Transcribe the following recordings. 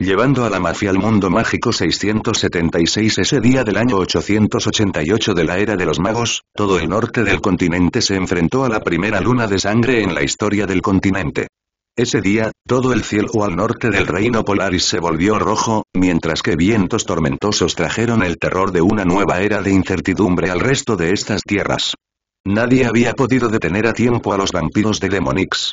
llevando a la mafia al mundo mágico 676 ese día del año 888 de la era de los magos, todo el norte del continente se enfrentó a la primera luna de sangre en la historia del continente. Ese día, todo el cielo al norte del reino Polaris se volvió rojo, mientras que vientos tormentosos trajeron el terror de una nueva era de incertidumbre al resto de estas tierras. Nadie había podido detener a tiempo a los vampiros de Demonix.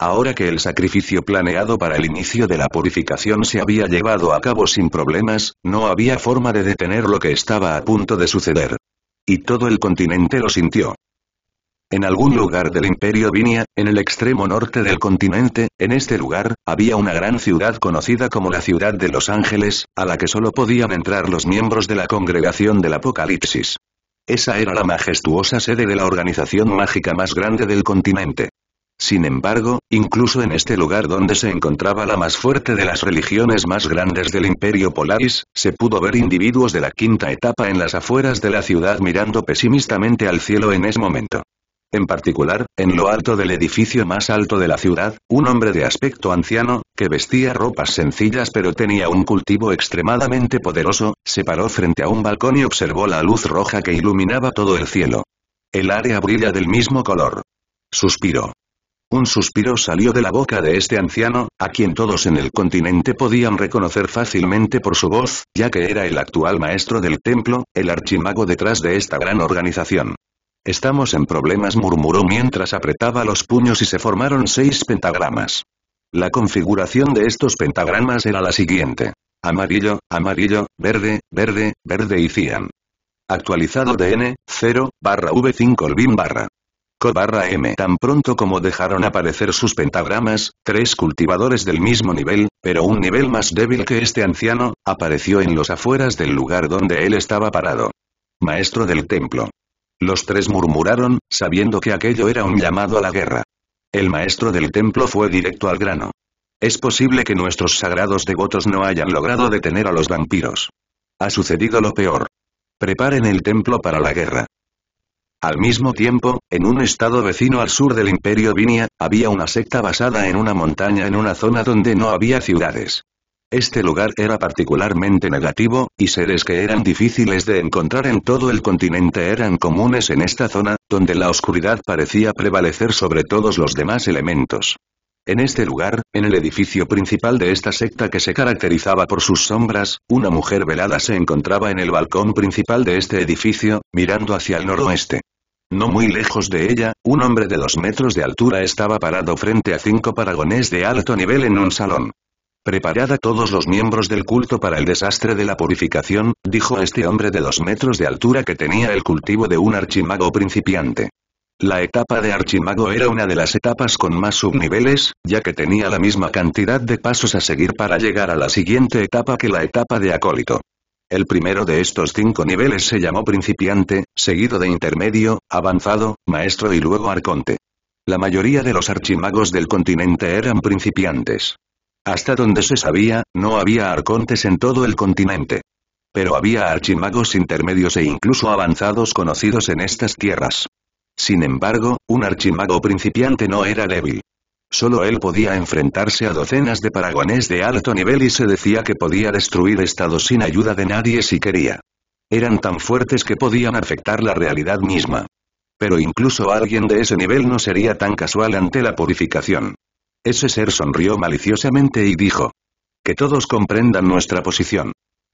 Ahora que el sacrificio planeado para el inicio de la purificación se había llevado a cabo sin problemas, no había forma de detener lo que estaba a punto de suceder. Y todo el continente lo sintió. En algún lugar del imperio Vinia, en el extremo norte del continente, en este lugar, había una gran ciudad conocida como la ciudad de los ángeles, a la que solo podían entrar los miembros de la congregación del Apocalipsis. Esa era la majestuosa sede de la organización mágica más grande del continente. Sin embargo, incluso en este lugar donde se encontraba la más fuerte de las religiones más grandes del Imperio Polaris, se pudo ver individuos de la quinta etapa en las afueras de la ciudad mirando pesimistamente al cielo en ese momento. En particular, en lo alto del edificio más alto de la ciudad, un hombre de aspecto anciano, que vestía ropas sencillas pero tenía un cultivo extremadamente poderoso, se paró frente a un balcón y observó la luz roja que iluminaba todo el cielo. El área brilla del mismo color. Suspiró. Un suspiro salió de la boca de este anciano, a quien todos en el continente podían reconocer fácilmente por su voz, ya que era el actual maestro del templo, el archimago detrás de esta gran organización. Estamos en problemas murmuró mientras apretaba los puños y se formaron seis pentagramas. La configuración de estos pentagramas era la siguiente. Amarillo, amarillo, verde, verde, verde y cian. Actualizado de N, 0, barra V5 BIM barra barra M. Tan pronto como dejaron aparecer sus pentagramas, tres cultivadores del mismo nivel, pero un nivel más débil que este anciano, apareció en los afueras del lugar donde él estaba parado. Maestro del templo. Los tres murmuraron, sabiendo que aquello era un llamado a la guerra. El maestro del templo fue directo al grano. Es posible que nuestros sagrados devotos no hayan logrado detener a los vampiros. Ha sucedido lo peor. Preparen el templo para la guerra. Al mismo tiempo, en un estado vecino al sur del imperio Vinia, había una secta basada en una montaña en una zona donde no había ciudades. Este lugar era particularmente negativo, y seres que eran difíciles de encontrar en todo el continente eran comunes en esta zona, donde la oscuridad parecía prevalecer sobre todos los demás elementos. En este lugar, en el edificio principal de esta secta que se caracterizaba por sus sombras, una mujer velada se encontraba en el balcón principal de este edificio, mirando hacia el noroeste. No muy lejos de ella, un hombre de dos metros de altura estaba parado frente a cinco paragones de alto nivel en un salón. Preparada todos los miembros del culto para el desastre de la purificación, dijo este hombre de dos metros de altura que tenía el cultivo de un archimago principiante. La etapa de archimago era una de las etapas con más subniveles, ya que tenía la misma cantidad de pasos a seguir para llegar a la siguiente etapa que la etapa de acólito. El primero de estos cinco niveles se llamó principiante, seguido de intermedio, avanzado, maestro y luego arconte. La mayoría de los archimagos del continente eran principiantes. Hasta donde se sabía, no había arcontes en todo el continente. Pero había archimagos intermedios e incluso avanzados conocidos en estas tierras. Sin embargo, un archimago principiante no era débil. Solo él podía enfrentarse a docenas de paragones de alto nivel y se decía que podía destruir estados sin ayuda de nadie si quería. Eran tan fuertes que podían afectar la realidad misma. Pero incluso alguien de ese nivel no sería tan casual ante la purificación. Ese ser sonrió maliciosamente y dijo. Que todos comprendan nuestra posición.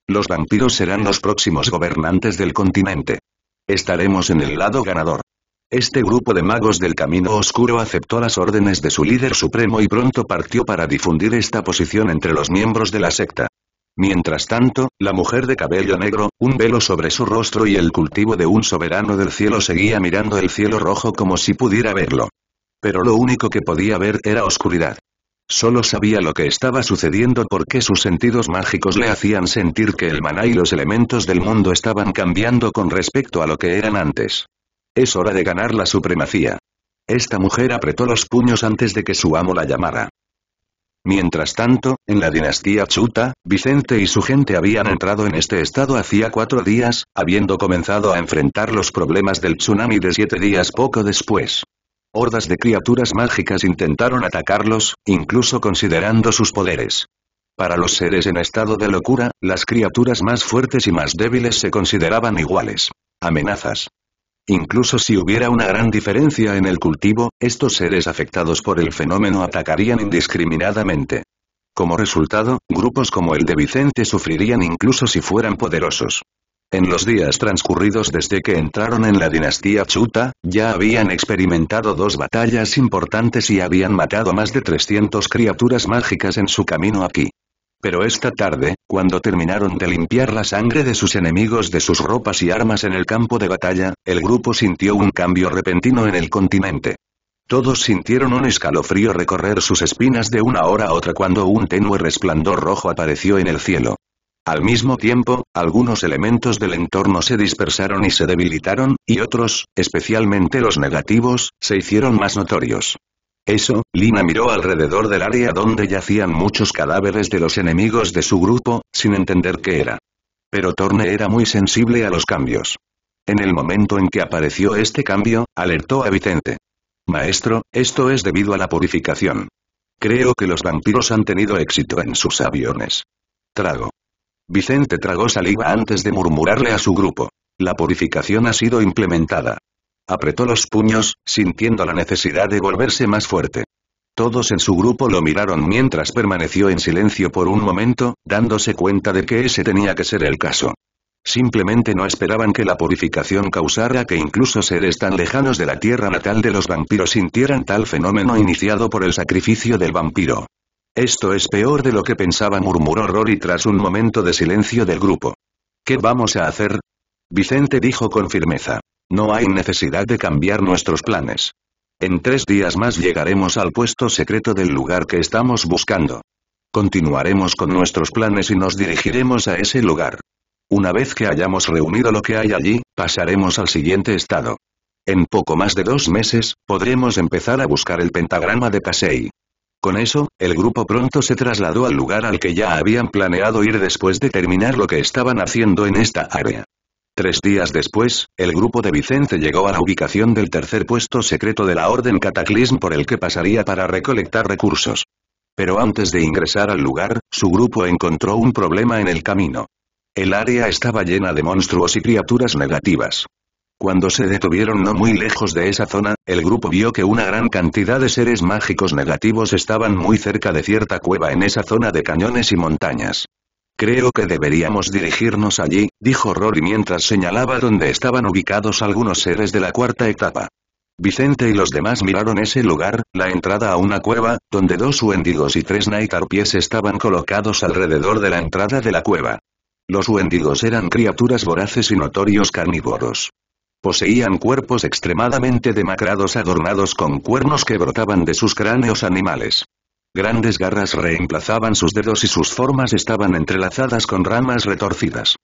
Los vampiros serán los próximos gobernantes del continente. Estaremos en el lado ganador. Este grupo de magos del camino oscuro aceptó las órdenes de su líder supremo y pronto partió para difundir esta posición entre los miembros de la secta. Mientras tanto, la mujer de cabello negro, un velo sobre su rostro y el cultivo de un soberano del cielo seguía mirando el cielo rojo como si pudiera verlo. Pero lo único que podía ver era oscuridad. Solo sabía lo que estaba sucediendo porque sus sentidos mágicos le hacían sentir que el maná y los elementos del mundo estaban cambiando con respecto a lo que eran antes. Es hora de ganar la supremacía. Esta mujer apretó los puños antes de que su amo la llamara. Mientras tanto, en la dinastía Chuta, Vicente y su gente habían entrado en este estado hacía cuatro días, habiendo comenzado a enfrentar los problemas del tsunami de siete días poco después. Hordas de criaturas mágicas intentaron atacarlos, incluso considerando sus poderes. Para los seres en estado de locura, las criaturas más fuertes y más débiles se consideraban iguales. Amenazas. Incluso si hubiera una gran diferencia en el cultivo, estos seres afectados por el fenómeno atacarían indiscriminadamente. Como resultado, grupos como el de Vicente sufrirían incluso si fueran poderosos. En los días transcurridos desde que entraron en la dinastía Chuta, ya habían experimentado dos batallas importantes y habían matado más de 300 criaturas mágicas en su camino aquí. Pero esta tarde, cuando terminaron de limpiar la sangre de sus enemigos de sus ropas y armas en el campo de batalla, el grupo sintió un cambio repentino en el continente. Todos sintieron un escalofrío recorrer sus espinas de una hora a otra cuando un tenue resplandor rojo apareció en el cielo. Al mismo tiempo, algunos elementos del entorno se dispersaron y se debilitaron, y otros, especialmente los negativos, se hicieron más notorios. Eso, Lina miró alrededor del área donde yacían muchos cadáveres de los enemigos de su grupo, sin entender qué era. Pero Torne era muy sensible a los cambios. En el momento en que apareció este cambio, alertó a Vicente. Maestro, esto es debido a la purificación. Creo que los vampiros han tenido éxito en sus aviones. Trago. Vicente tragó saliva antes de murmurarle a su grupo. La purificación ha sido implementada. Apretó los puños, sintiendo la necesidad de volverse más fuerte. Todos en su grupo lo miraron mientras permaneció en silencio por un momento, dándose cuenta de que ese tenía que ser el caso. Simplemente no esperaban que la purificación causara que incluso seres tan lejanos de la tierra natal de los vampiros sintieran tal fenómeno iniciado por el sacrificio del vampiro. Esto es peor de lo que pensaba murmuró Rory tras un momento de silencio del grupo. ¿Qué vamos a hacer? Vicente dijo con firmeza. No hay necesidad de cambiar nuestros planes. En tres días más llegaremos al puesto secreto del lugar que estamos buscando. Continuaremos con nuestros planes y nos dirigiremos a ese lugar. Una vez que hayamos reunido lo que hay allí, pasaremos al siguiente estado. En poco más de dos meses, podremos empezar a buscar el pentagrama de Pasei. Con eso, el grupo pronto se trasladó al lugar al que ya habían planeado ir después de terminar lo que estaban haciendo en esta área. Tres días después, el grupo de Vicente llegó a la ubicación del tercer puesto secreto de la Orden Cataclism por el que pasaría para recolectar recursos. Pero antes de ingresar al lugar, su grupo encontró un problema en el camino. El área estaba llena de monstruos y criaturas negativas. Cuando se detuvieron no muy lejos de esa zona, el grupo vio que una gran cantidad de seres mágicos negativos estaban muy cerca de cierta cueva en esa zona de cañones y montañas. Creo que deberíamos dirigirnos allí, dijo Rory mientras señalaba donde estaban ubicados algunos seres de la cuarta etapa. Vicente y los demás miraron ese lugar, la entrada a una cueva, donde dos huéndigos y tres nightarpies estaban colocados alrededor de la entrada de la cueva. Los huéndigos eran criaturas voraces y notorios carnívoros. Poseían cuerpos extremadamente demacrados adornados con cuernos que brotaban de sus cráneos animales. Grandes garras reemplazaban sus dedos y sus formas estaban entrelazadas con ramas retorcidas.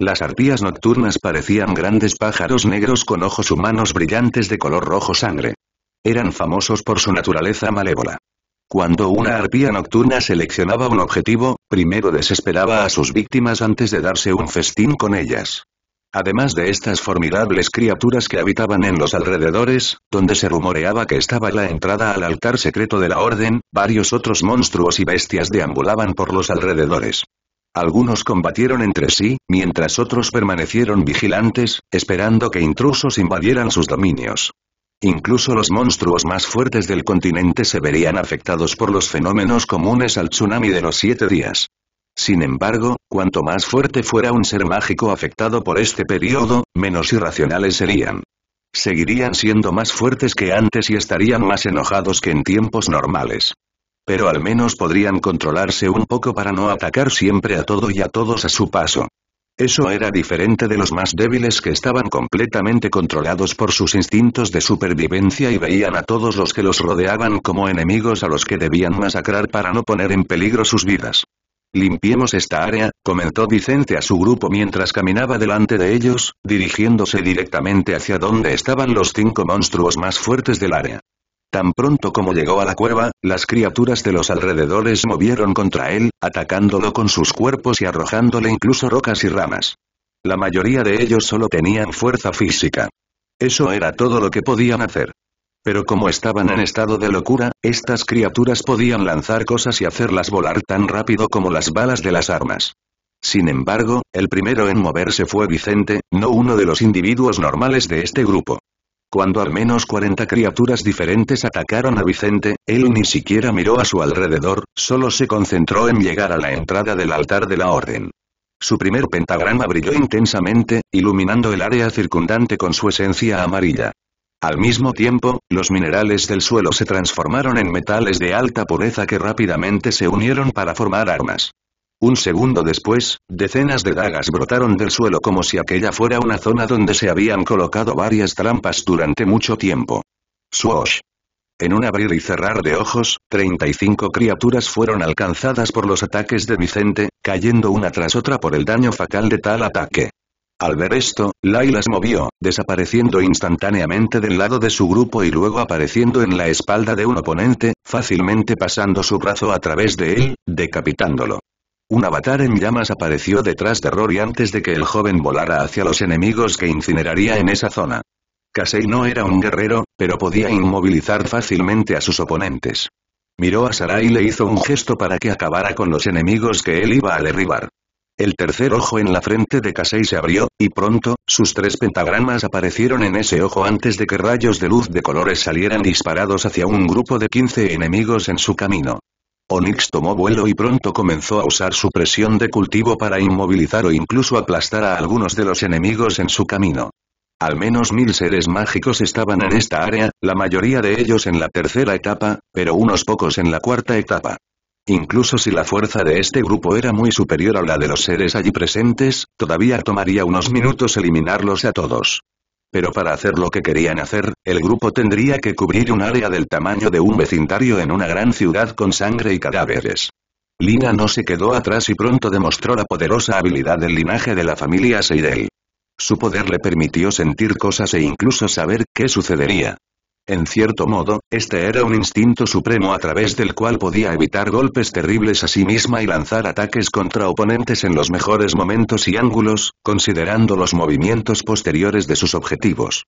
Las arpías nocturnas parecían grandes pájaros negros con ojos humanos brillantes de color rojo sangre. Eran famosos por su naturaleza malévola. Cuando una arpía nocturna seleccionaba un objetivo, primero desesperaba a sus víctimas antes de darse un festín con ellas. Además de estas formidables criaturas que habitaban en los alrededores, donde se rumoreaba que estaba la entrada al altar secreto de la Orden, varios otros monstruos y bestias deambulaban por los alrededores. Algunos combatieron entre sí, mientras otros permanecieron vigilantes, esperando que intrusos invadieran sus dominios. Incluso los monstruos más fuertes del continente se verían afectados por los fenómenos comunes al tsunami de los siete días. Sin embargo, cuanto más fuerte fuera un ser mágico afectado por este periodo, menos irracionales serían. Seguirían siendo más fuertes que antes y estarían más enojados que en tiempos normales. Pero al menos podrían controlarse un poco para no atacar siempre a todo y a todos a su paso. Eso era diferente de los más débiles que estaban completamente controlados por sus instintos de supervivencia y veían a todos los que los rodeaban como enemigos a los que debían masacrar para no poner en peligro sus vidas. Limpiemos esta área, comentó Vicente a su grupo mientras caminaba delante de ellos, dirigiéndose directamente hacia donde estaban los cinco monstruos más fuertes del área. Tan pronto como llegó a la cueva, las criaturas de los alrededores movieron contra él, atacándolo con sus cuerpos y arrojándole incluso rocas y ramas. La mayoría de ellos solo tenían fuerza física. Eso era todo lo que podían hacer. Pero como estaban en estado de locura, estas criaturas podían lanzar cosas y hacerlas volar tan rápido como las balas de las armas. Sin embargo, el primero en moverse fue Vicente, no uno de los individuos normales de este grupo. Cuando al menos 40 criaturas diferentes atacaron a Vicente, él ni siquiera miró a su alrededor, solo se concentró en llegar a la entrada del altar de la orden. Su primer pentagrama brilló intensamente, iluminando el área circundante con su esencia amarilla. Al mismo tiempo, los minerales del suelo se transformaron en metales de alta pureza que rápidamente se unieron para formar armas. Un segundo después, decenas de dagas brotaron del suelo como si aquella fuera una zona donde se habían colocado varias trampas durante mucho tiempo. Swash. En un abrir y cerrar de ojos, 35 criaturas fueron alcanzadas por los ataques de Vicente, cayendo una tras otra por el daño fatal de tal ataque. Al ver esto, Laila se movió, desapareciendo instantáneamente del lado de su grupo y luego apareciendo en la espalda de un oponente, fácilmente pasando su brazo a través de él, decapitándolo. Un avatar en llamas apareció detrás de Rory antes de que el joven volara hacia los enemigos que incineraría en esa zona. Kasei no era un guerrero, pero podía inmovilizar fácilmente a sus oponentes. Miró a Sarai y le hizo un gesto para que acabara con los enemigos que él iba a derribar. El tercer ojo en la frente de Kasei se abrió, y pronto, sus tres pentagramas aparecieron en ese ojo antes de que rayos de luz de colores salieran disparados hacia un grupo de 15 enemigos en su camino. Onix tomó vuelo y pronto comenzó a usar su presión de cultivo para inmovilizar o incluso aplastar a algunos de los enemigos en su camino. Al menos mil seres mágicos estaban en esta área, la mayoría de ellos en la tercera etapa, pero unos pocos en la cuarta etapa. Incluso si la fuerza de este grupo era muy superior a la de los seres allí presentes, todavía tomaría unos minutos eliminarlos a todos. Pero para hacer lo que querían hacer, el grupo tendría que cubrir un área del tamaño de un vecindario en una gran ciudad con sangre y cadáveres. Lina no se quedó atrás y pronto demostró la poderosa habilidad del linaje de la familia Seidel. Su poder le permitió sentir cosas e incluso saber qué sucedería. En cierto modo, este era un instinto supremo a través del cual podía evitar golpes terribles a sí misma y lanzar ataques contra oponentes en los mejores momentos y ángulos, considerando los movimientos posteriores de sus objetivos.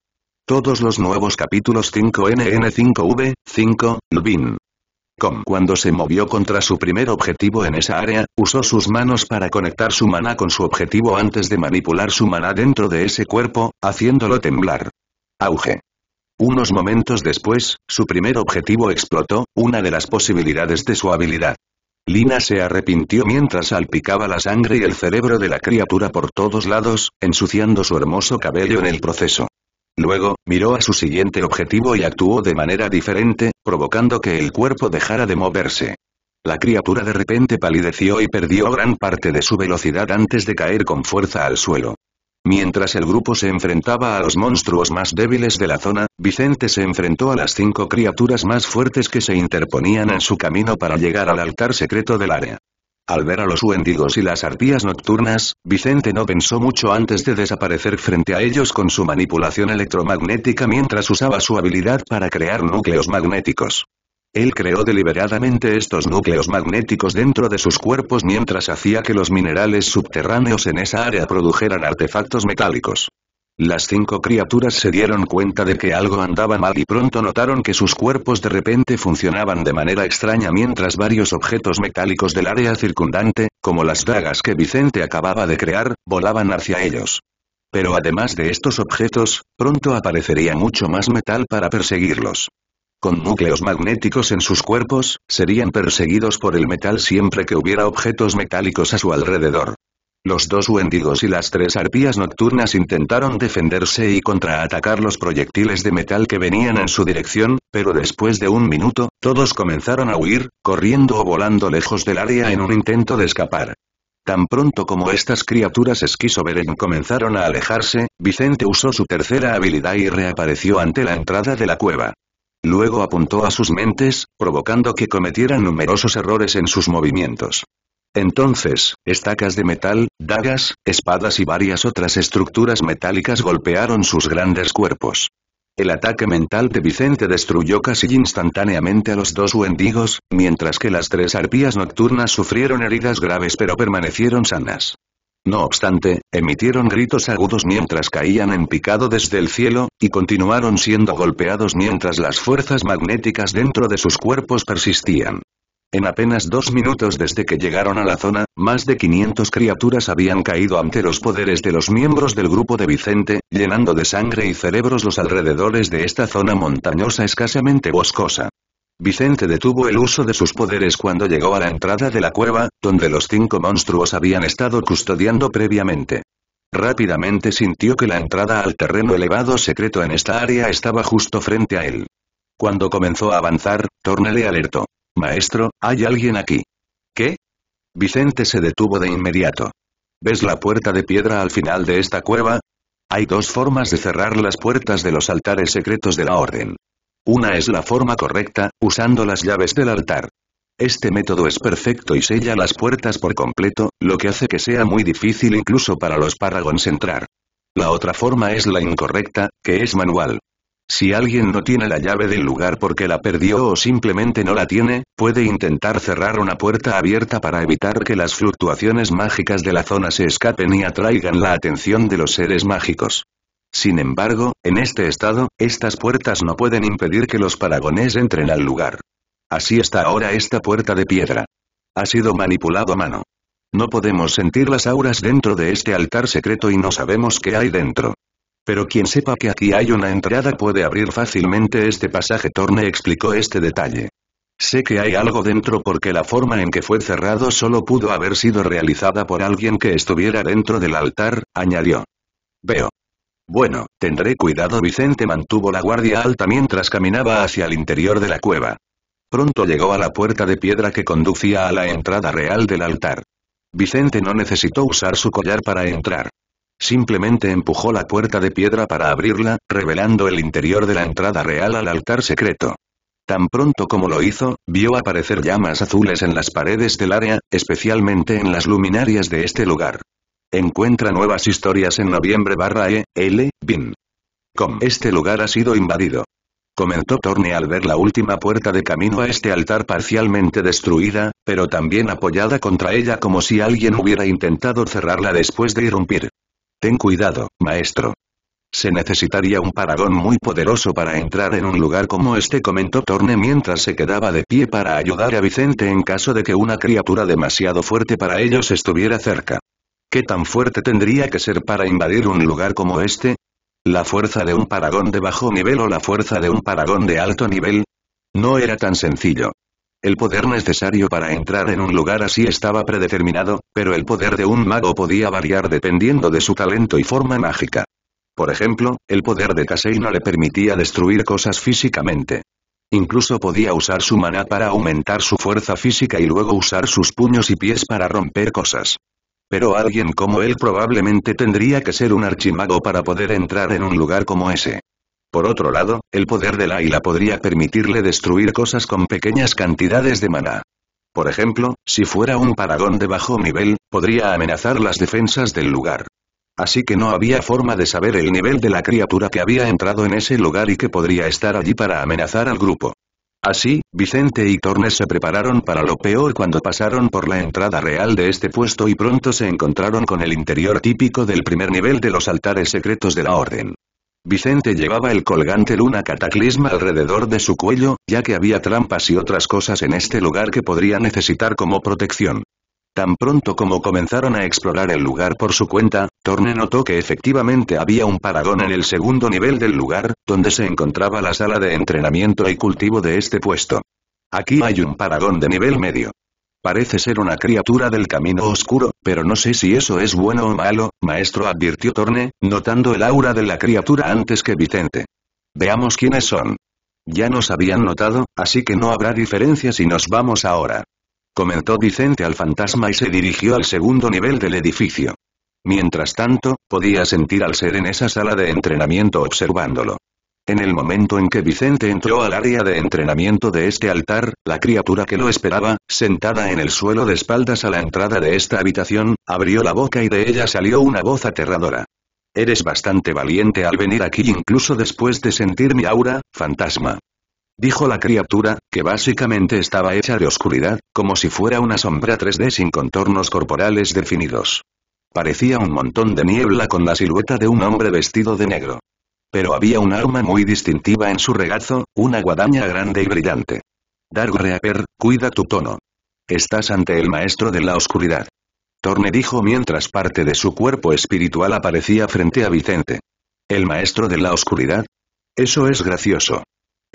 Todos los nuevos capítulos 5NN5V, 5, Lubin. cuando se movió contra su primer objetivo en esa área, usó sus manos para conectar su maná con su objetivo antes de manipular su maná dentro de ese cuerpo, haciéndolo temblar. Auge. Unos momentos después, su primer objetivo explotó, una de las posibilidades de su habilidad. Lina se arrepintió mientras salpicaba la sangre y el cerebro de la criatura por todos lados, ensuciando su hermoso cabello en el proceso. Luego, miró a su siguiente objetivo y actuó de manera diferente, provocando que el cuerpo dejara de moverse. La criatura de repente palideció y perdió gran parte de su velocidad antes de caer con fuerza al suelo. Mientras el grupo se enfrentaba a los monstruos más débiles de la zona, Vicente se enfrentó a las cinco criaturas más fuertes que se interponían en su camino para llegar al altar secreto del área. Al ver a los huendigos y las arpías nocturnas, Vicente no pensó mucho antes de desaparecer frente a ellos con su manipulación electromagnética mientras usaba su habilidad para crear núcleos magnéticos. Él creó deliberadamente estos núcleos magnéticos dentro de sus cuerpos mientras hacía que los minerales subterráneos en esa área produjeran artefactos metálicos. Las cinco criaturas se dieron cuenta de que algo andaba mal y pronto notaron que sus cuerpos de repente funcionaban de manera extraña mientras varios objetos metálicos del área circundante, como las dagas que Vicente acababa de crear, volaban hacia ellos. Pero además de estos objetos, pronto aparecería mucho más metal para perseguirlos con núcleos magnéticos en sus cuerpos, serían perseguidos por el metal siempre que hubiera objetos metálicos a su alrededor. Los dos huendigos y las tres arpías nocturnas intentaron defenderse y contraatacar los proyectiles de metal que venían en su dirección, pero después de un minuto, todos comenzaron a huir, corriendo o volando lejos del área en un intento de escapar. Tan pronto como estas criaturas esquisoberen comenzaron a alejarse, Vicente usó su tercera habilidad y reapareció ante la entrada de la cueva. Luego apuntó a sus mentes, provocando que cometieran numerosos errores en sus movimientos. Entonces, estacas de metal, dagas, espadas y varias otras estructuras metálicas golpearon sus grandes cuerpos. El ataque mental de Vicente destruyó casi instantáneamente a los dos wendigos, mientras que las tres arpías nocturnas sufrieron heridas graves pero permanecieron sanas. No obstante, emitieron gritos agudos mientras caían en picado desde el cielo, y continuaron siendo golpeados mientras las fuerzas magnéticas dentro de sus cuerpos persistían. En apenas dos minutos desde que llegaron a la zona, más de 500 criaturas habían caído ante los poderes de los miembros del grupo de Vicente, llenando de sangre y cerebros los alrededores de esta zona montañosa escasamente boscosa. Vicente detuvo el uso de sus poderes cuando llegó a la entrada de la cueva, donde los cinco monstruos habían estado custodiando previamente. Rápidamente sintió que la entrada al terreno elevado secreto en esta área estaba justo frente a él. Cuando comenzó a avanzar, Torne le alertó. Maestro, hay alguien aquí. ¿Qué? Vicente se detuvo de inmediato. ¿Ves la puerta de piedra al final de esta cueva? Hay dos formas de cerrar las puertas de los altares secretos de la orden. Una es la forma correcta, usando las llaves del altar. Este método es perfecto y sella las puertas por completo, lo que hace que sea muy difícil incluso para los Paragons entrar. La otra forma es la incorrecta, que es manual. Si alguien no tiene la llave del lugar porque la perdió o simplemente no la tiene, puede intentar cerrar una puerta abierta para evitar que las fluctuaciones mágicas de la zona se escapen y atraigan la atención de los seres mágicos. Sin embargo, en este estado, estas puertas no pueden impedir que los paragones entren al lugar. Así está ahora esta puerta de piedra. Ha sido manipulado a mano. No podemos sentir las auras dentro de este altar secreto y no sabemos qué hay dentro. Pero quien sepa que aquí hay una entrada puede abrir fácilmente este pasaje. Torne explicó este detalle. Sé que hay algo dentro porque la forma en que fue cerrado solo pudo haber sido realizada por alguien que estuviera dentro del altar, añadió. Veo. Bueno, tendré cuidado Vicente mantuvo la guardia alta mientras caminaba hacia el interior de la cueva. Pronto llegó a la puerta de piedra que conducía a la entrada real del altar. Vicente no necesitó usar su collar para entrar. Simplemente empujó la puerta de piedra para abrirla, revelando el interior de la entrada real al altar secreto. Tan pronto como lo hizo, vio aparecer llamas azules en las paredes del área, especialmente en las luminarias de este lugar. Encuentra nuevas historias en noviembre-e-l, barra e, bin. Com este lugar ha sido invadido. Comentó Torne al ver la última puerta de camino a este altar parcialmente destruida, pero también apoyada contra ella como si alguien hubiera intentado cerrarla después de irrumpir. Ten cuidado, maestro. Se necesitaría un paragón muy poderoso para entrar en un lugar como este, comentó Torne mientras se quedaba de pie para ayudar a Vicente en caso de que una criatura demasiado fuerte para ellos estuviera cerca. ¿Qué tan fuerte tendría que ser para invadir un lugar como este? ¿La fuerza de un paragón de bajo nivel o la fuerza de un paragón de alto nivel? No era tan sencillo. El poder necesario para entrar en un lugar así estaba predeterminado, pero el poder de un mago podía variar dependiendo de su talento y forma mágica. Por ejemplo, el poder de Kasei no le permitía destruir cosas físicamente. Incluso podía usar su maná para aumentar su fuerza física y luego usar sus puños y pies para romper cosas. Pero alguien como él probablemente tendría que ser un archimago para poder entrar en un lugar como ese. Por otro lado, el poder del Laila podría permitirle destruir cosas con pequeñas cantidades de maná. Por ejemplo, si fuera un paragón de bajo nivel, podría amenazar las defensas del lugar. Así que no había forma de saber el nivel de la criatura que había entrado en ese lugar y que podría estar allí para amenazar al grupo. Así, Vicente y Tornes se prepararon para lo peor cuando pasaron por la entrada real de este puesto y pronto se encontraron con el interior típico del primer nivel de los altares secretos de la orden. Vicente llevaba el colgante luna cataclisma alrededor de su cuello, ya que había trampas y otras cosas en este lugar que podría necesitar como protección. Tan pronto como comenzaron a explorar el lugar por su cuenta, Torne notó que efectivamente había un paragón en el segundo nivel del lugar, donde se encontraba la sala de entrenamiento y cultivo de este puesto. Aquí hay un paragón de nivel medio. Parece ser una criatura del camino oscuro, pero no sé si eso es bueno o malo, maestro advirtió Torne, notando el aura de la criatura antes que Vicente. Veamos quiénes son. Ya nos habían notado, así que no habrá diferencia si nos vamos ahora comentó Vicente al fantasma y se dirigió al segundo nivel del edificio. Mientras tanto, podía sentir al ser en esa sala de entrenamiento observándolo. En el momento en que Vicente entró al área de entrenamiento de este altar, la criatura que lo esperaba, sentada en el suelo de espaldas a la entrada de esta habitación, abrió la boca y de ella salió una voz aterradora. Eres bastante valiente al venir aquí incluso después de sentir mi aura, fantasma dijo la criatura, que básicamente estaba hecha de oscuridad, como si fuera una sombra 3D sin contornos corporales definidos. Parecía un montón de niebla con la silueta de un hombre vestido de negro. Pero había un arma muy distintiva en su regazo, una guadaña grande y brillante. Dark Reaper, cuida tu tono. Estás ante el maestro de la oscuridad. Torne dijo mientras parte de su cuerpo espiritual aparecía frente a Vicente. ¿El maestro de la oscuridad? Eso es gracioso.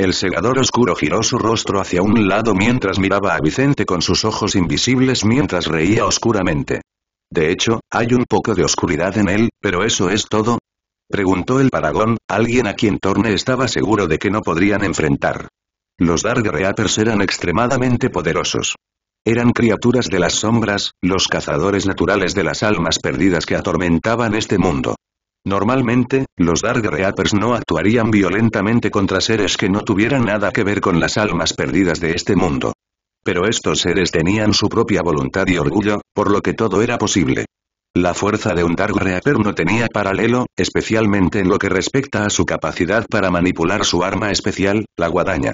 El segador oscuro giró su rostro hacia un lado mientras miraba a Vicente con sus ojos invisibles mientras reía oscuramente. De hecho, hay un poco de oscuridad en él, pero eso es todo. Preguntó el paragón, alguien a quien Torne estaba seguro de que no podrían enfrentar. Los Dark Reapers eran extremadamente poderosos. Eran criaturas de las sombras, los cazadores naturales de las almas perdidas que atormentaban este mundo. Normalmente, los Dark Reapers no actuarían violentamente contra seres que no tuvieran nada que ver con las almas perdidas de este mundo. Pero estos seres tenían su propia voluntad y orgullo, por lo que todo era posible. La fuerza de un Dark Reaper no tenía paralelo, especialmente en lo que respecta a su capacidad para manipular su arma especial, la guadaña.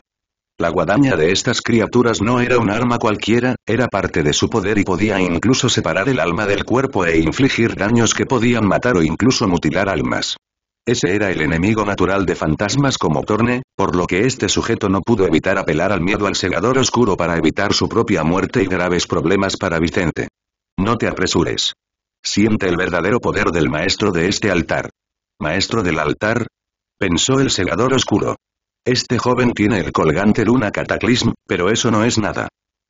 La guadaña de estas criaturas no era un arma cualquiera, era parte de su poder y podía incluso separar el alma del cuerpo e infligir daños que podían matar o incluso mutilar almas. Ese era el enemigo natural de fantasmas como Torne, por lo que este sujeto no pudo evitar apelar al miedo al segador oscuro para evitar su propia muerte y graves problemas para Vicente. No te apresures. Siente el verdadero poder del maestro de este altar. ¿Maestro del altar? Pensó el segador oscuro. Este joven tiene el colgante Luna cataclismo, pero eso no es nada.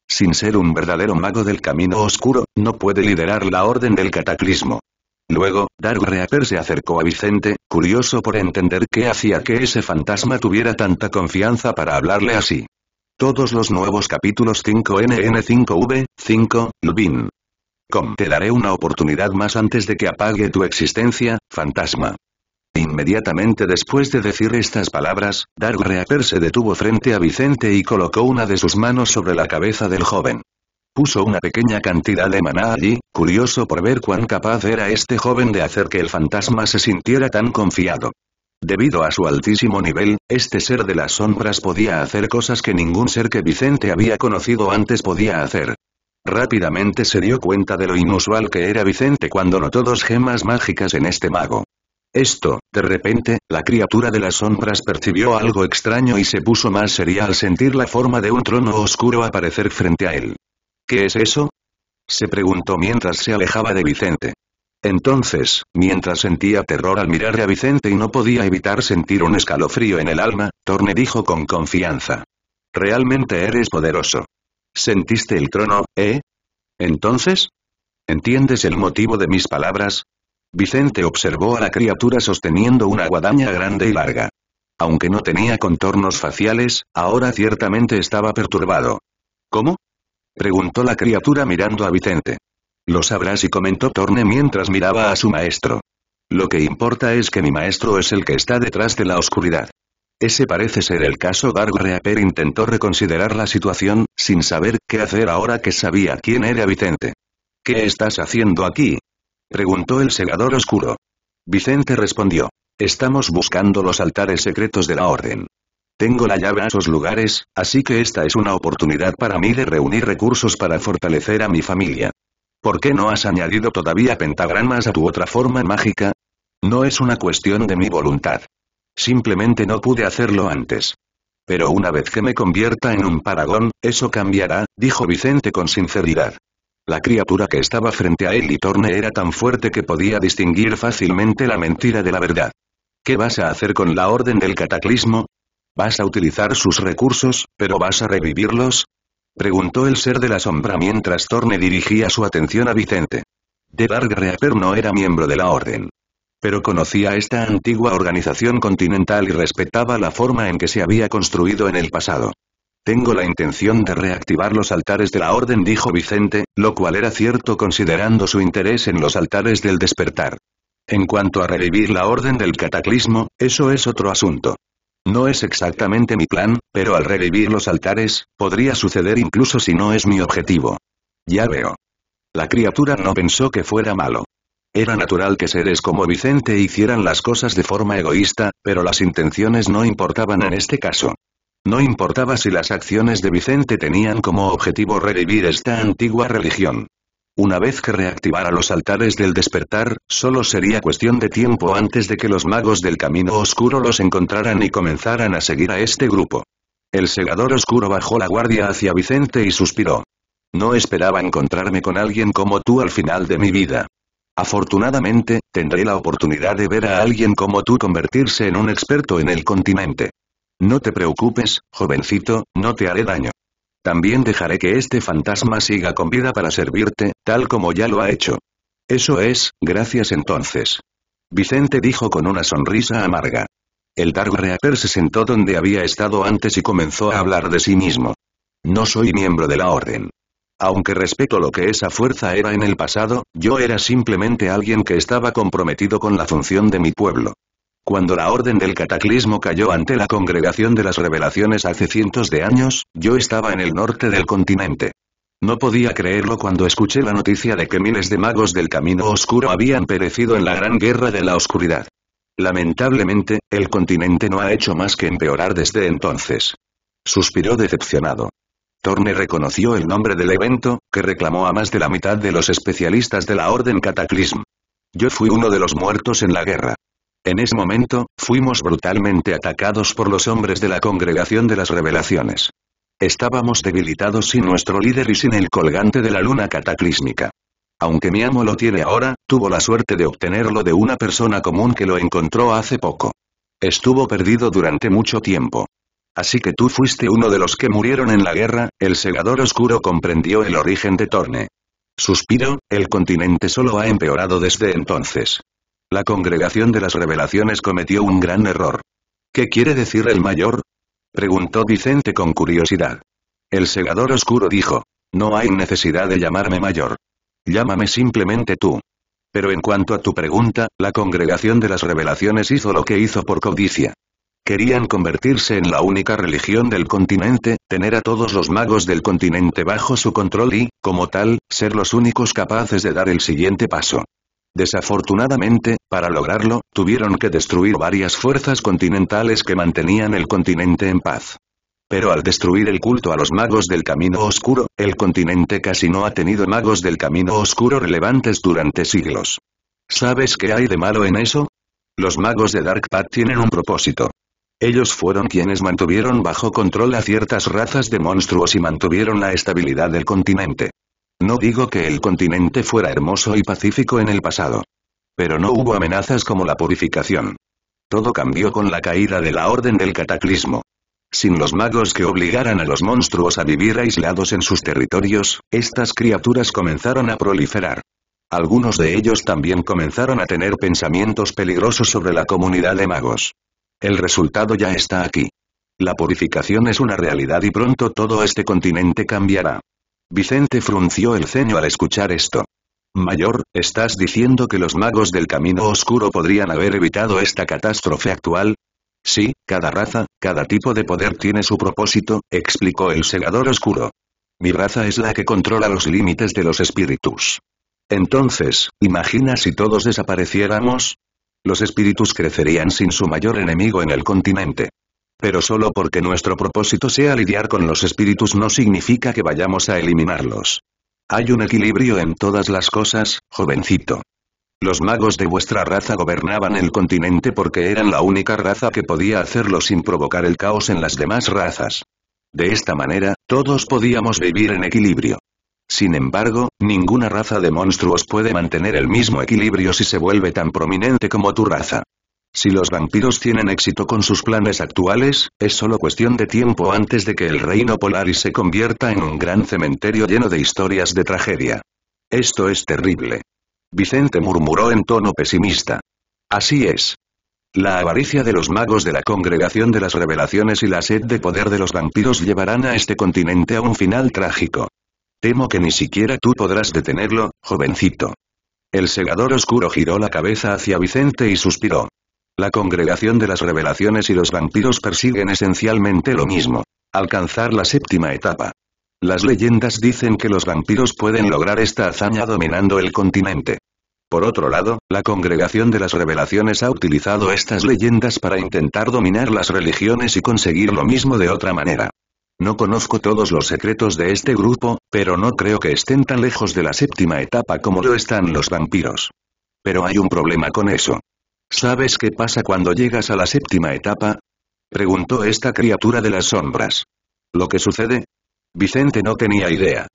Sin ser un verdadero mago del camino oscuro, no puede liderar la orden del cataclismo. Luego, Dark Reaper se acercó a Vicente, curioso por entender qué hacía que ese fantasma tuviera tanta confianza para hablarle así. Todos los nuevos capítulos 5NN5V, 5, Lubin. Com te daré una oportunidad más antes de que apague tu existencia, fantasma. Inmediatamente después de decir estas palabras, Dark Reaper se detuvo frente a Vicente y colocó una de sus manos sobre la cabeza del joven. Puso una pequeña cantidad de maná allí, curioso por ver cuán capaz era este joven de hacer que el fantasma se sintiera tan confiado. Debido a su altísimo nivel, este ser de las sombras podía hacer cosas que ningún ser que Vicente había conocido antes podía hacer. Rápidamente se dio cuenta de lo inusual que era Vicente cuando notó dos gemas mágicas en este mago. Esto, de repente, la criatura de las sombras percibió algo extraño y se puso más seria al sentir la forma de un trono oscuro aparecer frente a él. ¿Qué es eso? Se preguntó mientras se alejaba de Vicente. Entonces, mientras sentía terror al mirar a Vicente y no podía evitar sentir un escalofrío en el alma, Torne dijo con confianza. Realmente eres poderoso. ¿Sentiste el trono, eh? Entonces? ¿Entiendes el motivo de mis palabras? Vicente observó a la criatura sosteniendo una guadaña grande y larga. Aunque no tenía contornos faciales, ahora ciertamente estaba perturbado. ¿Cómo? preguntó la criatura mirando a Vicente. Lo sabrás y comentó Torne mientras miraba a su maestro. Lo que importa es que mi maestro es el que está detrás de la oscuridad. Ese parece ser el caso. Dark Reaper intentó reconsiderar la situación, sin saber qué hacer ahora que sabía quién era Vicente. ¿Qué estás haciendo aquí? Preguntó el segador oscuro. Vicente respondió. Estamos buscando los altares secretos de la orden. Tengo la llave a esos lugares, así que esta es una oportunidad para mí de reunir recursos para fortalecer a mi familia. ¿Por qué no has añadido todavía pentagramas a tu otra forma mágica? No es una cuestión de mi voluntad. Simplemente no pude hacerlo antes. Pero una vez que me convierta en un paragón, eso cambiará, dijo Vicente con sinceridad. La criatura que estaba frente a él y Torne era tan fuerte que podía distinguir fácilmente la mentira de la verdad. ¿Qué vas a hacer con la Orden del Cataclismo? ¿Vas a utilizar sus recursos, pero vas a revivirlos? Preguntó el ser de la sombra mientras Torne dirigía su atención a Vicente. De Dark Reaper no era miembro de la Orden. Pero conocía esta antigua organización continental y respetaba la forma en que se había construido en el pasado. Tengo la intención de reactivar los altares de la orden, dijo Vicente, lo cual era cierto considerando su interés en los altares del despertar. En cuanto a revivir la orden del cataclismo, eso es otro asunto. No es exactamente mi plan, pero al revivir los altares, podría suceder incluso si no es mi objetivo. Ya veo. La criatura no pensó que fuera malo. Era natural que seres como Vicente hicieran las cosas de forma egoísta, pero las intenciones no importaban en este caso. No importaba si las acciones de Vicente tenían como objetivo revivir esta antigua religión. Una vez que reactivara los altares del despertar, solo sería cuestión de tiempo antes de que los magos del camino oscuro los encontraran y comenzaran a seguir a este grupo. El segador oscuro bajó la guardia hacia Vicente y suspiró. No esperaba encontrarme con alguien como tú al final de mi vida. Afortunadamente, tendré la oportunidad de ver a alguien como tú convertirse en un experto en el continente. No te preocupes, jovencito, no te haré daño. También dejaré que este fantasma siga con vida para servirte, tal como ya lo ha hecho. Eso es, gracias entonces. Vicente dijo con una sonrisa amarga. El Dark Reaper se sentó donde había estado antes y comenzó a hablar de sí mismo. No soy miembro de la Orden. Aunque respeto lo que esa fuerza era en el pasado, yo era simplemente alguien que estaba comprometido con la función de mi pueblo. Cuando la Orden del Cataclismo cayó ante la Congregación de las Revelaciones hace cientos de años, yo estaba en el norte del continente. No podía creerlo cuando escuché la noticia de que miles de magos del Camino Oscuro habían perecido en la Gran Guerra de la Oscuridad. Lamentablemente, el continente no ha hecho más que empeorar desde entonces. Suspiró decepcionado. Torne reconoció el nombre del evento, que reclamó a más de la mitad de los especialistas de la Orden cataclismo. Yo fui uno de los muertos en la guerra. En ese momento, fuimos brutalmente atacados por los hombres de la Congregación de las Revelaciones. Estábamos debilitados sin nuestro líder y sin el colgante de la luna cataclísmica. Aunque mi amo lo tiene ahora, tuvo la suerte de obtenerlo de una persona común que lo encontró hace poco. Estuvo perdido durante mucho tiempo. Así que tú fuiste uno de los que murieron en la guerra, el segador oscuro comprendió el origen de Torne. Suspiro, el continente solo ha empeorado desde entonces. La congregación de las revelaciones cometió un gran error. ¿Qué quiere decir el mayor? Preguntó Vicente con curiosidad. El segador oscuro dijo, no hay necesidad de llamarme mayor. Llámame simplemente tú. Pero en cuanto a tu pregunta, la congregación de las revelaciones hizo lo que hizo por codicia. Querían convertirse en la única religión del continente, tener a todos los magos del continente bajo su control y, como tal, ser los únicos capaces de dar el siguiente paso. Desafortunadamente, para lograrlo, tuvieron que destruir varias fuerzas continentales que mantenían el continente en paz. Pero al destruir el culto a los magos del camino oscuro, el continente casi no ha tenido magos del camino oscuro relevantes durante siglos. ¿Sabes qué hay de malo en eso? Los magos de Dark Path tienen un propósito. Ellos fueron quienes mantuvieron bajo control a ciertas razas de monstruos y mantuvieron la estabilidad del continente. No digo que el continente fuera hermoso y pacífico en el pasado. Pero no hubo amenazas como la purificación. Todo cambió con la caída de la Orden del Cataclismo. Sin los magos que obligaran a los monstruos a vivir aislados en sus territorios, estas criaturas comenzaron a proliferar. Algunos de ellos también comenzaron a tener pensamientos peligrosos sobre la comunidad de magos. El resultado ya está aquí. La purificación es una realidad y pronto todo este continente cambiará. Vicente frunció el ceño al escuchar esto. Mayor, ¿estás diciendo que los magos del camino oscuro podrían haber evitado esta catástrofe actual? Sí, cada raza, cada tipo de poder tiene su propósito, explicó el segador oscuro. Mi raza es la que controla los límites de los espíritus. Entonces, imagina si todos desapareciéramos. Los espíritus crecerían sin su mayor enemigo en el continente. Pero solo porque nuestro propósito sea lidiar con los espíritus no significa que vayamos a eliminarlos. Hay un equilibrio en todas las cosas, jovencito. Los magos de vuestra raza gobernaban el continente porque eran la única raza que podía hacerlo sin provocar el caos en las demás razas. De esta manera, todos podíamos vivir en equilibrio. Sin embargo, ninguna raza de monstruos puede mantener el mismo equilibrio si se vuelve tan prominente como tu raza. Si los vampiros tienen éxito con sus planes actuales, es solo cuestión de tiempo antes de que el reino Polaris se convierta en un gran cementerio lleno de historias de tragedia. Esto es terrible. Vicente murmuró en tono pesimista. Así es. La avaricia de los magos de la congregación de las revelaciones y la sed de poder de los vampiros llevarán a este continente a un final trágico. Temo que ni siquiera tú podrás detenerlo, jovencito. El segador oscuro giró la cabeza hacia Vicente y suspiró. La congregación de las revelaciones y los vampiros persiguen esencialmente lo mismo. Alcanzar la séptima etapa. Las leyendas dicen que los vampiros pueden lograr esta hazaña dominando el continente. Por otro lado, la congregación de las revelaciones ha utilizado estas leyendas para intentar dominar las religiones y conseguir lo mismo de otra manera. No conozco todos los secretos de este grupo, pero no creo que estén tan lejos de la séptima etapa como lo están los vampiros. Pero hay un problema con eso. ¿Sabes qué pasa cuando llegas a la séptima etapa? Preguntó esta criatura de las sombras. ¿Lo que sucede? Vicente no tenía idea.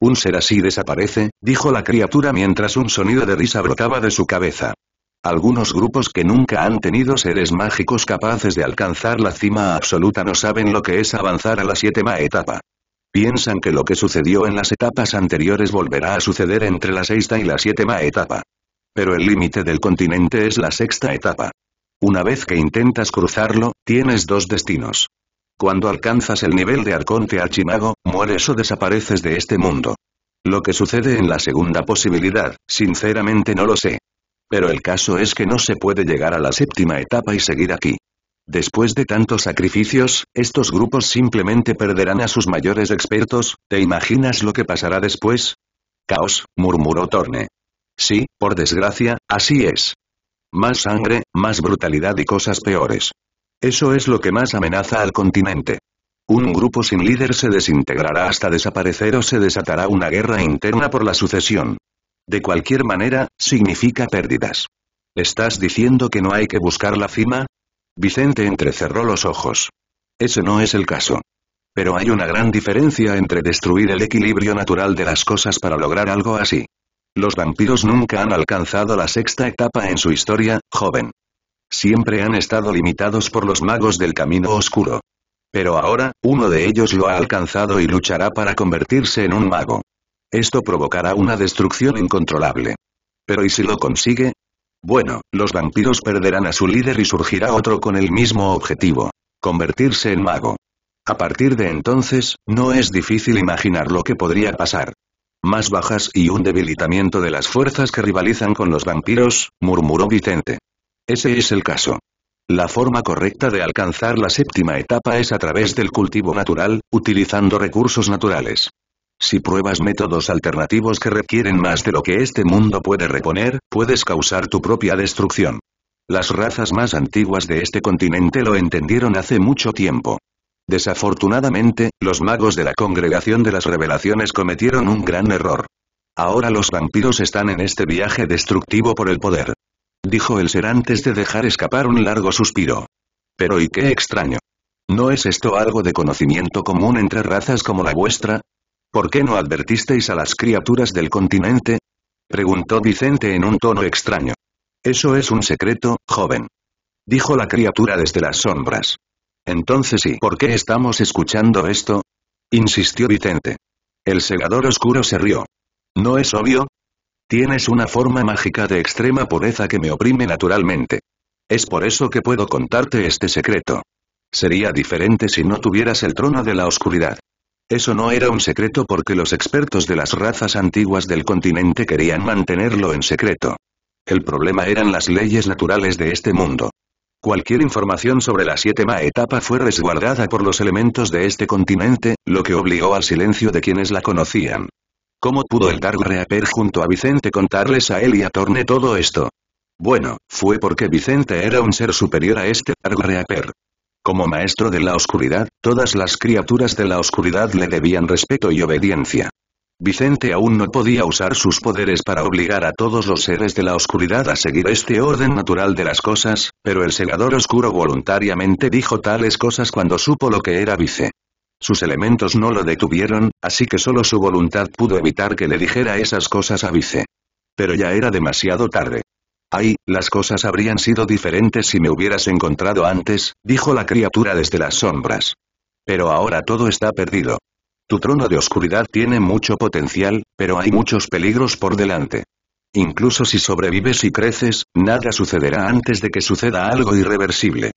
Un ser así desaparece, dijo la criatura mientras un sonido de risa brotaba de su cabeza. Algunos grupos que nunca han tenido seres mágicos capaces de alcanzar la cima absoluta no saben lo que es avanzar a la séptima etapa. Piensan que lo que sucedió en las etapas anteriores volverá a suceder entre la sexta y la séptima etapa. Pero el límite del continente es la sexta etapa. Una vez que intentas cruzarlo, tienes dos destinos. Cuando alcanzas el nivel de Arconte Archimago, mueres o desapareces de este mundo. Lo que sucede en la segunda posibilidad, sinceramente no lo sé. Pero el caso es que no se puede llegar a la séptima etapa y seguir aquí. Después de tantos sacrificios, estos grupos simplemente perderán a sus mayores expertos, ¿te imaginas lo que pasará después? Caos, murmuró Torne. Sí, por desgracia, así es. Más sangre, más brutalidad y cosas peores. Eso es lo que más amenaza al continente. Un grupo sin líder se desintegrará hasta desaparecer o se desatará una guerra interna por la sucesión. De cualquier manera, significa pérdidas. ¿Estás diciendo que no hay que buscar la cima? Vicente entrecerró los ojos. Ese no es el caso. Pero hay una gran diferencia entre destruir el equilibrio natural de las cosas para lograr algo así. Los vampiros nunca han alcanzado la sexta etapa en su historia, joven. Siempre han estado limitados por los magos del camino oscuro. Pero ahora, uno de ellos lo ha alcanzado y luchará para convertirse en un mago. Esto provocará una destrucción incontrolable. Pero ¿y si lo consigue? Bueno, los vampiros perderán a su líder y surgirá otro con el mismo objetivo. Convertirse en mago. A partir de entonces, no es difícil imaginar lo que podría pasar más bajas y un debilitamiento de las fuerzas que rivalizan con los vampiros, murmuró Vicente. Ese es el caso. La forma correcta de alcanzar la séptima etapa es a través del cultivo natural, utilizando recursos naturales. Si pruebas métodos alternativos que requieren más de lo que este mundo puede reponer, puedes causar tu propia destrucción. Las razas más antiguas de este continente lo entendieron hace mucho tiempo. Desafortunadamente, los magos de la Congregación de las Revelaciones cometieron un gran error. Ahora los vampiros están en este viaje destructivo por el poder. Dijo el ser antes de dejar escapar un largo suspiro. Pero y qué extraño. ¿No es esto algo de conocimiento común entre razas como la vuestra? ¿Por qué no advertisteis a las criaturas del continente? Preguntó Vicente en un tono extraño. Eso es un secreto, joven. Dijo la criatura desde las sombras. Entonces ¿y por qué estamos escuchando esto? Insistió Vicente. El segador oscuro se rió. ¿No es obvio? Tienes una forma mágica de extrema pureza que me oprime naturalmente. Es por eso que puedo contarte este secreto. Sería diferente si no tuvieras el trono de la oscuridad. Eso no era un secreto porque los expertos de las razas antiguas del continente querían mantenerlo en secreto. El problema eran las leyes naturales de este mundo. Cualquier información sobre la séptima etapa fue resguardada por los elementos de este continente, lo que obligó al silencio de quienes la conocían. ¿Cómo pudo el Dark Reaper junto a Vicente contarles a él y a Torne todo esto? Bueno, fue porque Vicente era un ser superior a este Dark Reaper. Como maestro de la oscuridad, todas las criaturas de la oscuridad le debían respeto y obediencia. Vicente aún no podía usar sus poderes para obligar a todos los seres de la oscuridad a seguir este orden natural de las cosas, pero el segador oscuro voluntariamente dijo tales cosas cuando supo lo que era Vice. Sus elementos no lo detuvieron, así que solo su voluntad pudo evitar que le dijera esas cosas a Vice. Pero ya era demasiado tarde. Ay, las cosas habrían sido diferentes si me hubieras encontrado antes, dijo la criatura desde las sombras. Pero ahora todo está perdido. Tu trono de oscuridad tiene mucho potencial, pero hay muchos peligros por delante. Incluso si sobrevives y creces, nada sucederá antes de que suceda algo irreversible.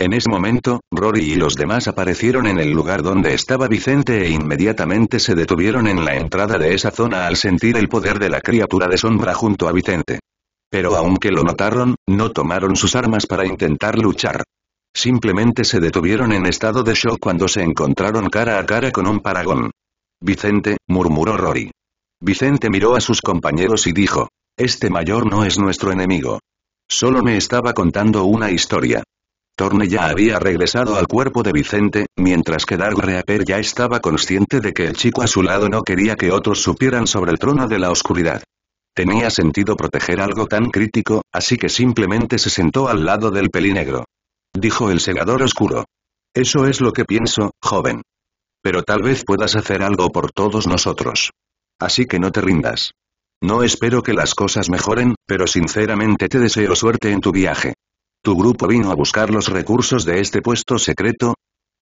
En ese momento, Rory y los demás aparecieron en el lugar donde estaba Vicente e inmediatamente se detuvieron en la entrada de esa zona al sentir el poder de la criatura de sombra junto a Vicente. Pero aunque lo notaron, no tomaron sus armas para intentar luchar. Simplemente se detuvieron en estado de shock cuando se encontraron cara a cara con un paragón. Vicente, murmuró Rory. Vicente miró a sus compañeros y dijo, este mayor no es nuestro enemigo. Solo me estaba contando una historia. Torne ya había regresado al cuerpo de Vicente, mientras que Dark Reaper ya estaba consciente de que el chico a su lado no quería que otros supieran sobre el trono de la oscuridad. Tenía sentido proteger algo tan crítico, así que simplemente se sentó al lado del pelinegro dijo el segador oscuro. Eso es lo que pienso, joven. Pero tal vez puedas hacer algo por todos nosotros. Así que no te rindas. No espero que las cosas mejoren, pero sinceramente te deseo suerte en tu viaje. ¿Tu grupo vino a buscar los recursos de este puesto secreto?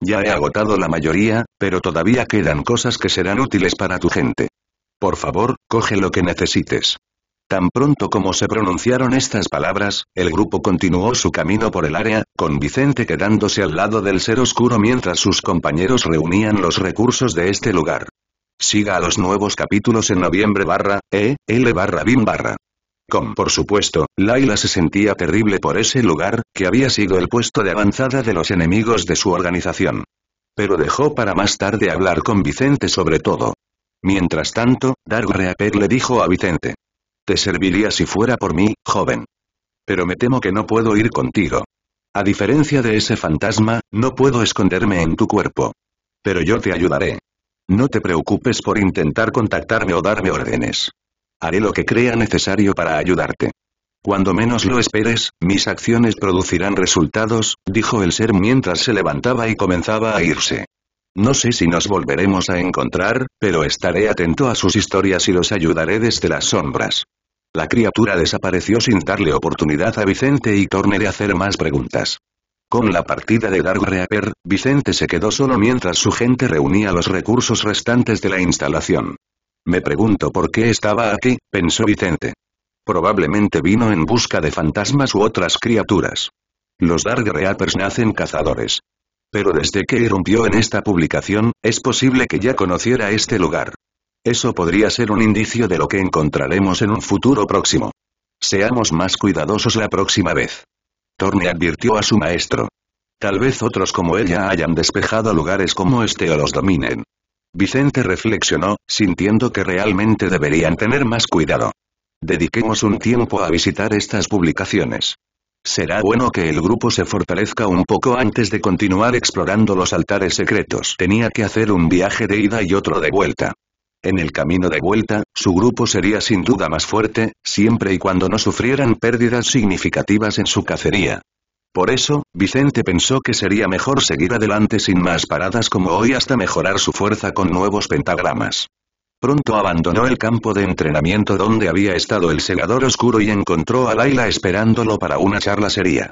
Ya he agotado la mayoría, pero todavía quedan cosas que serán útiles para tu gente. Por favor, coge lo que necesites. Tan pronto como se pronunciaron estas palabras, el grupo continuó su camino por el área, con Vicente quedándose al lado del ser oscuro mientras sus compañeros reunían los recursos de este lugar. Siga a los nuevos capítulos en noviembre barra, e, l barra bim barra. Com por supuesto, Laila se sentía terrible por ese lugar, que había sido el puesto de avanzada de los enemigos de su organización. Pero dejó para más tarde hablar con Vicente sobre todo. Mientras tanto, Dark Reaper le dijo a Vicente. Te serviría si fuera por mí, joven. Pero me temo que no puedo ir contigo. A diferencia de ese fantasma, no puedo esconderme en tu cuerpo. Pero yo te ayudaré. No te preocupes por intentar contactarme o darme órdenes. Haré lo que crea necesario para ayudarte. Cuando menos lo esperes, mis acciones producirán resultados, dijo el ser mientras se levantaba y comenzaba a irse. No sé si nos volveremos a encontrar, pero estaré atento a sus historias y los ayudaré desde las sombras. La criatura desapareció sin darle oportunidad a Vicente y Turner de hacer más preguntas. Con la partida de Dark Reaper, Vicente se quedó solo mientras su gente reunía los recursos restantes de la instalación. Me pregunto por qué estaba aquí, pensó Vicente. Probablemente vino en busca de fantasmas u otras criaturas. Los Dark Reapers nacen cazadores, pero desde que irrumpió en esta publicación, es posible que ya conociera este lugar. Eso podría ser un indicio de lo que encontraremos en un futuro próximo. Seamos más cuidadosos la próxima vez. Torne advirtió a su maestro. Tal vez otros como ella hayan despejado lugares como este o los dominen. Vicente reflexionó, sintiendo que realmente deberían tener más cuidado. Dediquemos un tiempo a visitar estas publicaciones. Será bueno que el grupo se fortalezca un poco antes de continuar explorando los altares secretos. Tenía que hacer un viaje de ida y otro de vuelta. En el camino de vuelta, su grupo sería sin duda más fuerte, siempre y cuando no sufrieran pérdidas significativas en su cacería. Por eso, Vicente pensó que sería mejor seguir adelante sin más paradas como hoy hasta mejorar su fuerza con nuevos pentagramas. Pronto abandonó el campo de entrenamiento donde había estado el segador oscuro y encontró a Laila esperándolo para una charla seria.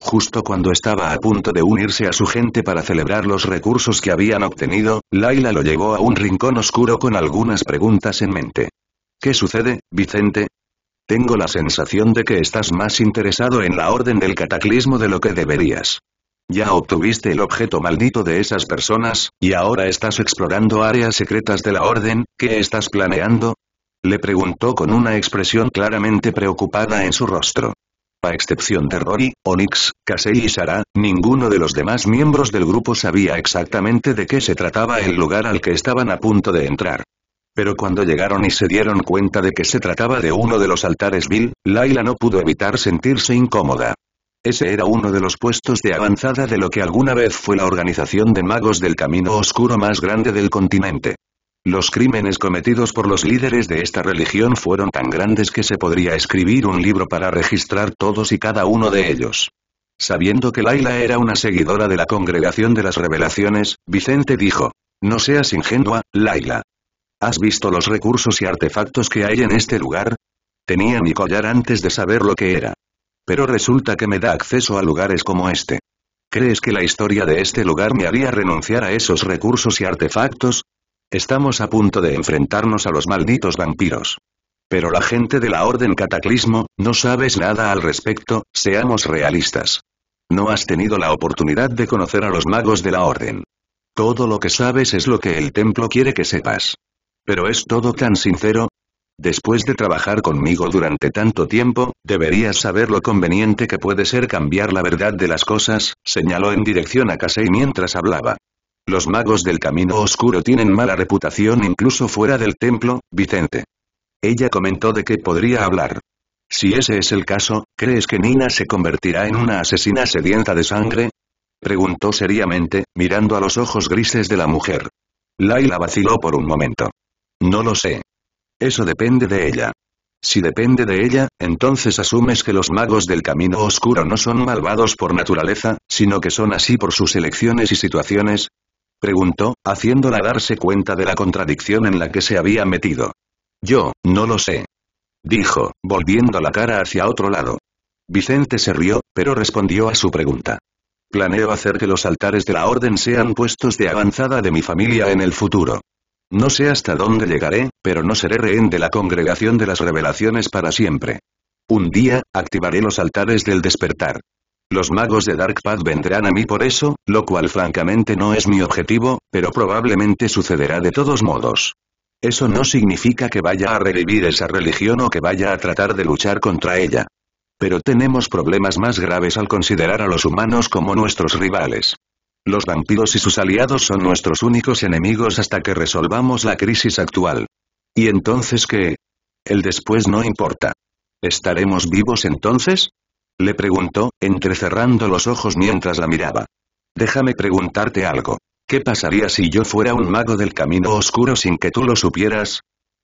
Justo cuando estaba a punto de unirse a su gente para celebrar los recursos que habían obtenido, Laila lo llevó a un rincón oscuro con algunas preguntas en mente. ¿Qué sucede, Vicente? Tengo la sensación de que estás más interesado en la orden del cataclismo de lo que deberías. Ya obtuviste el objeto maldito de esas personas, y ahora estás explorando áreas secretas de la Orden, ¿qué estás planeando? Le preguntó con una expresión claramente preocupada en su rostro. A excepción de Rory, Onyx, Casey y Sara, ninguno de los demás miembros del grupo sabía exactamente de qué se trataba el lugar al que estaban a punto de entrar. Pero cuando llegaron y se dieron cuenta de que se trataba de uno de los altares Bill, Laila no pudo evitar sentirse incómoda. Ese era uno de los puestos de avanzada de lo que alguna vez fue la organización de magos del camino oscuro más grande del continente. Los crímenes cometidos por los líderes de esta religión fueron tan grandes que se podría escribir un libro para registrar todos y cada uno de ellos. Sabiendo que Laila era una seguidora de la Congregación de las Revelaciones, Vicente dijo, No seas ingenua, Laila. ¿Has visto los recursos y artefactos que hay en este lugar? Tenía mi collar antes de saber lo que era. Pero resulta que me da acceso a lugares como este. ¿Crees que la historia de este lugar me haría renunciar a esos recursos y artefactos? Estamos a punto de enfrentarnos a los malditos vampiros. Pero la gente de la Orden Cataclismo, no sabes nada al respecto, seamos realistas. No has tenido la oportunidad de conocer a los magos de la Orden. Todo lo que sabes es lo que el templo quiere que sepas. Pero es todo tan sincero, Después de trabajar conmigo durante tanto tiempo, deberías saber lo conveniente que puede ser cambiar la verdad de las cosas, señaló en dirección a Casey mientras hablaba. Los magos del camino oscuro tienen mala reputación incluso fuera del templo, Vicente. Ella comentó de que podría hablar. Si ese es el caso, ¿crees que Nina se convertirá en una asesina sedienta de sangre? Preguntó seriamente, mirando a los ojos grises de la mujer. Laila vaciló por un momento. No lo sé. Eso depende de ella. Si depende de ella, entonces asumes que los magos del camino oscuro no son malvados por naturaleza, sino que son así por sus elecciones y situaciones. Preguntó, haciéndola darse cuenta de la contradicción en la que se había metido. Yo, no lo sé. Dijo, volviendo la cara hacia otro lado. Vicente se rió, pero respondió a su pregunta. Planeo hacer que los altares de la orden sean puestos de avanzada de mi familia en el futuro. No sé hasta dónde llegaré, pero no seré rehén de la congregación de las revelaciones para siempre. Un día, activaré los altares del despertar. Los magos de Dark Path vendrán a mí por eso, lo cual francamente no es mi objetivo, pero probablemente sucederá de todos modos. Eso no significa que vaya a revivir esa religión o que vaya a tratar de luchar contra ella. Pero tenemos problemas más graves al considerar a los humanos como nuestros rivales. Los vampiros y sus aliados son nuestros únicos enemigos hasta que resolvamos la crisis actual. ¿Y entonces qué? El después no importa. ¿Estaremos vivos entonces? Le preguntó, entrecerrando los ojos mientras la miraba. Déjame preguntarte algo. ¿Qué pasaría si yo fuera un mago del camino oscuro sin que tú lo supieras?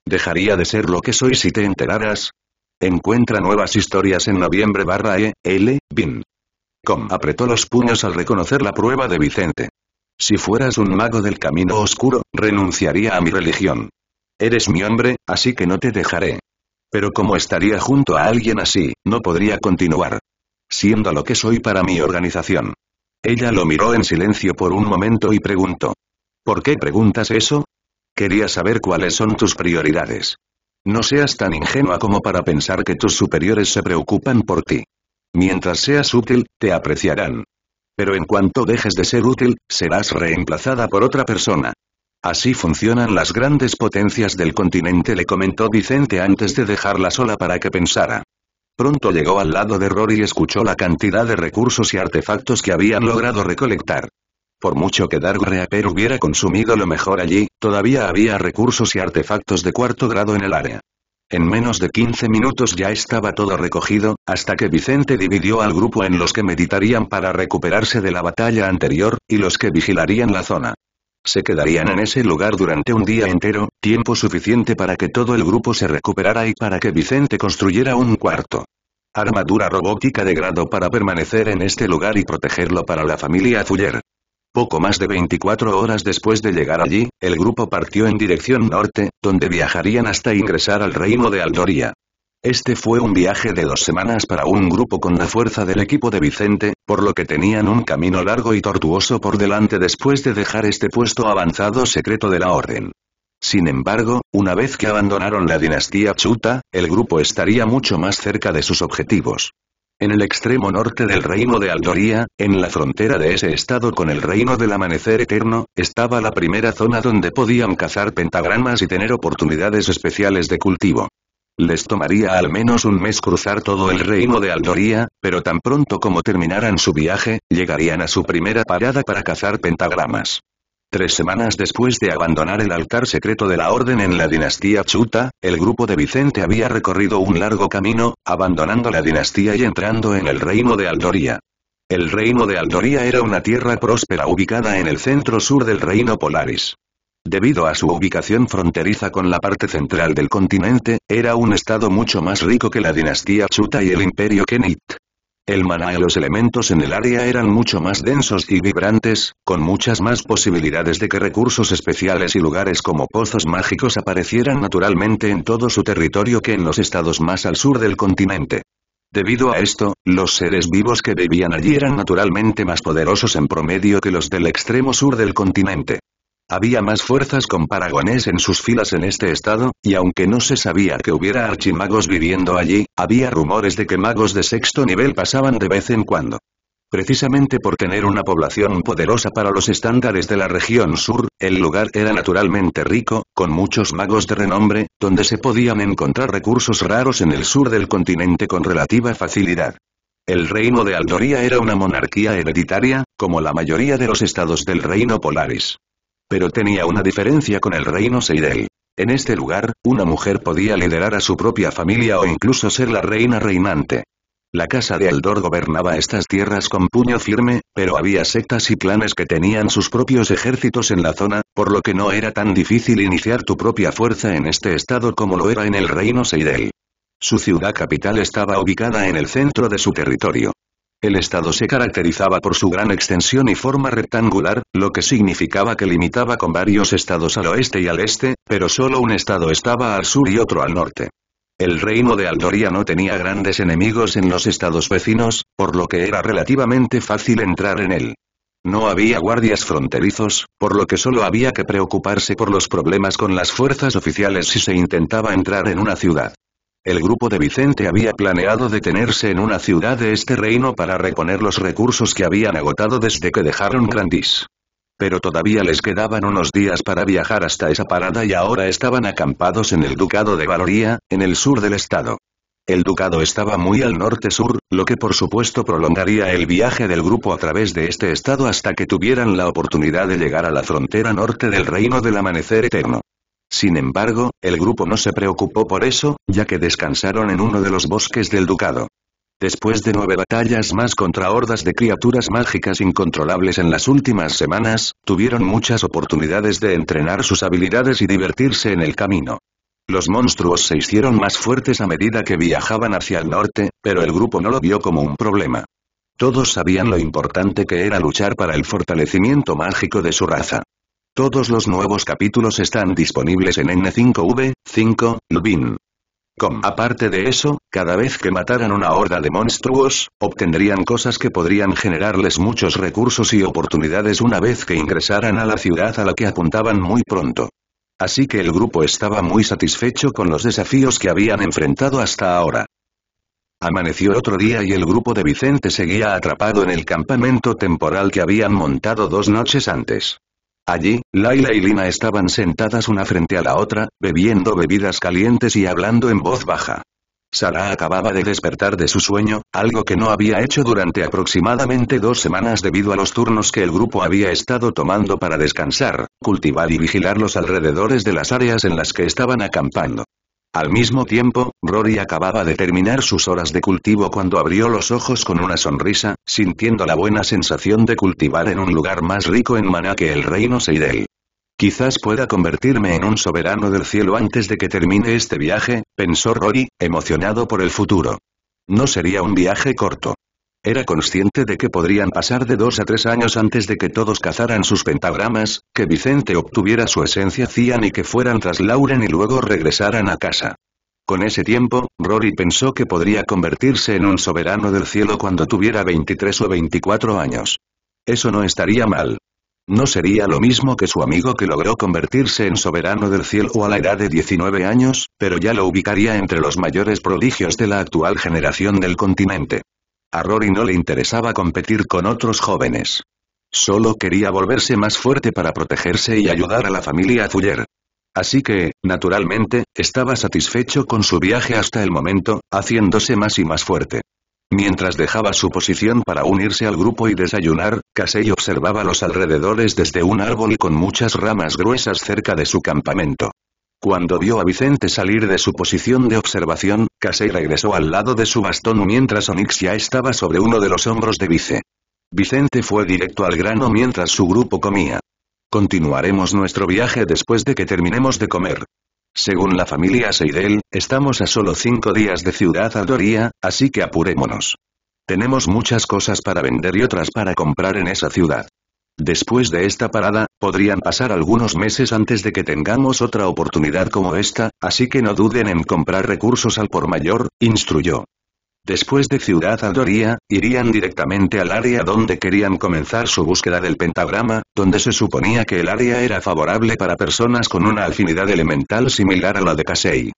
¿Dejaría de ser lo que soy si te enteraras? Encuentra nuevas historias en noviembre barra e, l, bin. Com apretó los puños al reconocer la prueba de Vicente. Si fueras un mago del camino oscuro, renunciaría a mi religión. Eres mi hombre, así que no te dejaré. Pero como estaría junto a alguien así, no podría continuar. Siendo lo que soy para mi organización. Ella lo miró en silencio por un momento y preguntó. ¿Por qué preguntas eso? Quería saber cuáles son tus prioridades. No seas tan ingenua como para pensar que tus superiores se preocupan por ti. Mientras seas útil, te apreciarán. Pero en cuanto dejes de ser útil, serás reemplazada por otra persona. Así funcionan las grandes potencias del continente, le comentó Vicente antes de dejarla sola para que pensara. Pronto llegó al lado de Rory y escuchó la cantidad de recursos y artefactos que habían logrado recolectar. Por mucho que Dark Reaper hubiera consumido lo mejor allí, todavía había recursos y artefactos de cuarto grado en el área. En menos de 15 minutos ya estaba todo recogido, hasta que Vicente dividió al grupo en los que meditarían para recuperarse de la batalla anterior, y los que vigilarían la zona. Se quedarían en ese lugar durante un día entero, tiempo suficiente para que todo el grupo se recuperara y para que Vicente construyera un cuarto. Armadura robótica de grado para permanecer en este lugar y protegerlo para la familia Fuller. Poco más de 24 horas después de llegar allí, el grupo partió en dirección norte, donde viajarían hasta ingresar al reino de Aldoria. Este fue un viaje de dos semanas para un grupo con la fuerza del equipo de Vicente, por lo que tenían un camino largo y tortuoso por delante después de dejar este puesto avanzado secreto de la Orden. Sin embargo, una vez que abandonaron la dinastía Chuta, el grupo estaría mucho más cerca de sus objetivos en el extremo norte del reino de Aldoría, en la frontera de ese estado con el reino del amanecer eterno, estaba la primera zona donde podían cazar pentagramas y tener oportunidades especiales de cultivo. Les tomaría al menos un mes cruzar todo el reino de Aldoría, pero tan pronto como terminaran su viaje, llegarían a su primera parada para cazar pentagramas. Tres semanas después de abandonar el altar secreto de la orden en la dinastía Chuta, el grupo de Vicente había recorrido un largo camino, abandonando la dinastía y entrando en el reino de Aldoria. El reino de Aldoria era una tierra próspera ubicada en el centro sur del reino Polaris. Debido a su ubicación fronteriza con la parte central del continente, era un estado mucho más rico que la dinastía Chuta y el imperio Kenit. El maná y los elementos en el área eran mucho más densos y vibrantes, con muchas más posibilidades de que recursos especiales y lugares como pozos mágicos aparecieran naturalmente en todo su territorio que en los estados más al sur del continente. Debido a esto, los seres vivos que vivían allí eran naturalmente más poderosos en promedio que los del extremo sur del continente. Había más fuerzas con paragonés en sus filas en este estado, y aunque no se sabía que hubiera archimagos viviendo allí, había rumores de que magos de sexto nivel pasaban de vez en cuando. Precisamente por tener una población poderosa para los estándares de la región sur, el lugar era naturalmente rico, con muchos magos de renombre, donde se podían encontrar recursos raros en el sur del continente con relativa facilidad. El reino de Aldoría era una monarquía hereditaria, como la mayoría de los estados del reino Polaris. Pero tenía una diferencia con el reino Seidel. En este lugar, una mujer podía liderar a su propia familia o incluso ser la reina reinante. La casa de Eldor gobernaba estas tierras con puño firme, pero había sectas y clanes que tenían sus propios ejércitos en la zona, por lo que no era tan difícil iniciar tu propia fuerza en este estado como lo era en el reino Seidel. Su ciudad capital estaba ubicada en el centro de su territorio. El estado se caracterizaba por su gran extensión y forma rectangular, lo que significaba que limitaba con varios estados al oeste y al este, pero solo un estado estaba al sur y otro al norte. El reino de Aldoria no tenía grandes enemigos en los estados vecinos, por lo que era relativamente fácil entrar en él. No había guardias fronterizos, por lo que solo había que preocuparse por los problemas con las fuerzas oficiales si se intentaba entrar en una ciudad. El grupo de Vicente había planeado detenerse en una ciudad de este reino para reponer los recursos que habían agotado desde que dejaron Grandis. Pero todavía les quedaban unos días para viajar hasta esa parada y ahora estaban acampados en el Ducado de Valoría, en el sur del estado. El ducado estaba muy al norte-sur, lo que por supuesto prolongaría el viaje del grupo a través de este estado hasta que tuvieran la oportunidad de llegar a la frontera norte del reino del amanecer eterno. Sin embargo, el grupo no se preocupó por eso, ya que descansaron en uno de los bosques del ducado. Después de nueve batallas más contra hordas de criaturas mágicas incontrolables en las últimas semanas, tuvieron muchas oportunidades de entrenar sus habilidades y divertirse en el camino. Los monstruos se hicieron más fuertes a medida que viajaban hacia el norte, pero el grupo no lo vio como un problema. Todos sabían lo importante que era luchar para el fortalecimiento mágico de su raza. Todos los nuevos capítulos están disponibles en N5V, 5, Lubin. Aparte de eso, cada vez que mataran una horda de monstruos, obtendrían cosas que podrían generarles muchos recursos y oportunidades una vez que ingresaran a la ciudad a la que apuntaban muy pronto. Así que el grupo estaba muy satisfecho con los desafíos que habían enfrentado hasta ahora. Amaneció otro día y el grupo de Vicente seguía atrapado en el campamento temporal que habían montado dos noches antes. Allí, Laila y Lina estaban sentadas una frente a la otra, bebiendo bebidas calientes y hablando en voz baja. Sara acababa de despertar de su sueño, algo que no había hecho durante aproximadamente dos semanas debido a los turnos que el grupo había estado tomando para descansar, cultivar y vigilar los alrededores de las áreas en las que estaban acampando. Al mismo tiempo, Rory acababa de terminar sus horas de cultivo cuando abrió los ojos con una sonrisa, sintiendo la buena sensación de cultivar en un lugar más rico en maná que el reino Seidel. Quizás pueda convertirme en un soberano del cielo antes de que termine este viaje, pensó Rory, emocionado por el futuro. No sería un viaje corto. Era consciente de que podrían pasar de dos a tres años antes de que todos cazaran sus pentagramas, que Vicente obtuviera su esencia Cian y que fueran tras Lauren y luego regresaran a casa. Con ese tiempo, Rory pensó que podría convertirse en un soberano del cielo cuando tuviera 23 o 24 años. Eso no estaría mal. No sería lo mismo que su amigo que logró convertirse en soberano del cielo a la edad de 19 años, pero ya lo ubicaría entre los mayores prodigios de la actual generación del continente. A Rory no le interesaba competir con otros jóvenes. Solo quería volverse más fuerte para protegerse y ayudar a la familia Fuller. Así que, naturalmente, estaba satisfecho con su viaje hasta el momento, haciéndose más y más fuerte. Mientras dejaba su posición para unirse al grupo y desayunar, Casey observaba los alrededores desde un árbol con muchas ramas gruesas cerca de su campamento. Cuando vio a Vicente salir de su posición de observación, Casey regresó al lado de su bastón mientras Onyx ya estaba sobre uno de los hombros de Vice. Vicente fue directo al grano mientras su grupo comía. Continuaremos nuestro viaje después de que terminemos de comer. Según la familia Seidel, estamos a solo cinco días de Ciudad Aldoría, así que apurémonos. Tenemos muchas cosas para vender y otras para comprar en esa ciudad. Después de esta parada, podrían pasar algunos meses antes de que tengamos otra oportunidad como esta, así que no duden en comprar recursos al por mayor, instruyó. Después de Ciudad Aldoría, irían directamente al área donde querían comenzar su búsqueda del pentagrama, donde se suponía que el área era favorable para personas con una afinidad elemental similar a la de Kasei.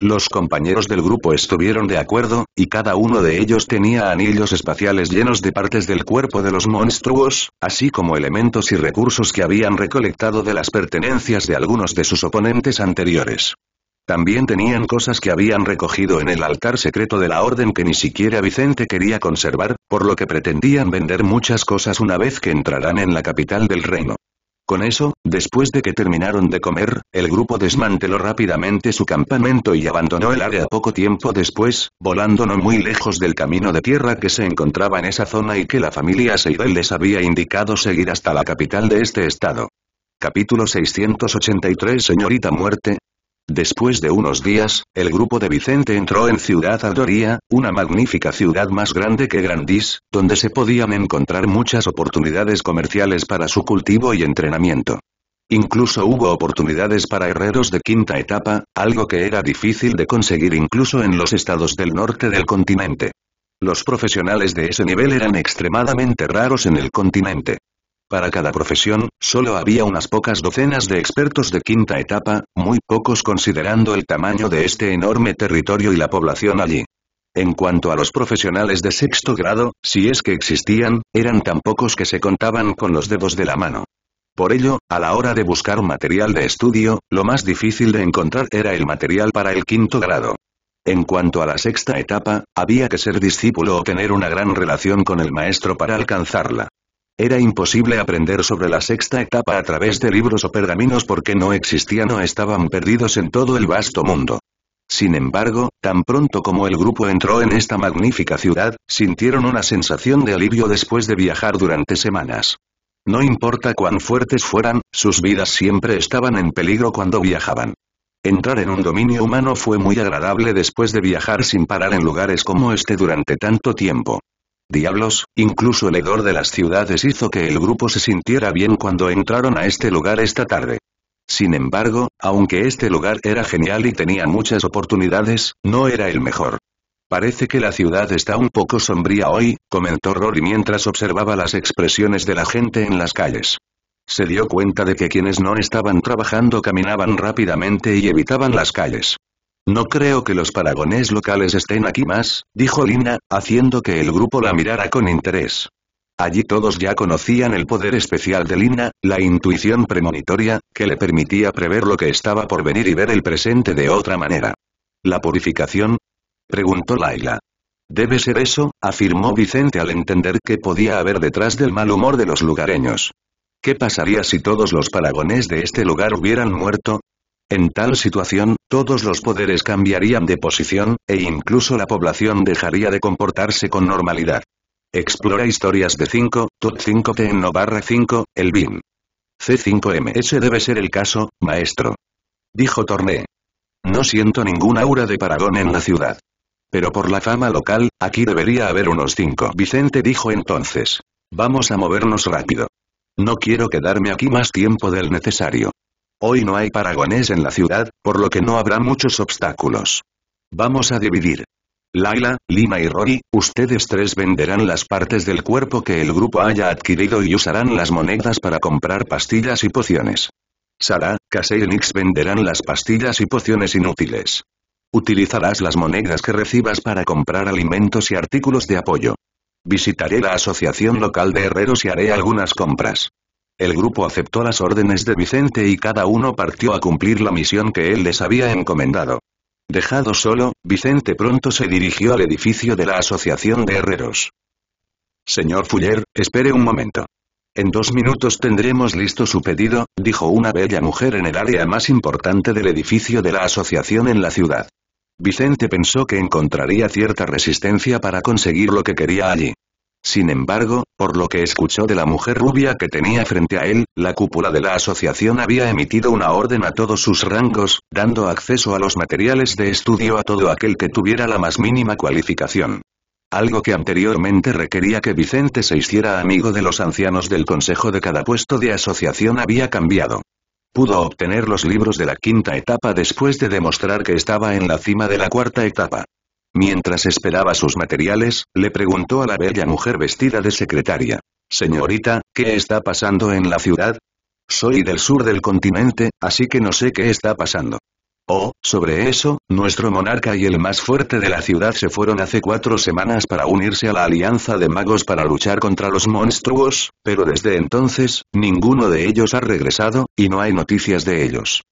Los compañeros del grupo estuvieron de acuerdo, y cada uno de ellos tenía anillos espaciales llenos de partes del cuerpo de los monstruos, así como elementos y recursos que habían recolectado de las pertenencias de algunos de sus oponentes anteriores. También tenían cosas que habían recogido en el altar secreto de la orden que ni siquiera Vicente quería conservar, por lo que pretendían vender muchas cosas una vez que entraran en la capital del reino. Con eso, después de que terminaron de comer, el grupo desmanteló rápidamente su campamento y abandonó el área poco tiempo después, volando no muy lejos del camino de tierra que se encontraba en esa zona y que la familia Seidel les había indicado seguir hasta la capital de este estado. Capítulo 683 Señorita Muerte, Después de unos días, el grupo de Vicente entró en Ciudad Adoría, una magnífica ciudad más grande que Grandis, donde se podían encontrar muchas oportunidades comerciales para su cultivo y entrenamiento. Incluso hubo oportunidades para herreros de quinta etapa, algo que era difícil de conseguir incluso en los estados del norte del continente. Los profesionales de ese nivel eran extremadamente raros en el continente. Para cada profesión, solo había unas pocas docenas de expertos de quinta etapa, muy pocos considerando el tamaño de este enorme territorio y la población allí. En cuanto a los profesionales de sexto grado, si es que existían, eran tan pocos que se contaban con los dedos de la mano. Por ello, a la hora de buscar material de estudio, lo más difícil de encontrar era el material para el quinto grado. En cuanto a la sexta etapa, había que ser discípulo o tener una gran relación con el maestro para alcanzarla. Era imposible aprender sobre la sexta etapa a través de libros o pergaminos porque no existían o estaban perdidos en todo el vasto mundo. Sin embargo, tan pronto como el grupo entró en esta magnífica ciudad, sintieron una sensación de alivio después de viajar durante semanas. No importa cuán fuertes fueran, sus vidas siempre estaban en peligro cuando viajaban. Entrar en un dominio humano fue muy agradable después de viajar sin parar en lugares como este durante tanto tiempo. Diablos, incluso el hedor de las ciudades hizo que el grupo se sintiera bien cuando entraron a este lugar esta tarde. Sin embargo, aunque este lugar era genial y tenía muchas oportunidades, no era el mejor. Parece que la ciudad está un poco sombría hoy, comentó Rory mientras observaba las expresiones de la gente en las calles. Se dio cuenta de que quienes no estaban trabajando caminaban rápidamente y evitaban las calles. No creo que los paragonés locales estén aquí más, dijo Lina, haciendo que el grupo la mirara con interés. Allí todos ya conocían el poder especial de Lina, la intuición premonitoria, que le permitía prever lo que estaba por venir y ver el presente de otra manera. ¿La purificación? preguntó Laila. Debe ser eso, afirmó Vicente al entender que podía haber detrás del mal humor de los lugareños. ¿Qué pasaría si todos los paragonés de este lugar hubieran muerto? En tal situación, todos los poderes cambiarían de posición, e incluso la población dejaría de comportarse con normalidad. Explora historias de 5, Tot 5 en barra 5, el BIM. C5M. Ese debe ser el caso, maestro. Dijo Torné. No siento ningún aura de paragón en la ciudad. Pero por la fama local, aquí debería haber unos 5. Vicente dijo entonces. Vamos a movernos rápido. No quiero quedarme aquí más tiempo del necesario. Hoy no hay paragonés en la ciudad, por lo que no habrá muchos obstáculos. Vamos a dividir. Laila, Lima y Rory, ustedes tres venderán las partes del cuerpo que el grupo haya adquirido y usarán las monedas para comprar pastillas y pociones. Sara, Casey y Nix venderán las pastillas y pociones inútiles. Utilizarás las monedas que recibas para comprar alimentos y artículos de apoyo. Visitaré la asociación local de herreros y haré algunas compras. El grupo aceptó las órdenes de Vicente y cada uno partió a cumplir la misión que él les había encomendado. Dejado solo, Vicente pronto se dirigió al edificio de la Asociación de Herreros. Señor Fuller, espere un momento. En dos minutos tendremos listo su pedido, dijo una bella mujer en el área más importante del edificio de la asociación en la ciudad. Vicente pensó que encontraría cierta resistencia para conseguir lo que quería allí. Sin embargo, por lo que escuchó de la mujer rubia que tenía frente a él, la cúpula de la asociación había emitido una orden a todos sus rangos, dando acceso a los materiales de estudio a todo aquel que tuviera la más mínima cualificación. Algo que anteriormente requería que Vicente se hiciera amigo de los ancianos del consejo de cada puesto de asociación había cambiado. Pudo obtener los libros de la quinta etapa después de demostrar que estaba en la cima de la cuarta etapa. Mientras esperaba sus materiales, le preguntó a la bella mujer vestida de secretaria. Señorita, ¿qué está pasando en la ciudad? Soy del sur del continente, así que no sé qué está pasando. Oh, sobre eso, nuestro monarca y el más fuerte de la ciudad se fueron hace cuatro semanas para unirse a la Alianza de Magos para luchar contra los monstruos, pero desde entonces, ninguno de ellos ha regresado, y no hay noticias de ellos.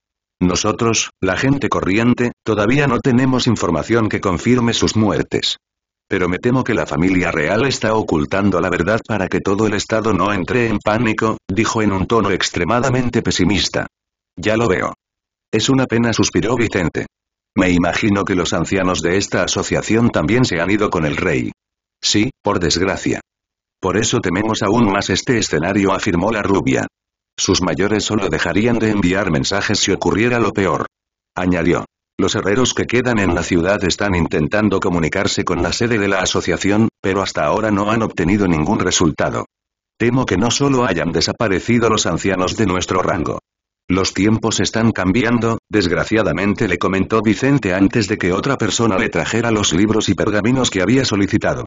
Nosotros, la gente corriente, todavía no tenemos información que confirme sus muertes. Pero me temo que la familia real está ocultando la verdad para que todo el Estado no entre en pánico, dijo en un tono extremadamente pesimista. Ya lo veo. Es una pena, suspiró Vicente. Me imagino que los ancianos de esta asociación también se han ido con el rey. Sí, por desgracia. Por eso tememos aún más este escenario, afirmó la rubia. Sus mayores solo dejarían de enviar mensajes si ocurriera lo peor. Añadió. Los herreros que quedan en la ciudad están intentando comunicarse con la sede de la asociación, pero hasta ahora no han obtenido ningún resultado. Temo que no solo hayan desaparecido los ancianos de nuestro rango. Los tiempos están cambiando, desgraciadamente le comentó Vicente antes de que otra persona le trajera los libros y pergaminos que había solicitado.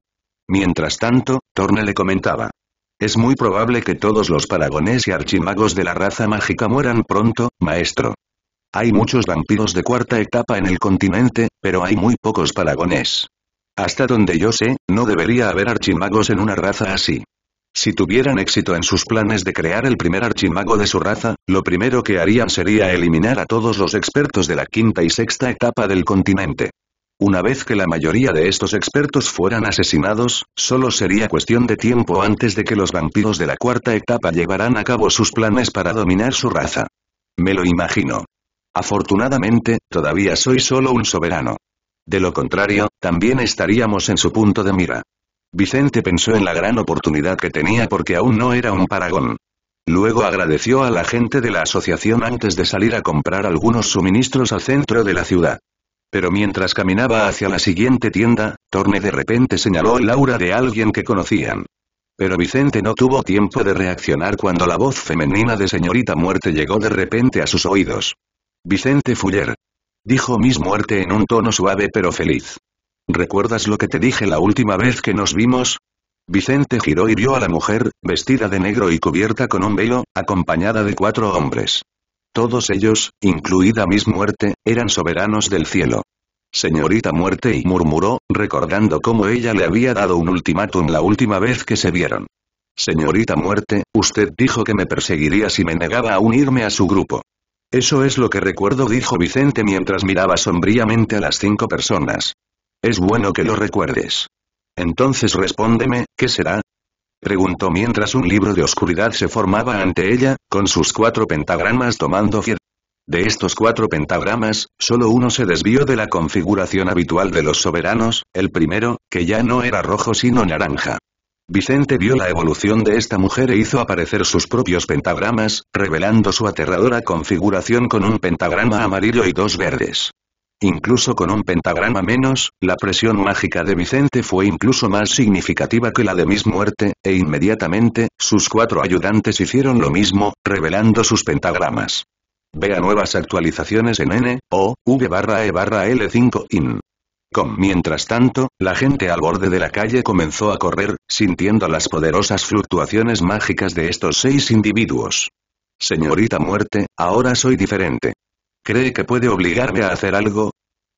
Mientras tanto, Torne le comentaba. Es muy probable que todos los paragones y archimagos de la raza mágica mueran pronto, maestro. Hay muchos vampiros de cuarta etapa en el continente, pero hay muy pocos paragones. Hasta donde yo sé, no debería haber archimagos en una raza así. Si tuvieran éxito en sus planes de crear el primer archimago de su raza, lo primero que harían sería eliminar a todos los expertos de la quinta y sexta etapa del continente. Una vez que la mayoría de estos expertos fueran asesinados, solo sería cuestión de tiempo antes de que los vampiros de la cuarta etapa llevaran a cabo sus planes para dominar su raza. Me lo imagino. Afortunadamente, todavía soy solo un soberano. De lo contrario, también estaríamos en su punto de mira. Vicente pensó en la gran oportunidad que tenía porque aún no era un paragón. Luego agradeció a la gente de la asociación antes de salir a comprar algunos suministros al centro de la ciudad. Pero mientras caminaba hacia la siguiente tienda, Torne de repente señaló el aura de alguien que conocían. Pero Vicente no tuvo tiempo de reaccionar cuando la voz femenina de señorita muerte llegó de repente a sus oídos. Vicente Fuller. Dijo Miss Muerte en un tono suave pero feliz. ¿Recuerdas lo que te dije la última vez que nos vimos? Vicente giró y vio a la mujer, vestida de negro y cubierta con un velo, acompañada de cuatro hombres. Todos ellos, incluida mis Muerte, eran soberanos del cielo. Señorita Muerte y murmuró, recordando cómo ella le había dado un ultimátum la última vez que se vieron. Señorita Muerte, usted dijo que me perseguiría si me negaba a unirme a su grupo. Eso es lo que recuerdo dijo Vicente mientras miraba sombríamente a las cinco personas. Es bueno que lo recuerdes. Entonces respóndeme, ¿qué será? preguntó mientras un libro de oscuridad se formaba ante ella, con sus cuatro pentagramas tomando fiel. De estos cuatro pentagramas, solo uno se desvió de la configuración habitual de los soberanos, el primero, que ya no era rojo sino naranja. Vicente vio la evolución de esta mujer e hizo aparecer sus propios pentagramas, revelando su aterradora configuración con un pentagrama amarillo y dos verdes. Incluso con un pentagrama menos, la presión mágica de Vicente fue incluso más significativa que la de Miss Muerte, e inmediatamente, sus cuatro ayudantes hicieron lo mismo, revelando sus pentagramas. Vea nuevas actualizaciones en n, o, v barra e barra l5 in. Com. Mientras tanto, la gente al borde de la calle comenzó a correr, sintiendo las poderosas fluctuaciones mágicas de estos seis individuos. Señorita Muerte, ahora soy diferente. ¿Cree que puede obligarme a hacer algo?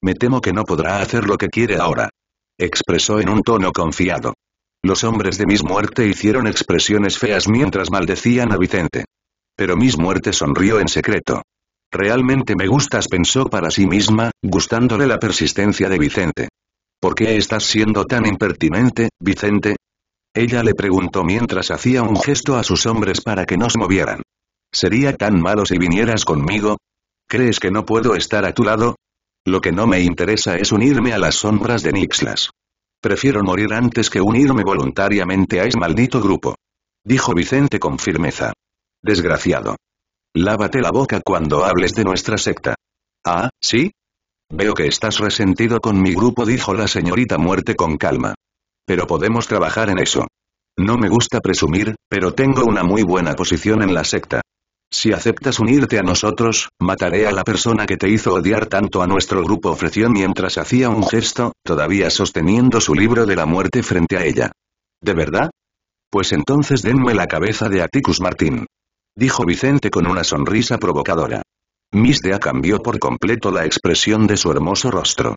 Me temo que no podrá hacer lo que quiere ahora. Expresó en un tono confiado. Los hombres de Miss Muerte hicieron expresiones feas mientras maldecían a Vicente. Pero Miss Muerte sonrió en secreto. Realmente me gustas pensó para sí misma, gustándole la persistencia de Vicente. ¿Por qué estás siendo tan impertinente, Vicente? Ella le preguntó mientras hacía un gesto a sus hombres para que no se movieran. ¿Sería tan malo si vinieras conmigo? ¿Crees que no puedo estar a tu lado? Lo que no me interesa es unirme a las sombras de Nixlas. Prefiero morir antes que unirme voluntariamente a ese maldito grupo. Dijo Vicente con firmeza. Desgraciado. Lávate la boca cuando hables de nuestra secta. Ah, ¿sí? Veo que estás resentido con mi grupo, dijo la señorita Muerte con calma. Pero podemos trabajar en eso. No me gusta presumir, pero tengo una muy buena posición en la secta. Si aceptas unirte a nosotros, mataré a la persona que te hizo odiar tanto a nuestro grupo ofreció mientras hacía un gesto, todavía sosteniendo su libro de la muerte frente a ella. ¿De verdad? Pues entonces denme la cabeza de Aticus Martín. Dijo Vicente con una sonrisa provocadora. Miss cambió por completo la expresión de su hermoso rostro.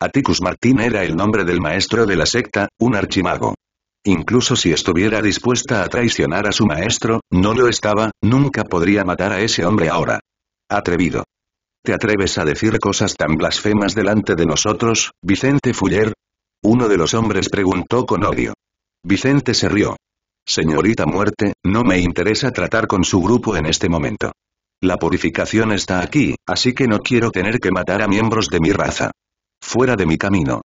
Aticus Martín era el nombre del maestro de la secta, un archimago. Incluso si estuviera dispuesta a traicionar a su maestro, no lo estaba, nunca podría matar a ese hombre ahora. Atrevido. ¿Te atreves a decir cosas tan blasfemas delante de nosotros, Vicente Fuller? Uno de los hombres preguntó con odio. Vicente se rió. Señorita Muerte, no me interesa tratar con su grupo en este momento. La purificación está aquí, así que no quiero tener que matar a miembros de mi raza. Fuera de mi camino.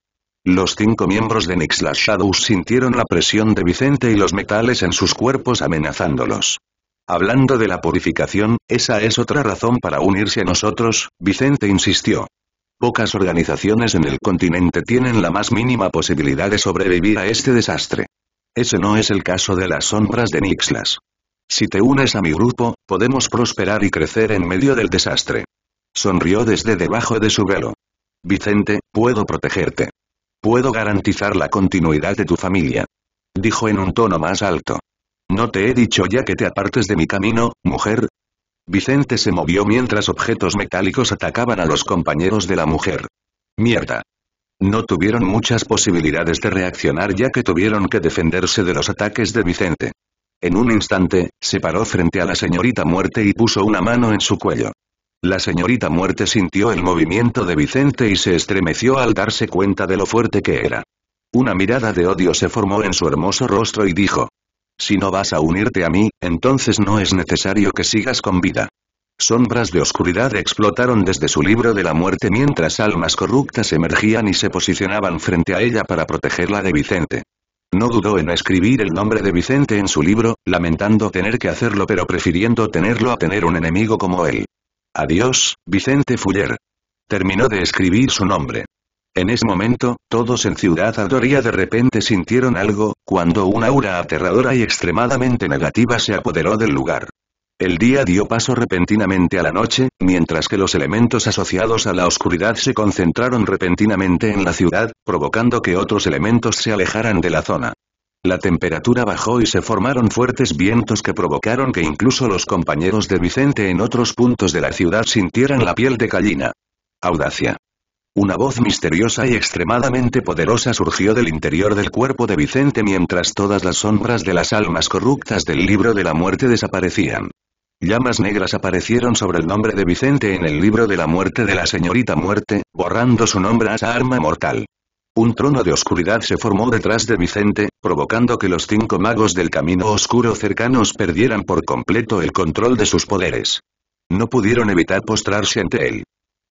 Los cinco miembros de Nixlas Shadows sintieron la presión de Vicente y los metales en sus cuerpos amenazándolos. Hablando de la purificación, esa es otra razón para unirse a nosotros, Vicente insistió. Pocas organizaciones en el continente tienen la más mínima posibilidad de sobrevivir a este desastre. Ese no es el caso de las sombras de Nixlas. Si te unes a mi grupo, podemos prosperar y crecer en medio del desastre. Sonrió desde debajo de su velo. Vicente, puedo protegerte. Puedo garantizar la continuidad de tu familia. Dijo en un tono más alto. ¿No te he dicho ya que te apartes de mi camino, mujer? Vicente se movió mientras objetos metálicos atacaban a los compañeros de la mujer. Mierda. No tuvieron muchas posibilidades de reaccionar ya que tuvieron que defenderse de los ataques de Vicente. En un instante, se paró frente a la señorita muerte y puso una mano en su cuello. La señorita Muerte sintió el movimiento de Vicente y se estremeció al darse cuenta de lo fuerte que era. Una mirada de odio se formó en su hermoso rostro y dijo. Si no vas a unirte a mí, entonces no es necesario que sigas con vida. Sombras de oscuridad explotaron desde su libro de la muerte mientras almas corruptas emergían y se posicionaban frente a ella para protegerla de Vicente. No dudó en escribir el nombre de Vicente en su libro, lamentando tener que hacerlo pero prefiriendo tenerlo a tener un enemigo como él. Adiós, Vicente Fuller. Terminó de escribir su nombre. En ese momento, todos en Ciudad Adoría de repente sintieron algo, cuando una aura aterradora y extremadamente negativa se apoderó del lugar. El día dio paso repentinamente a la noche, mientras que los elementos asociados a la oscuridad se concentraron repentinamente en la ciudad, provocando que otros elementos se alejaran de la zona. La temperatura bajó y se formaron fuertes vientos que provocaron que incluso los compañeros de Vicente en otros puntos de la ciudad sintieran la piel de gallina. Audacia. Una voz misteriosa y extremadamente poderosa surgió del interior del cuerpo de Vicente mientras todas las sombras de las almas corruptas del libro de la muerte desaparecían. Llamas negras aparecieron sobre el nombre de Vicente en el libro de la muerte de la señorita muerte, borrando su nombre a esa arma mortal. Un trono de oscuridad se formó detrás de Vicente, provocando que los cinco magos del camino oscuro cercanos perdieran por completo el control de sus poderes. No pudieron evitar postrarse ante él.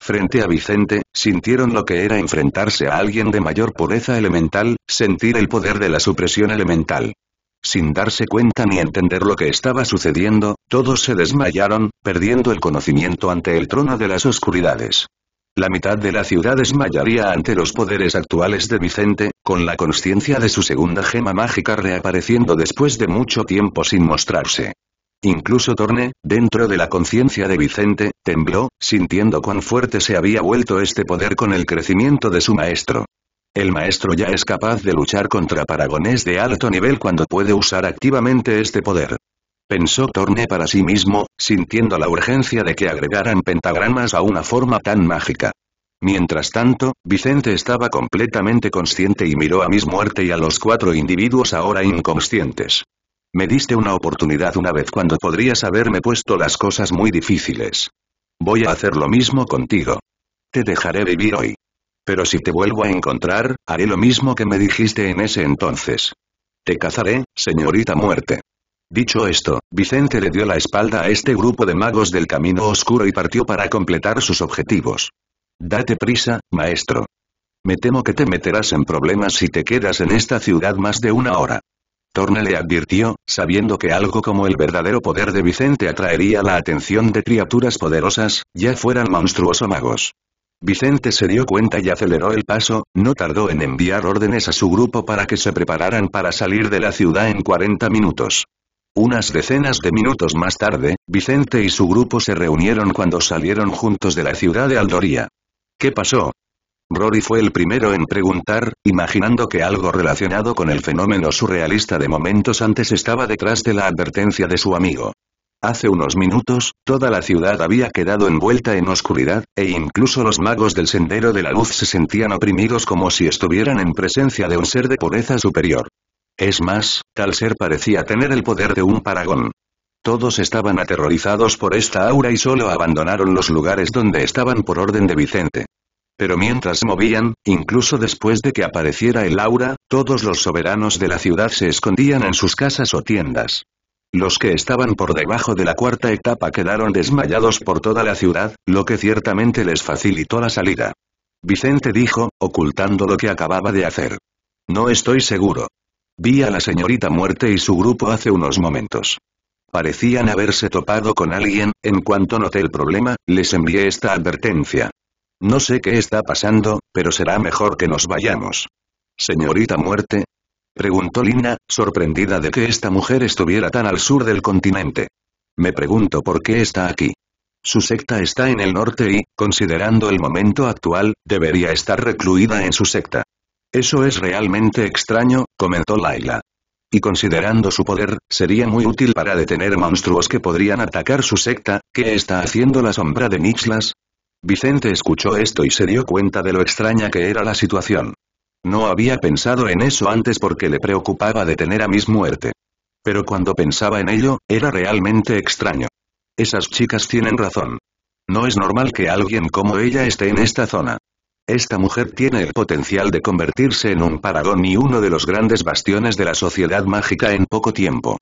Frente a Vicente, sintieron lo que era enfrentarse a alguien de mayor pureza elemental, sentir el poder de la supresión elemental. Sin darse cuenta ni entender lo que estaba sucediendo, todos se desmayaron, perdiendo el conocimiento ante el trono de las oscuridades. La mitad de la ciudad desmayaría ante los poderes actuales de Vicente, con la conciencia de su segunda gema mágica reapareciendo después de mucho tiempo sin mostrarse. Incluso Torne, dentro de la conciencia de Vicente, tembló, sintiendo cuán fuerte se había vuelto este poder con el crecimiento de su maestro. El maestro ya es capaz de luchar contra paragones de alto nivel cuando puede usar activamente este poder pensó Torné para sí mismo, sintiendo la urgencia de que agregaran pentagramas a una forma tan mágica. Mientras tanto, Vicente estaba completamente consciente y miró a Miss Muerte y a los cuatro individuos ahora inconscientes. Me diste una oportunidad una vez cuando podrías haberme puesto las cosas muy difíciles. Voy a hacer lo mismo contigo. Te dejaré vivir hoy. Pero si te vuelvo a encontrar, haré lo mismo que me dijiste en ese entonces. Te cazaré, señorita Muerte. Dicho esto, Vicente le dio la espalda a este grupo de magos del camino oscuro y partió para completar sus objetivos. Date prisa, maestro. Me temo que te meterás en problemas si te quedas en esta ciudad más de una hora. torna le advirtió, sabiendo que algo como el verdadero poder de Vicente atraería la atención de criaturas poderosas, ya fueran monstruosos magos. Vicente se dio cuenta y aceleró el paso, no tardó en enviar órdenes a su grupo para que se prepararan para salir de la ciudad en 40 minutos. Unas decenas de minutos más tarde, Vicente y su grupo se reunieron cuando salieron juntos de la ciudad de Aldoría. ¿Qué pasó? Rory fue el primero en preguntar, imaginando que algo relacionado con el fenómeno surrealista de momentos antes estaba detrás de la advertencia de su amigo. Hace unos minutos, toda la ciudad había quedado envuelta en oscuridad, e incluso los magos del Sendero de la Luz se sentían oprimidos como si estuvieran en presencia de un ser de pureza superior. Es más, tal ser parecía tener el poder de un paragón. Todos estaban aterrorizados por esta aura y solo abandonaron los lugares donde estaban por orden de Vicente. Pero mientras movían, incluso después de que apareciera el aura, todos los soberanos de la ciudad se escondían en sus casas o tiendas. Los que estaban por debajo de la cuarta etapa quedaron desmayados por toda la ciudad, lo que ciertamente les facilitó la salida. Vicente dijo, ocultando lo que acababa de hacer. No estoy seguro. Vi a la señorita Muerte y su grupo hace unos momentos. Parecían haberse topado con alguien, en cuanto noté el problema, les envié esta advertencia. No sé qué está pasando, pero será mejor que nos vayamos. Señorita Muerte, preguntó Lina, sorprendida de que esta mujer estuviera tan al sur del continente. Me pregunto por qué está aquí. Su secta está en el norte y, considerando el momento actual, debería estar recluida en su secta. Eso es realmente extraño, comentó Laila. Y considerando su poder, sería muy útil para detener monstruos que podrían atacar su secta, ¿qué está haciendo la sombra de Nixlas? Vicente escuchó esto y se dio cuenta de lo extraña que era la situación. No había pensado en eso antes porque le preocupaba detener a Miss Muerte. Pero cuando pensaba en ello, era realmente extraño. Esas chicas tienen razón. No es normal que alguien como ella esté en esta zona. Esta mujer tiene el potencial de convertirse en un paradón y uno de los grandes bastiones de la sociedad mágica en poco tiempo.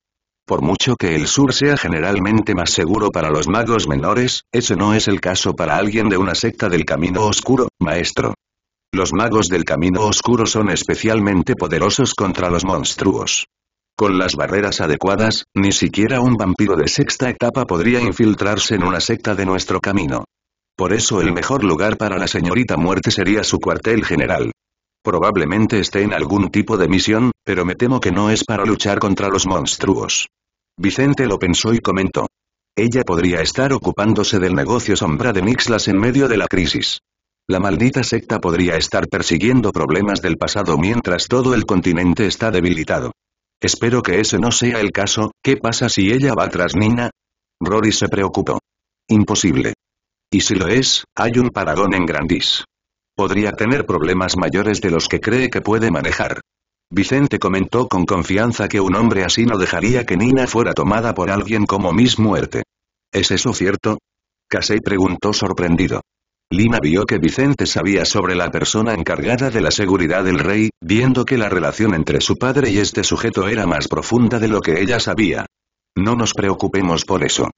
Por mucho que el sur sea generalmente más seguro para los magos menores, ese no es el caso para alguien de una secta del camino oscuro, maestro. Los magos del camino oscuro son especialmente poderosos contra los monstruos. Con las barreras adecuadas, ni siquiera un vampiro de sexta etapa podría infiltrarse en una secta de nuestro camino. Por eso el mejor lugar para la señorita muerte sería su cuartel general. Probablemente esté en algún tipo de misión, pero me temo que no es para luchar contra los monstruos. Vicente lo pensó y comentó. Ella podría estar ocupándose del negocio sombra de Mixlas en medio de la crisis. La maldita secta podría estar persiguiendo problemas del pasado mientras todo el continente está debilitado. Espero que ese no sea el caso, ¿qué pasa si ella va tras Nina? Rory se preocupó. Imposible. Y si lo es, hay un paradón en Grandís. Podría tener problemas mayores de los que cree que puede manejar. Vicente comentó con confianza que un hombre así no dejaría que Nina fuera tomada por alguien como Miss Muerte. ¿Es eso cierto? Casey preguntó sorprendido. Lina vio que Vicente sabía sobre la persona encargada de la seguridad del rey, viendo que la relación entre su padre y este sujeto era más profunda de lo que ella sabía. No nos preocupemos por eso.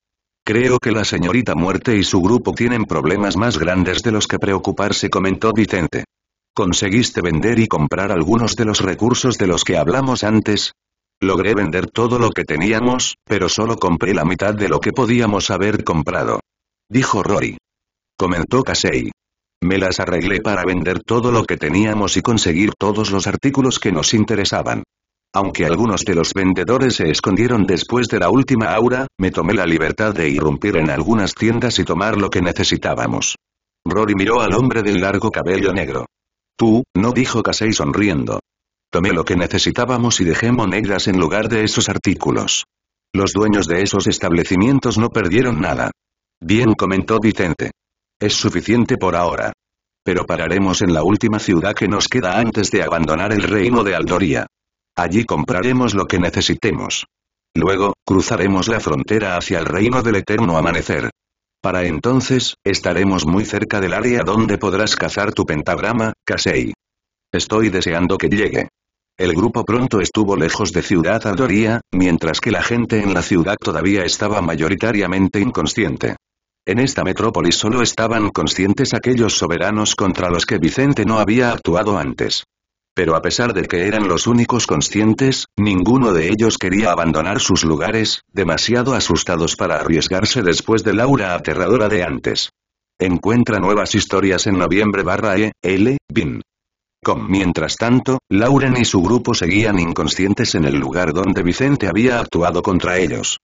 Creo que la señorita Muerte y su grupo tienen problemas más grandes de los que preocuparse comentó Vicente. ¿Conseguiste vender y comprar algunos de los recursos de los que hablamos antes? Logré vender todo lo que teníamos, pero solo compré la mitad de lo que podíamos haber comprado. Dijo Rory. Comentó Casey. Me las arreglé para vender todo lo que teníamos y conseguir todos los artículos que nos interesaban. Aunque algunos de los vendedores se escondieron después de la última aura, me tomé la libertad de irrumpir en algunas tiendas y tomar lo que necesitábamos. Rory miró al hombre del largo cabello negro. Tú, no dijo Casey sonriendo. Tomé lo que necesitábamos y dejé monedas en lugar de esos artículos. Los dueños de esos establecimientos no perdieron nada. Bien comentó Vicente. Es suficiente por ahora. Pero pararemos en la última ciudad que nos queda antes de abandonar el reino de Aldoría. Allí compraremos lo que necesitemos. Luego, cruzaremos la frontera hacia el reino del eterno amanecer. Para entonces, estaremos muy cerca del área donde podrás cazar tu pentagrama, Casey. Estoy deseando que llegue. El grupo pronto estuvo lejos de Ciudad Adoría, mientras que la gente en la ciudad todavía estaba mayoritariamente inconsciente. En esta metrópolis solo estaban conscientes aquellos soberanos contra los que Vicente no había actuado antes pero a pesar de que eran los únicos conscientes, ninguno de ellos quería abandonar sus lugares, demasiado asustados para arriesgarse después de Laura aterradora de antes. Encuentra nuevas historias en noviembre barra e, L, bin. Mientras tanto, Lauren y su grupo seguían inconscientes en el lugar donde Vicente había actuado contra ellos.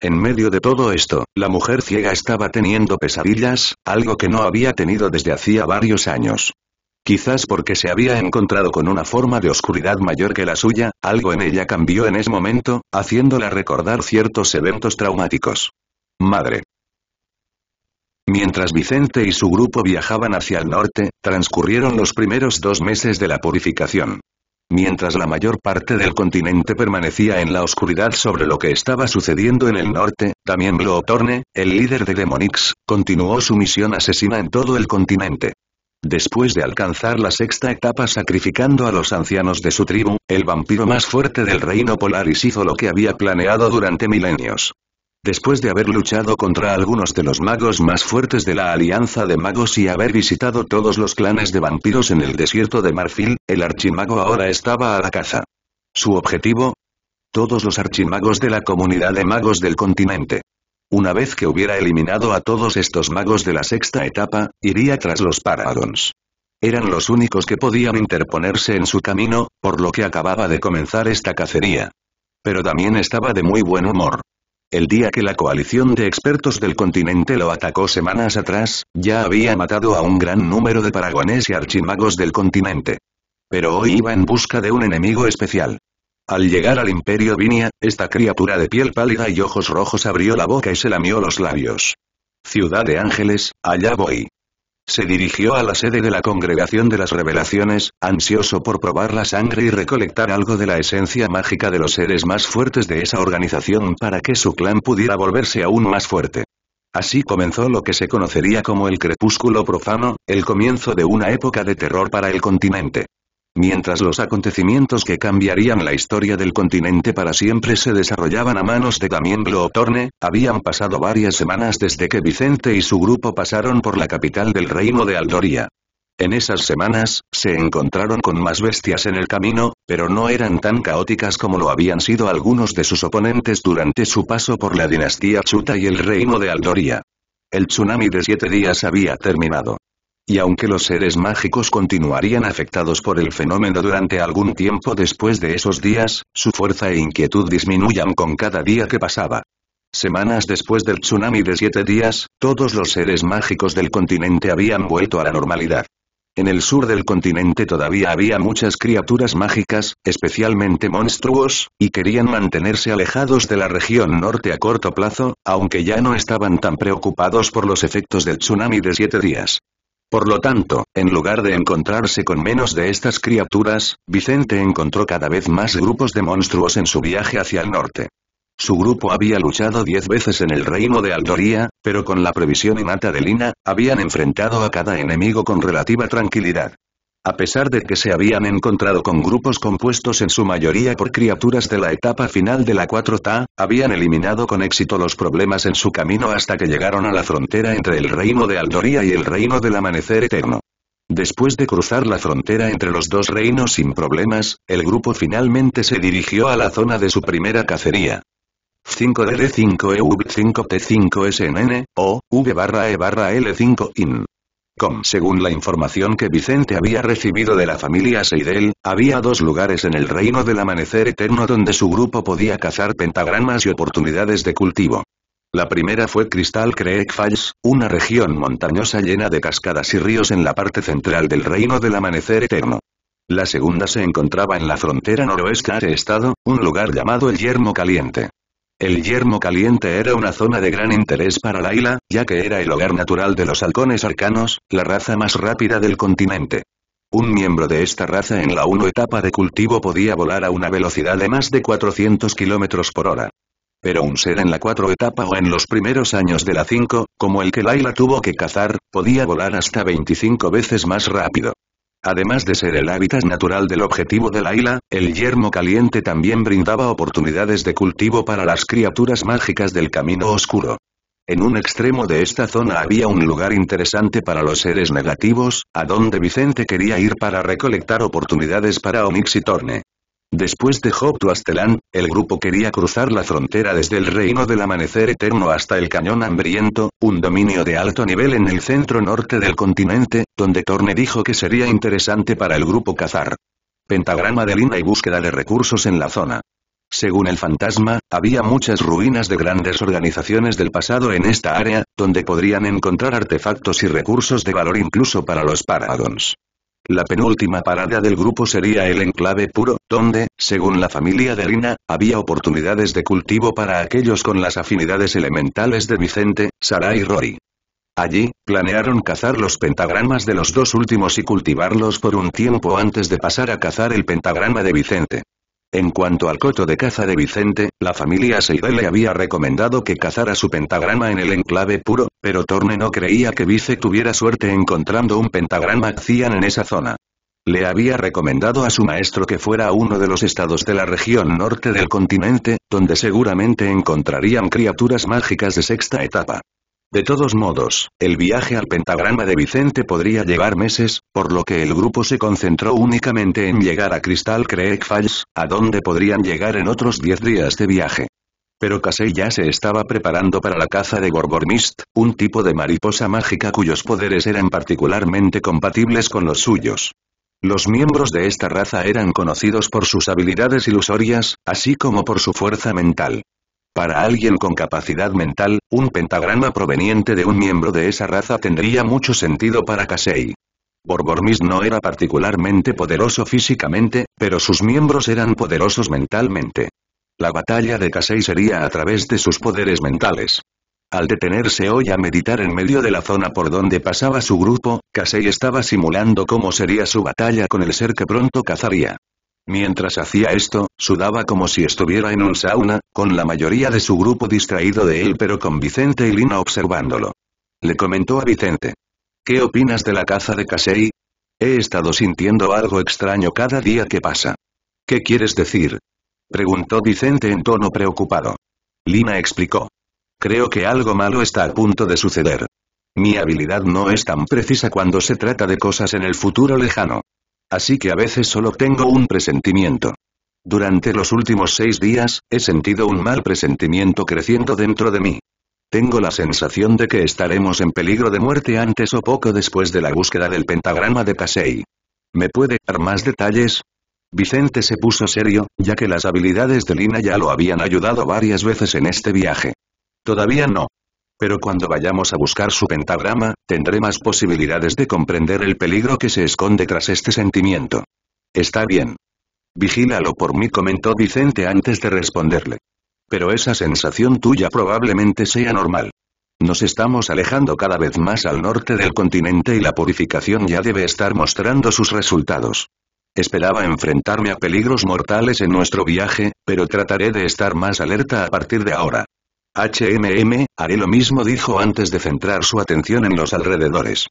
En medio de todo esto, la mujer ciega estaba teniendo pesadillas, algo que no había tenido desde hacía varios años. Quizás porque se había encontrado con una forma de oscuridad mayor que la suya, algo en ella cambió en ese momento, haciéndola recordar ciertos eventos traumáticos. Madre. Mientras Vicente y su grupo viajaban hacia el norte, transcurrieron los primeros dos meses de la purificación. Mientras la mayor parte del continente permanecía en la oscuridad sobre lo que estaba sucediendo en el norte, también torne, el líder de Demonix, continuó su misión asesina en todo el continente. Después de alcanzar la sexta etapa sacrificando a los ancianos de su tribu, el vampiro más fuerte del reino Polaris hizo lo que había planeado durante milenios. Después de haber luchado contra algunos de los magos más fuertes de la Alianza de Magos y haber visitado todos los clanes de vampiros en el desierto de Marfil, el archimago ahora estaba a la caza. ¿Su objetivo? Todos los archimagos de la comunidad de magos del continente. Una vez que hubiera eliminado a todos estos magos de la sexta etapa, iría tras los Paragons. Eran los únicos que podían interponerse en su camino, por lo que acababa de comenzar esta cacería. Pero también estaba de muy buen humor. El día que la coalición de expertos del continente lo atacó semanas atrás, ya había matado a un gran número de paragones y archimagos del continente. Pero hoy iba en busca de un enemigo especial. Al llegar al Imperio Vinia, esta criatura de piel pálida y ojos rojos abrió la boca y se lamió los labios. Ciudad de Ángeles, allá voy. Se dirigió a la sede de la Congregación de las Revelaciones, ansioso por probar la sangre y recolectar algo de la esencia mágica de los seres más fuertes de esa organización para que su clan pudiera volverse aún más fuerte. Así comenzó lo que se conocería como el Crepúsculo Profano, el comienzo de una época de terror para el continente. Mientras los acontecimientos que cambiarían la historia del continente para siempre se desarrollaban a manos de Damien Blotorne, habían pasado varias semanas desde que Vicente y su grupo pasaron por la capital del reino de Aldoria. En esas semanas, se encontraron con más bestias en el camino, pero no eran tan caóticas como lo habían sido algunos de sus oponentes durante su paso por la dinastía Chuta y el reino de Aldoria. El tsunami de siete días había terminado. Y aunque los seres mágicos continuarían afectados por el fenómeno durante algún tiempo después de esos días, su fuerza e inquietud disminuyan con cada día que pasaba. Semanas después del tsunami de siete días, todos los seres mágicos del continente habían vuelto a la normalidad. En el sur del continente todavía había muchas criaturas mágicas, especialmente monstruos, y querían mantenerse alejados de la región norte a corto plazo, aunque ya no estaban tan preocupados por los efectos del tsunami de siete días. Por lo tanto, en lugar de encontrarse con menos de estas criaturas, Vicente encontró cada vez más grupos de monstruos en su viaje hacia el norte. Su grupo había luchado diez veces en el reino de Aldoría, pero con la previsión innata de Lina, habían enfrentado a cada enemigo con relativa tranquilidad. A pesar de que se habían encontrado con grupos compuestos en su mayoría por criaturas de la etapa final de la 4 ta habían eliminado con éxito los problemas en su camino hasta que llegaron a la frontera entre el reino de Aldoría y el reino del amanecer eterno. Después de cruzar la frontera entre los dos reinos sin problemas, el grupo finalmente se dirigió a la zona de su primera cacería. 5 dd 5 ev 5 t 5 snn o, V barra E barra L5IN. Según la información que Vicente había recibido de la familia Seidel, había dos lugares en el reino del amanecer eterno donde su grupo podía cazar pentagramas y oportunidades de cultivo. La primera fue Cristal Creek Falls, una región montañosa llena de cascadas y ríos en la parte central del reino del amanecer eterno. La segunda se encontraba en la frontera noroeste de este estado, un lugar llamado el Yermo Caliente. El yermo caliente era una zona de gran interés para Laila, ya que era el hogar natural de los halcones arcanos, la raza más rápida del continente. Un miembro de esta raza en la 1 etapa de cultivo podía volar a una velocidad de más de 400 km por hora. Pero un ser en la 4 etapa o en los primeros años de la 5, como el que Laila tuvo que cazar, podía volar hasta 25 veces más rápido. Además de ser el hábitat natural del objetivo de la isla, el yermo caliente también brindaba oportunidades de cultivo para las criaturas mágicas del camino oscuro. En un extremo de esta zona había un lugar interesante para los seres negativos, a donde Vicente quería ir para recolectar oportunidades para Onix y Torne. Después de Astelán, el grupo quería cruzar la frontera desde el Reino del Amanecer Eterno hasta el Cañón Hambriento, un dominio de alto nivel en el centro norte del continente, donde Torne dijo que sería interesante para el grupo cazar. Pentagrama de Lina y búsqueda de recursos en la zona. Según el fantasma, había muchas ruinas de grandes organizaciones del pasado en esta área, donde podrían encontrar artefactos y recursos de valor incluso para los Paradons. La penúltima parada del grupo sería el enclave puro, donde, según la familia de Rina, había oportunidades de cultivo para aquellos con las afinidades elementales de Vicente, Sara y Rory. Allí, planearon cazar los pentagramas de los dos últimos y cultivarlos por un tiempo antes de pasar a cazar el pentagrama de Vicente. En cuanto al coto de caza de Vicente, la familia Seide le había recomendado que cazara su pentagrama en el enclave puro, pero Torne no creía que Vice tuviera suerte encontrando un pentagrama Cian en esa zona. Le había recomendado a su maestro que fuera a uno de los estados de la región norte del continente, donde seguramente encontrarían criaturas mágicas de sexta etapa. De todos modos, el viaje al pentagrama de Vicente podría llevar meses, por lo que el grupo se concentró únicamente en llegar a Crystal Creek Falls, a donde podrían llegar en otros 10 días de viaje. Pero Casey ya se estaba preparando para la caza de Gorgormist, un tipo de mariposa mágica cuyos poderes eran particularmente compatibles con los suyos. Los miembros de esta raza eran conocidos por sus habilidades ilusorias, así como por su fuerza mental. Para alguien con capacidad mental, un pentagrama proveniente de un miembro de esa raza tendría mucho sentido para Kasei. Borbormis no era particularmente poderoso físicamente, pero sus miembros eran poderosos mentalmente. La batalla de Kasei sería a través de sus poderes mentales. Al detenerse hoy a meditar en medio de la zona por donde pasaba su grupo, Kasei estaba simulando cómo sería su batalla con el ser que pronto cazaría. Mientras hacía esto, sudaba como si estuviera en un sauna, con la mayoría de su grupo distraído de él pero con Vicente y Lina observándolo. Le comentó a Vicente. ¿Qué opinas de la caza de Casey? He estado sintiendo algo extraño cada día que pasa. ¿Qué quieres decir? Preguntó Vicente en tono preocupado. Lina explicó. Creo que algo malo está a punto de suceder. Mi habilidad no es tan precisa cuando se trata de cosas en el futuro lejano. Así que a veces solo tengo un presentimiento. Durante los últimos seis días, he sentido un mal presentimiento creciendo dentro de mí. Tengo la sensación de que estaremos en peligro de muerte antes o poco después de la búsqueda del pentagrama de Pasei. ¿Me puede dar más detalles? Vicente se puso serio, ya que las habilidades de Lina ya lo habían ayudado varias veces en este viaje. Todavía no. Pero cuando vayamos a buscar su pentagrama, tendré más posibilidades de comprender el peligro que se esconde tras este sentimiento. Está bien. Vigílalo por mí comentó Vicente antes de responderle. Pero esa sensación tuya probablemente sea normal. Nos estamos alejando cada vez más al norte del continente y la purificación ya debe estar mostrando sus resultados. Esperaba enfrentarme a peligros mortales en nuestro viaje, pero trataré de estar más alerta a partir de ahora. HMM, haré lo mismo dijo antes de centrar su atención en los alrededores.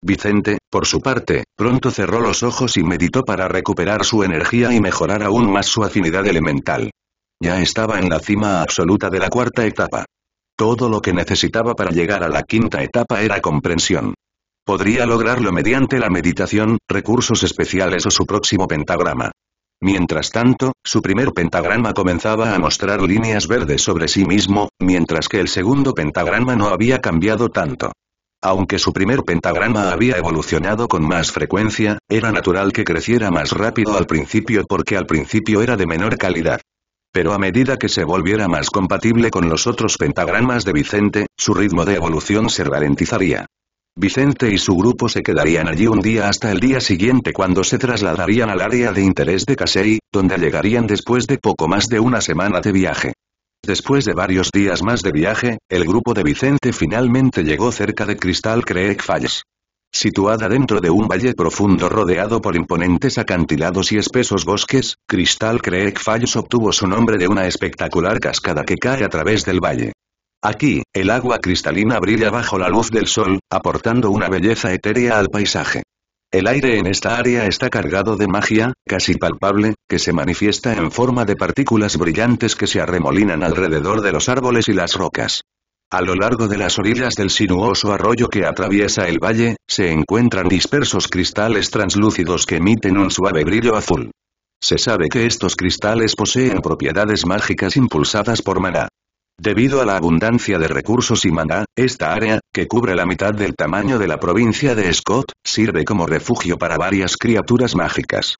Vicente, por su parte, pronto cerró los ojos y meditó para recuperar su energía y mejorar aún más su afinidad elemental. Ya estaba en la cima absoluta de la cuarta etapa. Todo lo que necesitaba para llegar a la quinta etapa era comprensión. Podría lograrlo mediante la meditación, recursos especiales o su próximo pentagrama. Mientras tanto, su primer pentagrama comenzaba a mostrar líneas verdes sobre sí mismo, mientras que el segundo pentagrama no había cambiado tanto. Aunque su primer pentagrama había evolucionado con más frecuencia, era natural que creciera más rápido al principio porque al principio era de menor calidad. Pero a medida que se volviera más compatible con los otros pentagramas de Vicente, su ritmo de evolución se ralentizaría. Vicente y su grupo se quedarían allí un día hasta el día siguiente cuando se trasladarían al área de interés de Casey, donde llegarían después de poco más de una semana de viaje. Después de varios días más de viaje, el grupo de Vicente finalmente llegó cerca de Crystal Creek Falls. Situada dentro de un valle profundo rodeado por imponentes acantilados y espesos bosques, Crystal Creek Falls obtuvo su nombre de una espectacular cascada que cae a través del valle. Aquí, el agua cristalina brilla bajo la luz del sol, aportando una belleza etérea al paisaje. El aire en esta área está cargado de magia, casi palpable, que se manifiesta en forma de partículas brillantes que se arremolinan alrededor de los árboles y las rocas. A lo largo de las orillas del sinuoso arroyo que atraviesa el valle, se encuentran dispersos cristales translúcidos que emiten un suave brillo azul. Se sabe que estos cristales poseen propiedades mágicas impulsadas por maná. Debido a la abundancia de recursos y maná, esta área, que cubre la mitad del tamaño de la provincia de Scott, sirve como refugio para varias criaturas mágicas.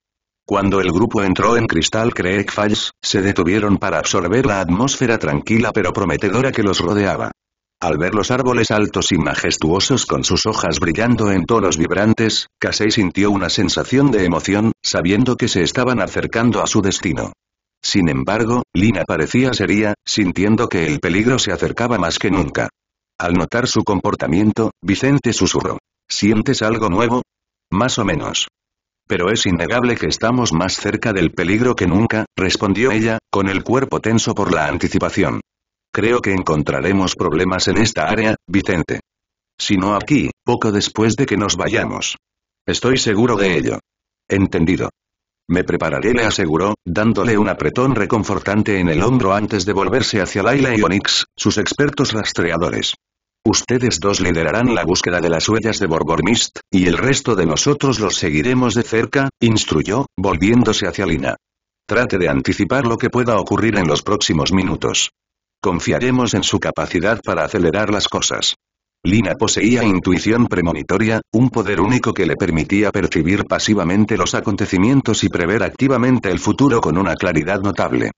Cuando el grupo entró en Crystal Creek Falls, se detuvieron para absorber la atmósfera tranquila pero prometedora que los rodeaba. Al ver los árboles altos y majestuosos con sus hojas brillando en tonos vibrantes, Casey sintió una sensación de emoción, sabiendo que se estaban acercando a su destino. Sin embargo, Lina parecía seria, sintiendo que el peligro se acercaba más que nunca. Al notar su comportamiento, Vicente susurró. ¿Sientes algo nuevo? Más o menos. Pero es innegable que estamos más cerca del peligro que nunca, respondió ella, con el cuerpo tenso por la anticipación. Creo que encontraremos problemas en esta área, Vicente. Si no aquí, poco después de que nos vayamos. Estoy seguro de ello. Entendido. Me prepararé, le aseguró, dándole un apretón reconfortante en el hombro antes de volverse hacia Laila y Onyx, sus expertos rastreadores. Ustedes dos liderarán la búsqueda de las huellas de Borbormist, y el resto de nosotros los seguiremos de cerca, instruyó, volviéndose hacia Lina. Trate de anticipar lo que pueda ocurrir en los próximos minutos. Confiaremos en su capacidad para acelerar las cosas. Lina poseía intuición premonitoria, un poder único que le permitía percibir pasivamente los acontecimientos y prever activamente el futuro con una claridad notable.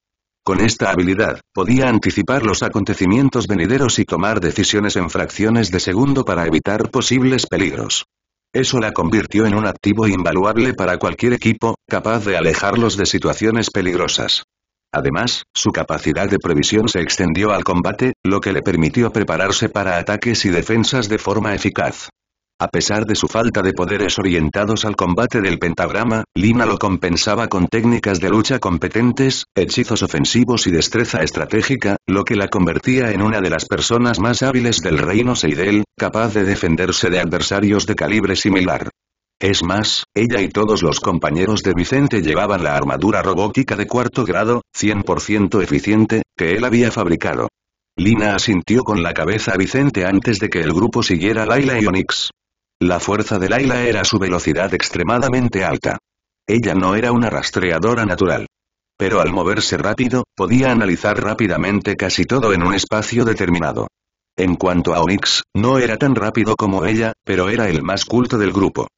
Con esta habilidad, podía anticipar los acontecimientos venideros y tomar decisiones en fracciones de segundo para evitar posibles peligros. Eso la convirtió en un activo invaluable para cualquier equipo, capaz de alejarlos de situaciones peligrosas. Además, su capacidad de previsión se extendió al combate, lo que le permitió prepararse para ataques y defensas de forma eficaz. A pesar de su falta de poderes orientados al combate del pentagrama, Lina lo compensaba con técnicas de lucha competentes, hechizos ofensivos y destreza estratégica, lo que la convertía en una de las personas más hábiles del reino Seidel, capaz de defenderse de adversarios de calibre similar. Es más, ella y todos los compañeros de Vicente llevaban la armadura robótica de cuarto grado, 100% eficiente, que él había fabricado. Lina asintió con la cabeza a Vicente antes de que el grupo siguiera Laila y Onyx. La fuerza de Laila era su velocidad extremadamente alta. Ella no era una rastreadora natural. Pero al moverse rápido, podía analizar rápidamente casi todo en un espacio determinado. En cuanto a Onyx, no era tan rápido como ella, pero era el más culto del grupo.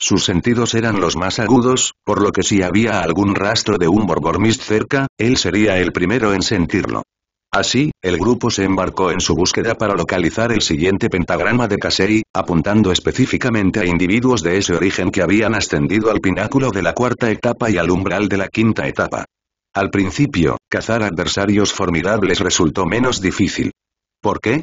Sus sentidos eran los más agudos, por lo que si había algún rastro de un Borbormist cerca, él sería el primero en sentirlo. Así, el grupo se embarcó en su búsqueda para localizar el siguiente pentagrama de Kasei, apuntando específicamente a individuos de ese origen que habían ascendido al pináculo de la cuarta etapa y al umbral de la quinta etapa. Al principio, cazar adversarios formidables resultó menos difícil. ¿Por qué?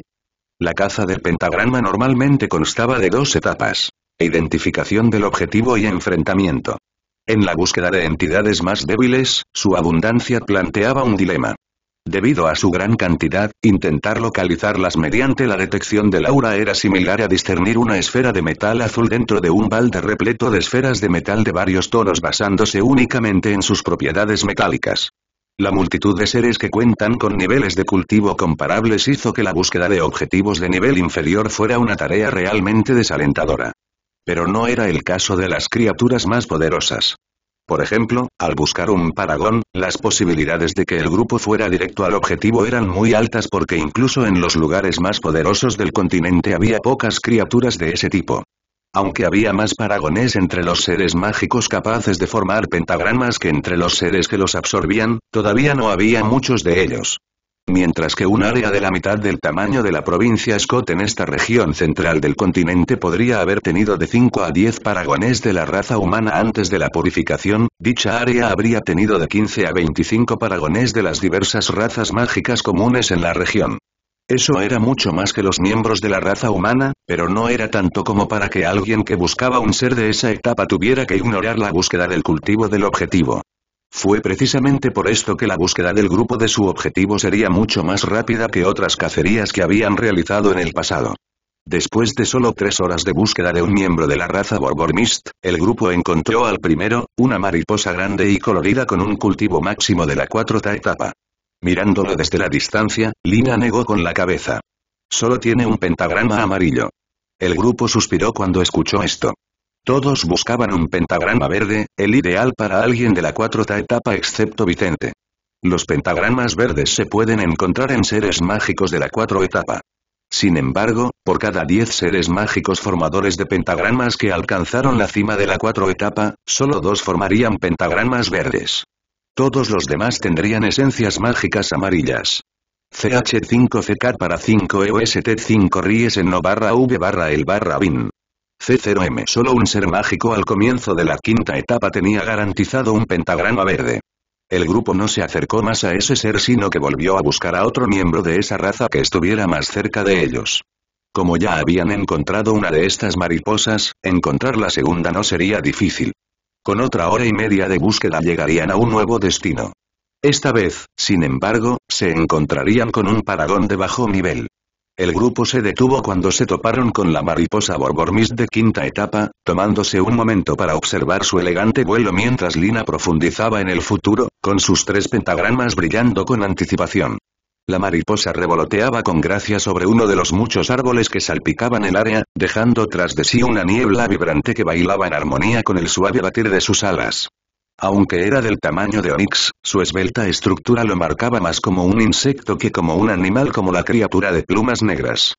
La caza del pentagrama normalmente constaba de dos etapas. Identificación del objetivo y enfrentamiento. En la búsqueda de entidades más débiles, su abundancia planteaba un dilema. Debido a su gran cantidad, intentar localizarlas mediante la detección del aura era similar a discernir una esfera de metal azul dentro de un balde repleto de esferas de metal de varios tonos basándose únicamente en sus propiedades metálicas. La multitud de seres que cuentan con niveles de cultivo comparables hizo que la búsqueda de objetivos de nivel inferior fuera una tarea realmente desalentadora. Pero no era el caso de las criaturas más poderosas. Por ejemplo, al buscar un paragón, las posibilidades de que el grupo fuera directo al objetivo eran muy altas porque incluso en los lugares más poderosos del continente había pocas criaturas de ese tipo. Aunque había más paragones entre los seres mágicos capaces de formar pentagramas que entre los seres que los absorbían, todavía no había muchos de ellos mientras que un área de la mitad del tamaño de la provincia Scott en esta región central del continente podría haber tenido de 5 a 10 paragones de la raza humana antes de la purificación, dicha área habría tenido de 15 a 25 paragones de las diversas razas mágicas comunes en la región. Eso era mucho más que los miembros de la raza humana, pero no era tanto como para que alguien que buscaba un ser de esa etapa tuviera que ignorar la búsqueda del cultivo del objetivo. Fue precisamente por esto que la búsqueda del grupo de su objetivo sería mucho más rápida que otras cacerías que habían realizado en el pasado. Después de solo tres horas de búsqueda de un miembro de la raza Borbormist, el grupo encontró al primero, una mariposa grande y colorida con un cultivo máximo de la cuarta etapa. Mirándolo desde la distancia, Lina negó con la cabeza. Solo tiene un pentagrama amarillo. El grupo suspiró cuando escuchó esto. Todos buscaban un pentagrama verde, el ideal para alguien de la cuarta etapa excepto Vicente. Los pentagramas verdes se pueden encontrar en seres mágicos de la cuatro etapa. Sin embargo, por cada 10 seres mágicos formadores de pentagramas que alcanzaron la cima de la cuatro etapa, solo dos formarían pentagramas verdes. Todos los demás tendrían esencias mágicas amarillas. CH5CK para 5 EOST5 ríes V barra el barra BIN. C0M Solo un ser mágico al comienzo de la quinta etapa tenía garantizado un pentagrama verde. El grupo no se acercó más a ese ser sino que volvió a buscar a otro miembro de esa raza que estuviera más cerca de ellos. Como ya habían encontrado una de estas mariposas, encontrar la segunda no sería difícil. Con otra hora y media de búsqueda llegarían a un nuevo destino. Esta vez, sin embargo, se encontrarían con un paragón de bajo nivel. El grupo se detuvo cuando se toparon con la mariposa Borgormis de quinta etapa, tomándose un momento para observar su elegante vuelo mientras Lina profundizaba en el futuro, con sus tres pentagramas brillando con anticipación. La mariposa revoloteaba con gracia sobre uno de los muchos árboles que salpicaban el área, dejando tras de sí una niebla vibrante que bailaba en armonía con el suave batir de sus alas. Aunque era del tamaño de Onix, su esbelta estructura lo marcaba más como un insecto que como un animal como la criatura de plumas negras.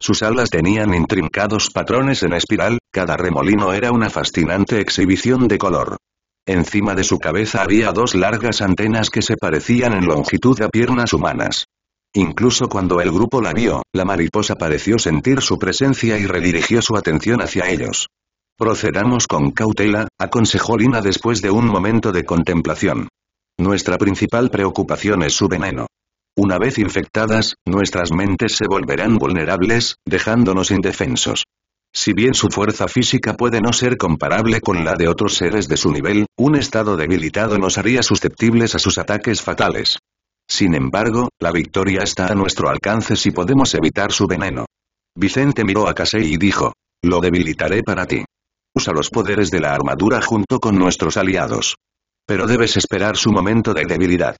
Sus alas tenían intrincados patrones en espiral, cada remolino era una fascinante exhibición de color. Encima de su cabeza había dos largas antenas que se parecían en longitud a piernas humanas. Incluso cuando el grupo la vio, la mariposa pareció sentir su presencia y redirigió su atención hacia ellos. Procedamos con cautela, aconsejó Lina después de un momento de contemplación. Nuestra principal preocupación es su veneno. Una vez infectadas, nuestras mentes se volverán vulnerables, dejándonos indefensos. Si bien su fuerza física puede no ser comparable con la de otros seres de su nivel, un estado debilitado nos haría susceptibles a sus ataques fatales. Sin embargo, la victoria está a nuestro alcance si podemos evitar su veneno. Vicente miró a Casey y dijo, lo debilitaré para ti. Usa los poderes de la armadura junto con nuestros aliados. Pero debes esperar su momento de debilidad.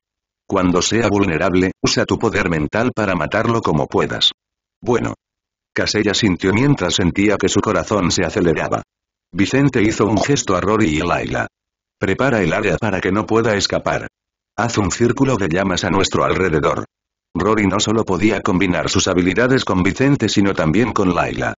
Cuando sea vulnerable, usa tu poder mental para matarlo como puedas. Bueno. Casella sintió mientras sentía que su corazón se aceleraba. Vicente hizo un gesto a Rory y Laila. Prepara el área para que no pueda escapar. Haz un círculo de llamas a nuestro alrededor. Rory no solo podía combinar sus habilidades con Vicente sino también con Laila.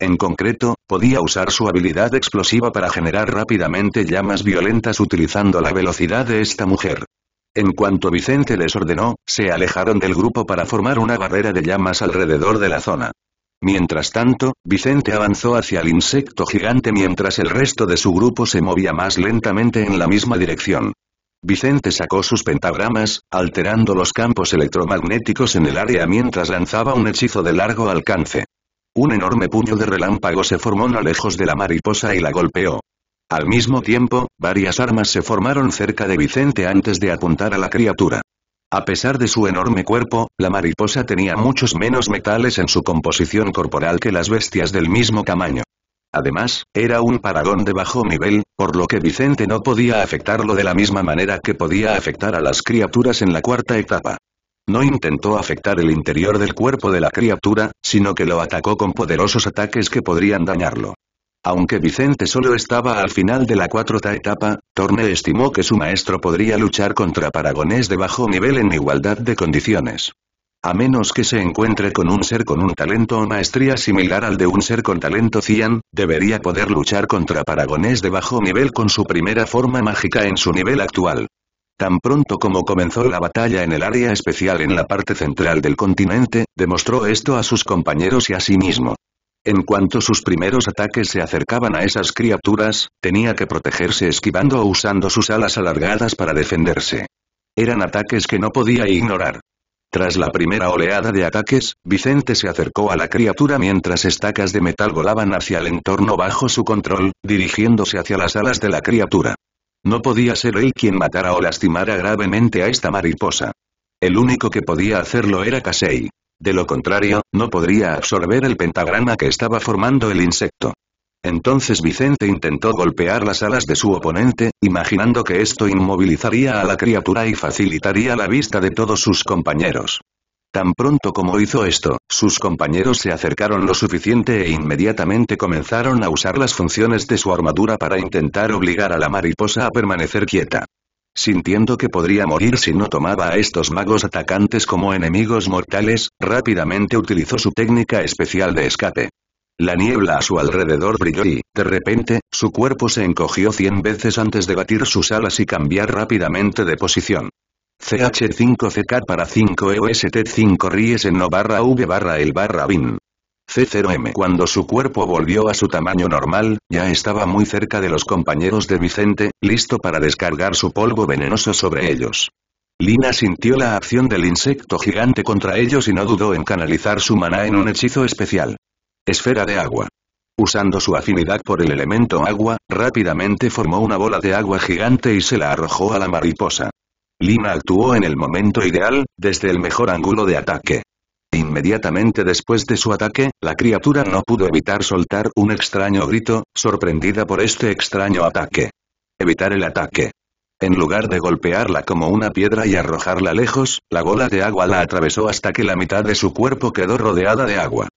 En concreto, podía usar su habilidad explosiva para generar rápidamente llamas violentas utilizando la velocidad de esta mujer. En cuanto Vicente les ordenó, se alejaron del grupo para formar una barrera de llamas alrededor de la zona. Mientras tanto, Vicente avanzó hacia el insecto gigante mientras el resto de su grupo se movía más lentamente en la misma dirección. Vicente sacó sus pentagramas, alterando los campos electromagnéticos en el área mientras lanzaba un hechizo de largo alcance. Un enorme puño de relámpago se formó no lejos de la mariposa y la golpeó. Al mismo tiempo, varias armas se formaron cerca de Vicente antes de apuntar a la criatura. A pesar de su enorme cuerpo, la mariposa tenía muchos menos metales en su composición corporal que las bestias del mismo tamaño. Además, era un paragón de bajo nivel, por lo que Vicente no podía afectarlo de la misma manera que podía afectar a las criaturas en la cuarta etapa. No intentó afectar el interior del cuerpo de la criatura, sino que lo atacó con poderosos ataques que podrían dañarlo. Aunque Vicente solo estaba al final de la cuarta etapa, Torne estimó que su maestro podría luchar contra paragonés de bajo nivel en igualdad de condiciones. A menos que se encuentre con un ser con un talento o maestría similar al de un ser con talento Cian, debería poder luchar contra paragonés de bajo nivel con su primera forma mágica en su nivel actual. Tan pronto como comenzó la batalla en el área especial en la parte central del continente, demostró esto a sus compañeros y a sí mismo. En cuanto sus primeros ataques se acercaban a esas criaturas, tenía que protegerse esquivando o usando sus alas alargadas para defenderse. Eran ataques que no podía ignorar. Tras la primera oleada de ataques, Vicente se acercó a la criatura mientras estacas de metal volaban hacia el entorno bajo su control, dirigiéndose hacia las alas de la criatura. No podía ser él quien matara o lastimara gravemente a esta mariposa. El único que podía hacerlo era Casey. De lo contrario, no podría absorber el pentagrama que estaba formando el insecto. Entonces Vicente intentó golpear las alas de su oponente, imaginando que esto inmovilizaría a la criatura y facilitaría la vista de todos sus compañeros. Tan pronto como hizo esto, sus compañeros se acercaron lo suficiente e inmediatamente comenzaron a usar las funciones de su armadura para intentar obligar a la mariposa a permanecer quieta. Sintiendo que podría morir si no tomaba a estos magos atacantes como enemigos mortales, rápidamente utilizó su técnica especial de escape. La niebla a su alrededor brilló y, de repente, su cuerpo se encogió cien veces antes de batir sus alas y cambiar rápidamente de posición. CH5CK para 5EOST5 Rieseno barra V barra el barra bin. C0M Cuando su cuerpo volvió a su tamaño normal, ya estaba muy cerca de los compañeros de Vicente, listo para descargar su polvo venenoso sobre ellos. Lina sintió la acción del insecto gigante contra ellos y no dudó en canalizar su maná en un hechizo especial. Esfera de agua. Usando su afinidad por el elemento agua, rápidamente formó una bola de agua gigante y se la arrojó a la mariposa. Lima actuó en el momento ideal, desde el mejor ángulo de ataque. Inmediatamente después de su ataque, la criatura no pudo evitar soltar un extraño grito, sorprendida por este extraño ataque. Evitar el ataque. En lugar de golpearla como una piedra y arrojarla lejos, la bola de agua la atravesó hasta que la mitad de su cuerpo quedó rodeada de agua.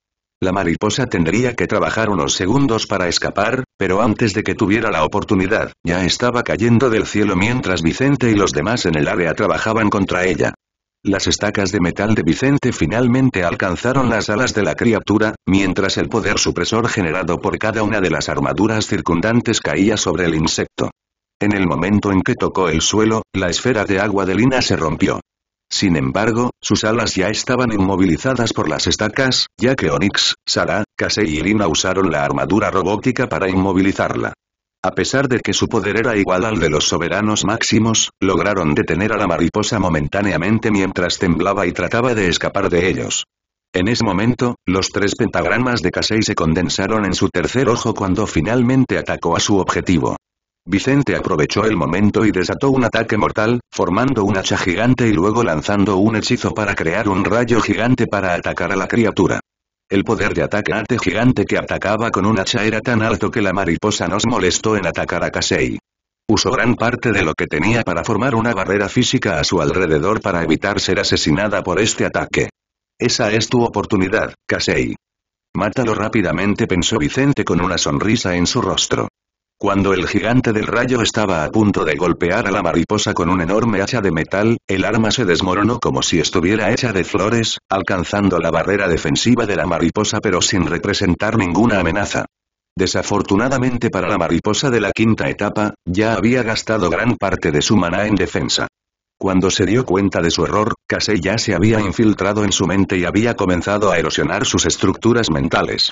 La mariposa tendría que trabajar unos segundos para escapar, pero antes de que tuviera la oportunidad, ya estaba cayendo del cielo mientras Vicente y los demás en el área trabajaban contra ella. Las estacas de metal de Vicente finalmente alcanzaron las alas de la criatura, mientras el poder supresor generado por cada una de las armaduras circundantes caía sobre el insecto. En el momento en que tocó el suelo, la esfera de agua de lina se rompió. Sin embargo, sus alas ya estaban inmovilizadas por las estacas, ya que Onyx, Sara, Kasei y Irina usaron la armadura robótica para inmovilizarla. A pesar de que su poder era igual al de los soberanos máximos, lograron detener a la mariposa momentáneamente mientras temblaba y trataba de escapar de ellos. En ese momento, los tres pentagramas de Kasei se condensaron en su tercer ojo cuando finalmente atacó a su objetivo. Vicente aprovechó el momento y desató un ataque mortal, formando un hacha gigante y luego lanzando un hechizo para crear un rayo gigante para atacar a la criatura. El poder de ataque arte gigante que atacaba con un hacha era tan alto que la mariposa nos molestó en atacar a Kasei. Usó gran parte de lo que tenía para formar una barrera física a su alrededor para evitar ser asesinada por este ataque. Esa es tu oportunidad, Kasei. Mátalo rápidamente pensó Vicente con una sonrisa en su rostro. Cuando el gigante del rayo estaba a punto de golpear a la mariposa con un enorme hacha de metal, el arma se desmoronó como si estuviera hecha de flores, alcanzando la barrera defensiva de la mariposa pero sin representar ninguna amenaza. Desafortunadamente para la mariposa de la quinta etapa, ya había gastado gran parte de su maná en defensa. Cuando se dio cuenta de su error, Casey ya se había infiltrado en su mente y había comenzado a erosionar sus estructuras mentales.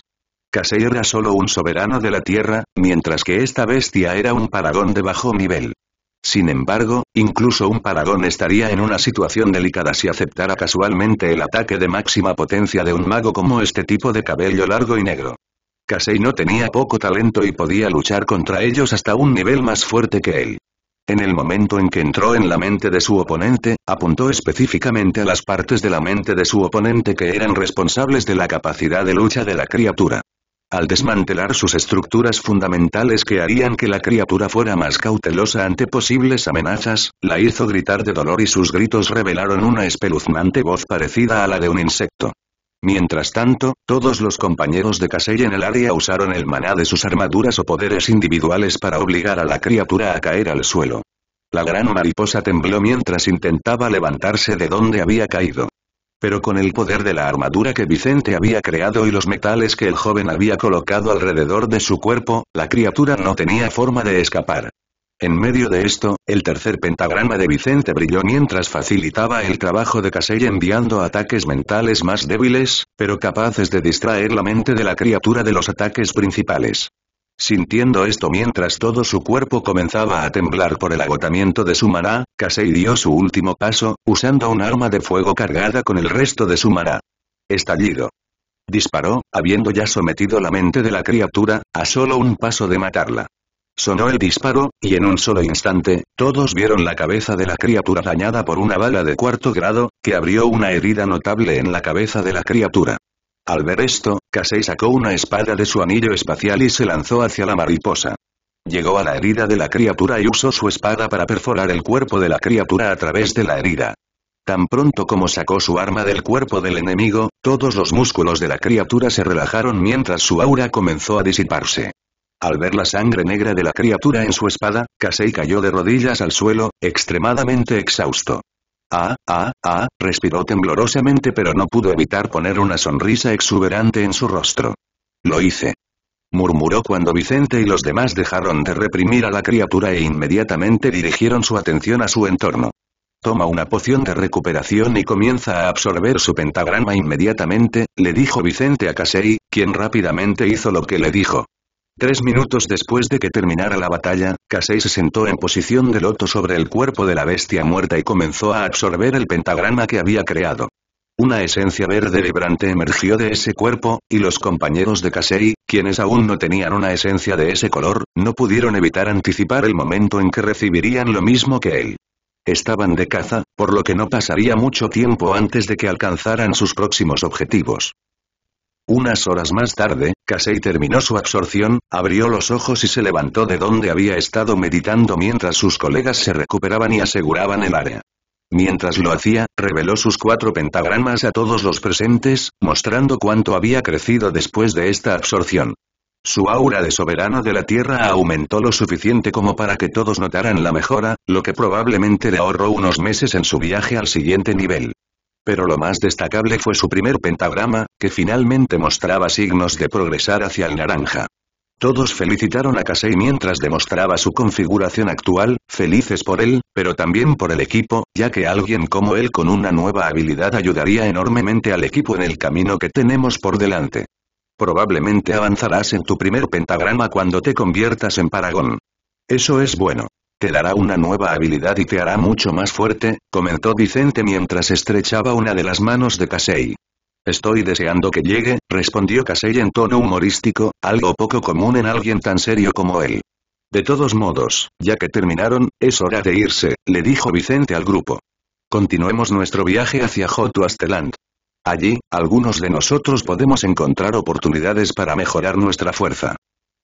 Casey era solo un soberano de la Tierra, mientras que esta bestia era un paragón de bajo nivel. Sin embargo, incluso un paragón estaría en una situación delicada si aceptara casualmente el ataque de máxima potencia de un mago como este tipo de cabello largo y negro. Casey no tenía poco talento y podía luchar contra ellos hasta un nivel más fuerte que él. En el momento en que entró en la mente de su oponente, apuntó específicamente a las partes de la mente de su oponente que eran responsables de la capacidad de lucha de la criatura al desmantelar sus estructuras fundamentales que harían que la criatura fuera más cautelosa ante posibles amenazas, la hizo gritar de dolor y sus gritos revelaron una espeluznante voz parecida a la de un insecto. Mientras tanto, todos los compañeros de Casey en el área usaron el maná de sus armaduras o poderes individuales para obligar a la criatura a caer al suelo. La gran mariposa tembló mientras intentaba levantarse de donde había caído. Pero con el poder de la armadura que Vicente había creado y los metales que el joven había colocado alrededor de su cuerpo, la criatura no tenía forma de escapar. En medio de esto, el tercer pentagrama de Vicente brilló mientras facilitaba el trabajo de Casey enviando ataques mentales más débiles, pero capaces de distraer la mente de la criatura de los ataques principales. Sintiendo esto mientras todo su cuerpo comenzaba a temblar por el agotamiento de su maná, Kasei dio su último paso, usando un arma de fuego cargada con el resto de su maná. Estallido. Disparó, habiendo ya sometido la mente de la criatura, a solo un paso de matarla. Sonó el disparo, y en un solo instante, todos vieron la cabeza de la criatura dañada por una bala de cuarto grado, que abrió una herida notable en la cabeza de la criatura. Al ver esto, Kasei sacó una espada de su anillo espacial y se lanzó hacia la mariposa. Llegó a la herida de la criatura y usó su espada para perforar el cuerpo de la criatura a través de la herida. Tan pronto como sacó su arma del cuerpo del enemigo, todos los músculos de la criatura se relajaron mientras su aura comenzó a disiparse. Al ver la sangre negra de la criatura en su espada, Kasei cayó de rodillas al suelo, extremadamente exhausto. Ah, ah, ah, respiró temblorosamente pero no pudo evitar poner una sonrisa exuberante en su rostro. Lo hice. Murmuró cuando Vicente y los demás dejaron de reprimir a la criatura e inmediatamente dirigieron su atención a su entorno. Toma una poción de recuperación y comienza a absorber su pentagrama inmediatamente, le dijo Vicente a Casey, quien rápidamente hizo lo que le dijo. Tres minutos después de que terminara la batalla, Kasei se sentó en posición de loto sobre el cuerpo de la bestia muerta y comenzó a absorber el pentagrama que había creado. Una esencia verde vibrante emergió de ese cuerpo, y los compañeros de Kasei, quienes aún no tenían una esencia de ese color, no pudieron evitar anticipar el momento en que recibirían lo mismo que él. Estaban de caza, por lo que no pasaría mucho tiempo antes de que alcanzaran sus próximos objetivos. Unas horas más tarde, Casey terminó su absorción, abrió los ojos y se levantó de donde había estado meditando mientras sus colegas se recuperaban y aseguraban el área. Mientras lo hacía, reveló sus cuatro pentagramas a todos los presentes, mostrando cuánto había crecido después de esta absorción. Su aura de soberano de la Tierra aumentó lo suficiente como para que todos notaran la mejora, lo que probablemente le ahorró unos meses en su viaje al siguiente nivel pero lo más destacable fue su primer pentagrama, que finalmente mostraba signos de progresar hacia el naranja. Todos felicitaron a Kasei mientras demostraba su configuración actual, felices por él, pero también por el equipo, ya que alguien como él con una nueva habilidad ayudaría enormemente al equipo en el camino que tenemos por delante. Probablemente avanzarás en tu primer pentagrama cuando te conviertas en Paragón. Eso es bueno. Te dará una nueva habilidad y te hará mucho más fuerte, comentó Vicente mientras estrechaba una de las manos de Casey. Estoy deseando que llegue, respondió Casey en tono humorístico, algo poco común en alguien tan serio como él. De todos modos, ya que terminaron, es hora de irse, le dijo Vicente al grupo. Continuemos nuestro viaje hacia Jotuasteland. Allí, algunos de nosotros podemos encontrar oportunidades para mejorar nuestra fuerza.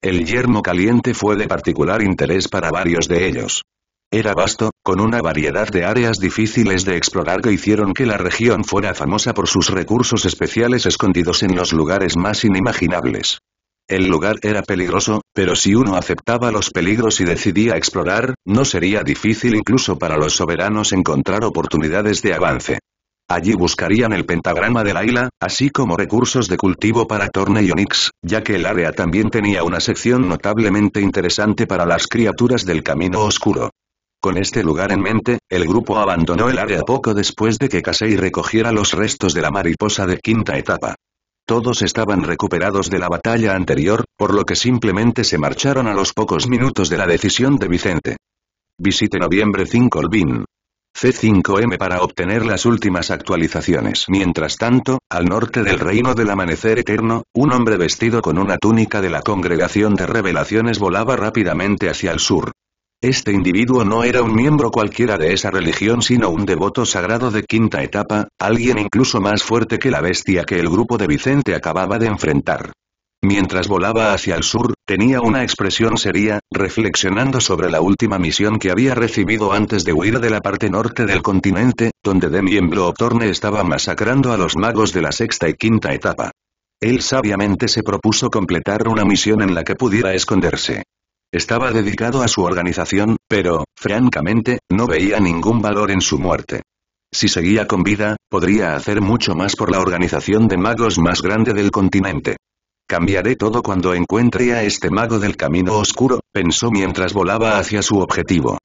El yermo caliente fue de particular interés para varios de ellos. Era vasto, con una variedad de áreas difíciles de explorar que hicieron que la región fuera famosa por sus recursos especiales escondidos en los lugares más inimaginables. El lugar era peligroso, pero si uno aceptaba los peligros y decidía explorar, no sería difícil incluso para los soberanos encontrar oportunidades de avance. Allí buscarían el pentagrama la isla, así como recursos de cultivo para Torne y Onix, ya que el área también tenía una sección notablemente interesante para las criaturas del camino oscuro. Con este lugar en mente, el grupo abandonó el área poco después de que Casey recogiera los restos de la mariposa de quinta etapa. Todos estaban recuperados de la batalla anterior, por lo que simplemente se marcharon a los pocos minutos de la decisión de Vicente. Visite noviembre 5 BIN. C5M para obtener las últimas actualizaciones. Mientras tanto, al norte del reino del amanecer eterno, un hombre vestido con una túnica de la congregación de revelaciones volaba rápidamente hacia el sur. Este individuo no era un miembro cualquiera de esa religión sino un devoto sagrado de quinta etapa, alguien incluso más fuerte que la bestia que el grupo de Vicente acababa de enfrentar. Mientras volaba hacia el sur, tenía una expresión seria, reflexionando sobre la última misión que había recibido antes de huir de la parte norte del continente, donde Demi en optorne estaba masacrando a los magos de la sexta y quinta etapa. Él sabiamente se propuso completar una misión en la que pudiera esconderse. Estaba dedicado a su organización, pero, francamente, no veía ningún valor en su muerte. Si seguía con vida, podría hacer mucho más por la organización de magos más grande del continente. Cambiaré todo cuando encuentre a este mago del camino oscuro, pensó mientras volaba hacia su objetivo.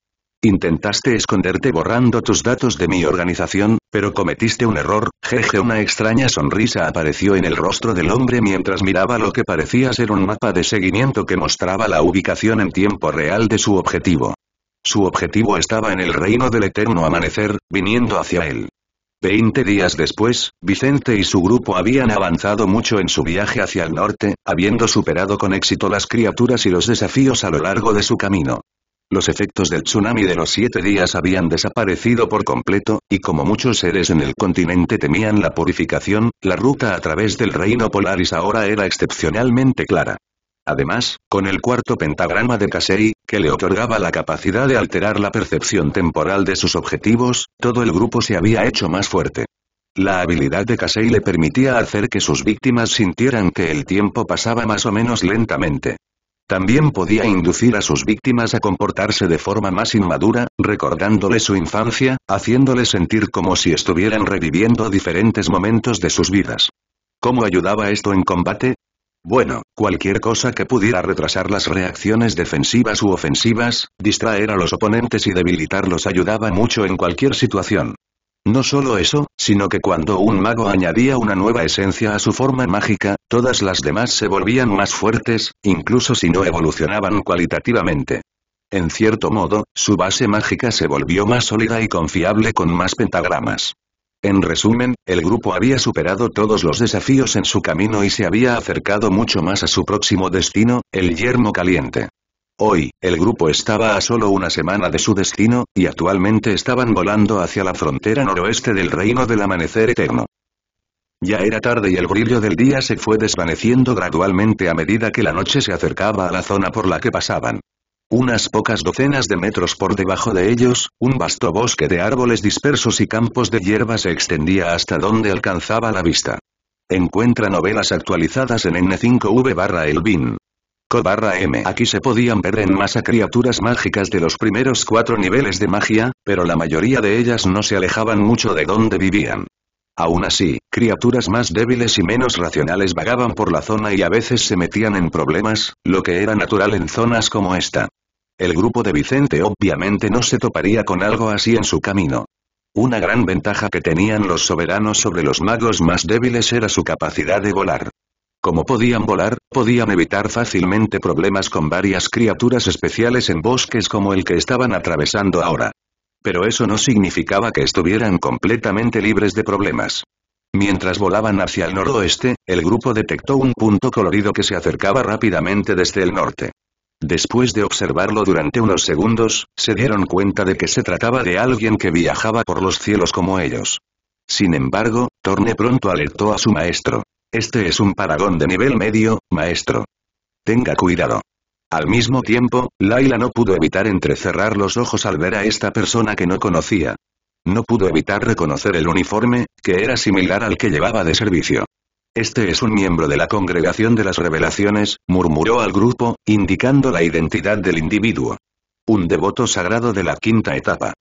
Intentaste esconderte borrando tus datos de mi organización, pero cometiste un error, jeje una extraña sonrisa apareció en el rostro del hombre mientras miraba lo que parecía ser un mapa de seguimiento que mostraba la ubicación en tiempo real de su objetivo. Su objetivo estaba en el reino del eterno amanecer, viniendo hacia él. Veinte días después, Vicente y su grupo habían avanzado mucho en su viaje hacia el norte, habiendo superado con éxito las criaturas y los desafíos a lo largo de su camino. Los efectos del tsunami de los siete días habían desaparecido por completo, y como muchos seres en el continente temían la purificación, la ruta a través del reino Polaris ahora era excepcionalmente clara además, con el cuarto pentagrama de Kasei, que le otorgaba la capacidad de alterar la percepción temporal de sus objetivos, todo el grupo se había hecho más fuerte. La habilidad de Kasei le permitía hacer que sus víctimas sintieran que el tiempo pasaba más o menos lentamente. También podía inducir a sus víctimas a comportarse de forma más inmadura, recordándole su infancia, haciéndole sentir como si estuvieran reviviendo diferentes momentos de sus vidas. ¿Cómo ayudaba esto en combate? Bueno, cualquier cosa que pudiera retrasar las reacciones defensivas u ofensivas, distraer a los oponentes y debilitarlos ayudaba mucho en cualquier situación. No solo eso, sino que cuando un mago añadía una nueva esencia a su forma mágica, todas las demás se volvían más fuertes, incluso si no evolucionaban cualitativamente. En cierto modo, su base mágica se volvió más sólida y confiable con más pentagramas. En resumen, el grupo había superado todos los desafíos en su camino y se había acercado mucho más a su próximo destino, el yermo caliente. Hoy, el grupo estaba a solo una semana de su destino, y actualmente estaban volando hacia la frontera noroeste del reino del amanecer eterno. Ya era tarde y el brillo del día se fue desvaneciendo gradualmente a medida que la noche se acercaba a la zona por la que pasaban. Unas pocas docenas de metros por debajo de ellos, un vasto bosque de árboles dispersos y campos de hierba se extendía hasta donde alcanzaba la vista. Encuentra novelas actualizadas en N5V barra Elvin. Co barra M. Aquí se podían ver en masa criaturas mágicas de los primeros cuatro niveles de magia, pero la mayoría de ellas no se alejaban mucho de donde vivían. Aún así, criaturas más débiles y menos racionales vagaban por la zona y a veces se metían en problemas, lo que era natural en zonas como esta el grupo de Vicente obviamente no se toparía con algo así en su camino. Una gran ventaja que tenían los soberanos sobre los magos más débiles era su capacidad de volar. Como podían volar, podían evitar fácilmente problemas con varias criaturas especiales en bosques como el que estaban atravesando ahora. Pero eso no significaba que estuvieran completamente libres de problemas. Mientras volaban hacia el noroeste, el grupo detectó un punto colorido que se acercaba rápidamente desde el norte. Después de observarlo durante unos segundos, se dieron cuenta de que se trataba de alguien que viajaba por los cielos como ellos. Sin embargo, Torne pronto alertó a su maestro. Este es un paragón de nivel medio, maestro. Tenga cuidado. Al mismo tiempo, Laila no pudo evitar entrecerrar los ojos al ver a esta persona que no conocía. No pudo evitar reconocer el uniforme, que era similar al que llevaba de servicio. Este es un miembro de la Congregación de las Revelaciones, murmuró al grupo, indicando la identidad del individuo. Un devoto sagrado de la quinta etapa.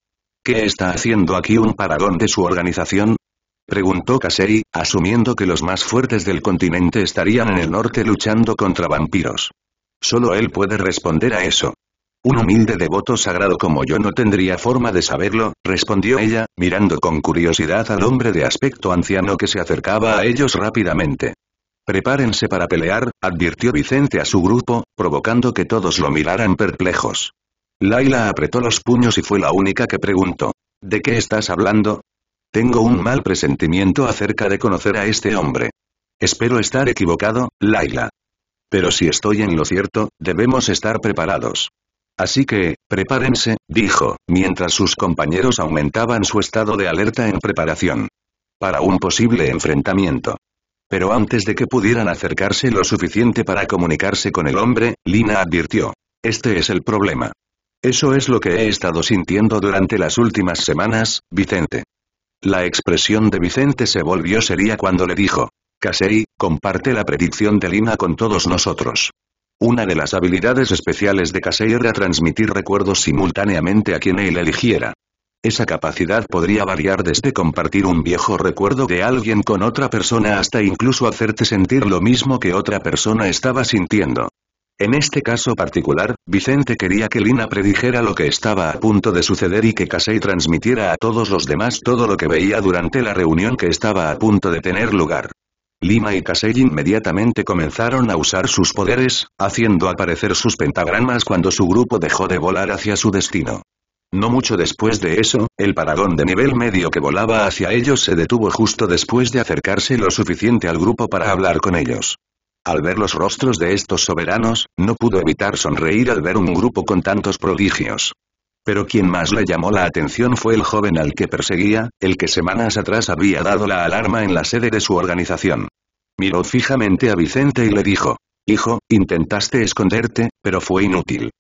¿Qué está haciendo aquí un paragón de su organización? Preguntó Kasei, asumiendo que los más fuertes del continente estarían en el norte luchando contra vampiros. Solo él puede responder a eso. Un humilde devoto sagrado como yo no tendría forma de saberlo, respondió ella, mirando con curiosidad al hombre de aspecto anciano que se acercaba a ellos rápidamente. Prepárense para pelear, advirtió Vicente a su grupo, provocando que todos lo miraran perplejos. Laila apretó los puños y fue la única que preguntó. ¿De qué estás hablando? Tengo un mal presentimiento acerca de conocer a este hombre. Espero estar equivocado, Laila. Pero si estoy en lo cierto, debemos estar preparados. Así que, prepárense, dijo, mientras sus compañeros aumentaban su estado de alerta en preparación. Para un posible enfrentamiento. Pero antes de que pudieran acercarse lo suficiente para comunicarse con el hombre, Lina advirtió. Este es el problema. Eso es lo que he estado sintiendo durante las últimas semanas, Vicente. La expresión de Vicente se volvió seria cuando le dijo. Casey, comparte la predicción de Lina con todos nosotros. Una de las habilidades especiales de Casey era transmitir recuerdos simultáneamente a quien él eligiera. Esa capacidad podría variar desde compartir un viejo recuerdo de alguien con otra persona hasta incluso hacerte sentir lo mismo que otra persona estaba sintiendo. En este caso particular, Vicente quería que Lina predijera lo que estaba a punto de suceder y que Casey transmitiera a todos los demás todo lo que veía durante la reunión que estaba a punto de tener lugar. Lima y Casey inmediatamente comenzaron a usar sus poderes, haciendo aparecer sus pentagramas cuando su grupo dejó de volar hacia su destino. No mucho después de eso, el paradón de nivel medio que volaba hacia ellos se detuvo justo después de acercarse lo suficiente al grupo para hablar con ellos. Al ver los rostros de estos soberanos, no pudo evitar sonreír al ver un grupo con tantos prodigios. Pero quien más le llamó la atención fue el joven al que perseguía, el que semanas atrás había dado la alarma en la sede de su organización. Miró fijamente a Vicente y le dijo, Hijo, intentaste esconderte, pero fue inútil.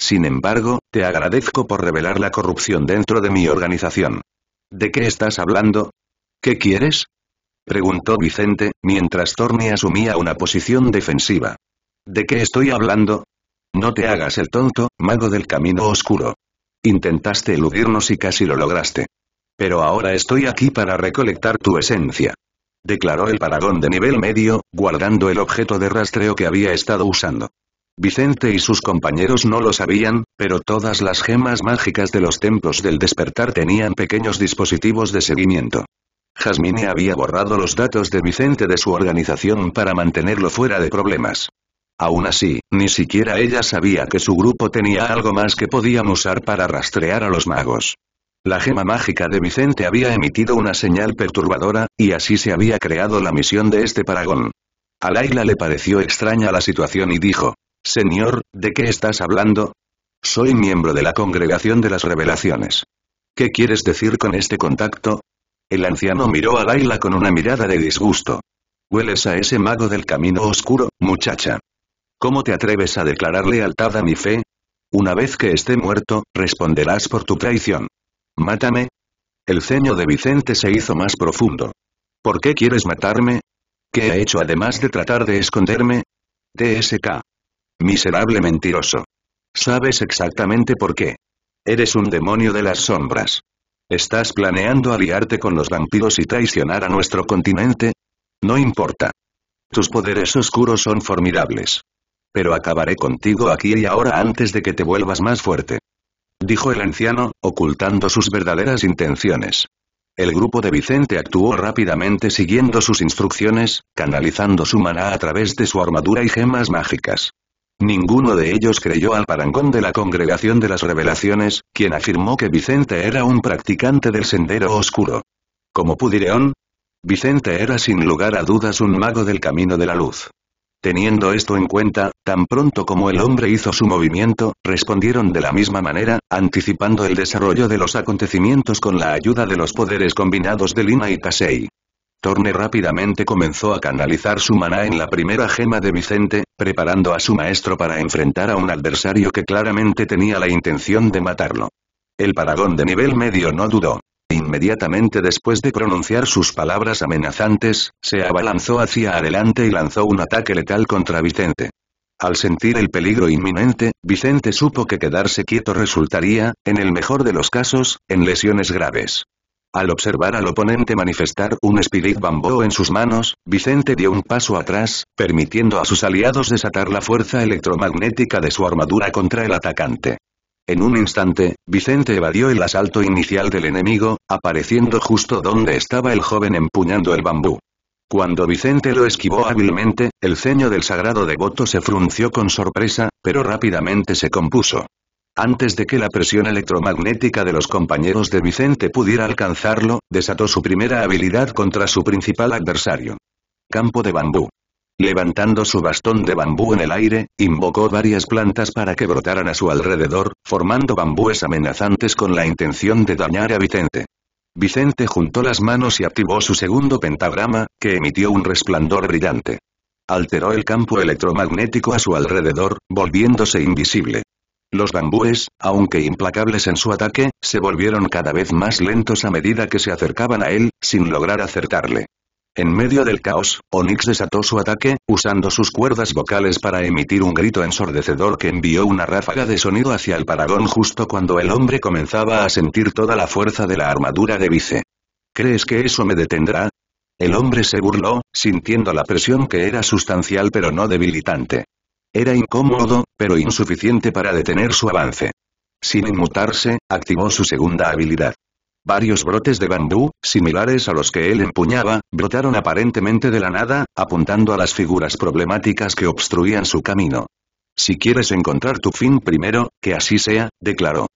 Sin embargo, te agradezco por revelar la corrupción dentro de mi organización. ¿De qué estás hablando? ¿Qué quieres? Preguntó Vicente, mientras Thorne asumía una posición defensiva. ¿De qué estoy hablando? No te hagas el tonto, mago del camino oscuro. Intentaste eludirnos y casi lo lograste. Pero ahora estoy aquí para recolectar tu esencia. Declaró el paragón de nivel medio, guardando el objeto de rastreo que había estado usando. Vicente y sus compañeros no lo sabían, pero todas las gemas mágicas de los templos del despertar tenían pequeños dispositivos de seguimiento. Jasmine había borrado los datos de Vicente de su organización para mantenerlo fuera de problemas. Aún así, ni siquiera ella sabía que su grupo tenía algo más que podían usar para rastrear a los magos. La gema mágica de Vicente había emitido una señal perturbadora, y así se había creado la misión de este paragón. A Laila le pareció extraña la situación y dijo, Señor, ¿de qué estás hablando? Soy miembro de la Congregación de las Revelaciones. ¿Qué quieres decir con este contacto? El anciano miró a Laila con una mirada de disgusto. Hueles a ese mago del camino oscuro, muchacha. ¿Cómo te atreves a declarar lealtad a mi fe? Una vez que esté muerto, responderás por tu traición. Mátame. El ceño de Vicente se hizo más profundo. ¿Por qué quieres matarme? ¿Qué he hecho además de tratar de esconderme? TSK. Miserable mentiroso. Sabes exactamente por qué. Eres un demonio de las sombras. ¿Estás planeando aliarte con los vampiros y traicionar a nuestro continente? No importa. Tus poderes oscuros son formidables. Pero acabaré contigo aquí y ahora antes de que te vuelvas más fuerte. Dijo el anciano, ocultando sus verdaderas intenciones. El grupo de Vicente actuó rápidamente siguiendo sus instrucciones, canalizando su maná a través de su armadura y gemas mágicas. Ninguno de ellos creyó al parangón de la Congregación de las Revelaciones, quien afirmó que Vicente era un practicante del sendero oscuro. Como Pudireón, Vicente era sin lugar a dudas un mago del camino de la luz. Teniendo esto en cuenta, tan pronto como el hombre hizo su movimiento, respondieron de la misma manera, anticipando el desarrollo de los acontecimientos con la ayuda de los poderes combinados de Lima y Kasei. Torne rápidamente comenzó a canalizar su maná en la primera gema de Vicente, preparando a su maestro para enfrentar a un adversario que claramente tenía la intención de matarlo. El paragón de nivel medio no dudó. Inmediatamente después de pronunciar sus palabras amenazantes, se abalanzó hacia adelante y lanzó un ataque letal contra Vicente. Al sentir el peligro inminente, Vicente supo que quedarse quieto resultaría, en el mejor de los casos, en lesiones graves. Al observar al oponente manifestar un Spirit Bamboo en sus manos, Vicente dio un paso atrás, permitiendo a sus aliados desatar la fuerza electromagnética de su armadura contra el atacante. En un instante, Vicente evadió el asalto inicial del enemigo, apareciendo justo donde estaba el joven empuñando el bambú. Cuando Vicente lo esquivó hábilmente, el ceño del sagrado devoto se frunció con sorpresa, pero rápidamente se compuso. Antes de que la presión electromagnética de los compañeros de Vicente pudiera alcanzarlo, desató su primera habilidad contra su principal adversario. Campo de bambú. Levantando su bastón de bambú en el aire, invocó varias plantas para que brotaran a su alrededor, formando bambúes amenazantes con la intención de dañar a Vicente. Vicente juntó las manos y activó su segundo pentagrama, que emitió un resplandor brillante. Alteró el campo electromagnético a su alrededor, volviéndose invisible. Los bambúes, aunque implacables en su ataque, se volvieron cada vez más lentos a medida que se acercaban a él, sin lograr acertarle. En medio del caos, Onyx desató su ataque, usando sus cuerdas vocales para emitir un grito ensordecedor que envió una ráfaga de sonido hacia el paragón justo cuando el hombre comenzaba a sentir toda la fuerza de la armadura de bice. ¿Crees que eso me detendrá? El hombre se burló, sintiendo la presión que era sustancial pero no debilitante. Era incómodo, pero insuficiente para detener su avance. Sin inmutarse, activó su segunda habilidad. Varios brotes de bambú, similares a los que él empuñaba, brotaron aparentemente de la nada, apuntando a las figuras problemáticas que obstruían su camino. Si quieres encontrar tu fin primero, que así sea, declaró.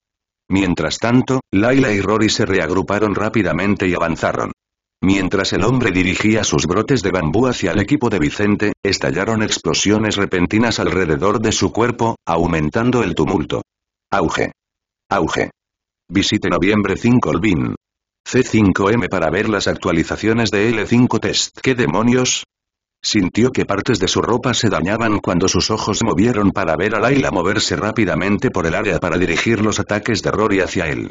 Mientras tanto, Laila y Rory se reagruparon rápidamente y avanzaron. Mientras el hombre dirigía sus brotes de bambú hacia el equipo de Vicente, estallaron explosiones repentinas alrededor de su cuerpo, aumentando el tumulto. Auge. Auge. Visite noviembre 5 Olvin. C5M para ver las actualizaciones de L5 Test. ¿Qué demonios? Sintió que partes de su ropa se dañaban cuando sus ojos movieron para ver a Laila moverse rápidamente por el área para dirigir los ataques de Rory hacia él.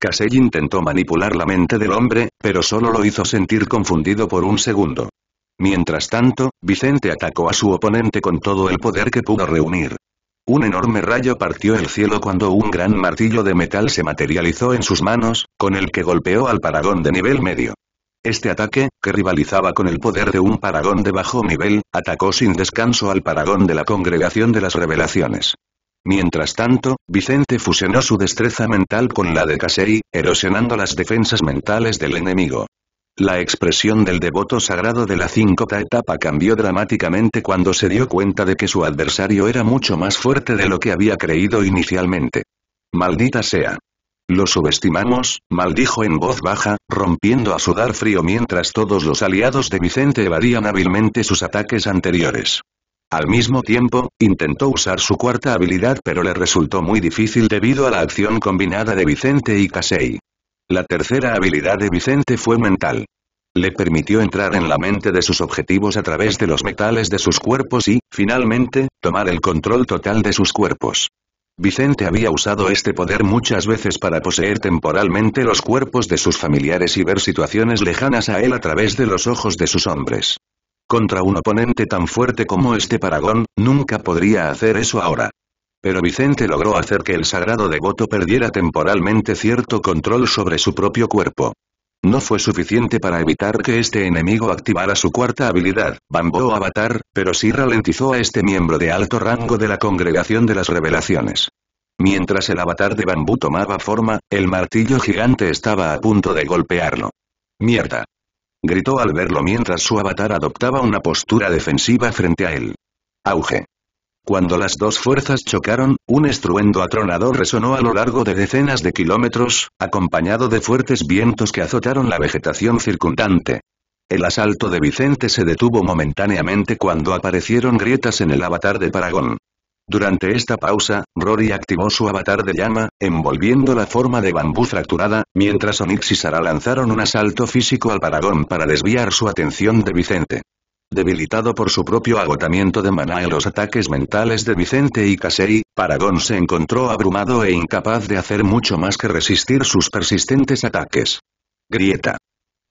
Casey intentó manipular la mente del hombre, pero solo lo hizo sentir confundido por un segundo. Mientras tanto, Vicente atacó a su oponente con todo el poder que pudo reunir. Un enorme rayo partió el cielo cuando un gran martillo de metal se materializó en sus manos, con el que golpeó al paragón de nivel medio. Este ataque, que rivalizaba con el poder de un paragón de bajo nivel, atacó sin descanso al paragón de la Congregación de las Revelaciones. Mientras tanto, Vicente fusionó su destreza mental con la de Casseri, erosionando las defensas mentales del enemigo. La expresión del devoto sagrado de la quinta etapa cambió dramáticamente cuando se dio cuenta de que su adversario era mucho más fuerte de lo que había creído inicialmente. Maldita sea. Lo subestimamos, maldijo en voz baja, rompiendo a sudar frío mientras todos los aliados de Vicente evadían hábilmente sus ataques anteriores. Al mismo tiempo, intentó usar su cuarta habilidad pero le resultó muy difícil debido a la acción combinada de Vicente y Casey. La tercera habilidad de Vicente fue mental. Le permitió entrar en la mente de sus objetivos a través de los metales de sus cuerpos y, finalmente, tomar el control total de sus cuerpos. Vicente había usado este poder muchas veces para poseer temporalmente los cuerpos de sus familiares y ver situaciones lejanas a él a través de los ojos de sus hombres. Contra un oponente tan fuerte como este Paragón, nunca podría hacer eso ahora. Pero Vicente logró hacer que el sagrado devoto perdiera temporalmente cierto control sobre su propio cuerpo. No fue suficiente para evitar que este enemigo activara su cuarta habilidad, Bamboo Avatar, pero sí ralentizó a este miembro de alto rango de la Congregación de las Revelaciones. Mientras el avatar de bambú tomaba forma, el martillo gigante estaba a punto de golpearlo. ¡Mierda! Gritó al verlo mientras su avatar adoptaba una postura defensiva frente a él. Auge. Cuando las dos fuerzas chocaron, un estruendo atronador resonó a lo largo de decenas de kilómetros, acompañado de fuertes vientos que azotaron la vegetación circundante. El asalto de Vicente se detuvo momentáneamente cuando aparecieron grietas en el avatar de Paragón. Durante esta pausa, Rory activó su avatar de llama, envolviendo la forma de bambú fracturada, mientras Onix y Sara lanzaron un asalto físico al Paragón para desviar su atención de Vicente. Debilitado por su propio agotamiento de maná y los ataques mentales de Vicente y Casey, Paragon se encontró abrumado e incapaz de hacer mucho más que resistir sus persistentes ataques. Grieta.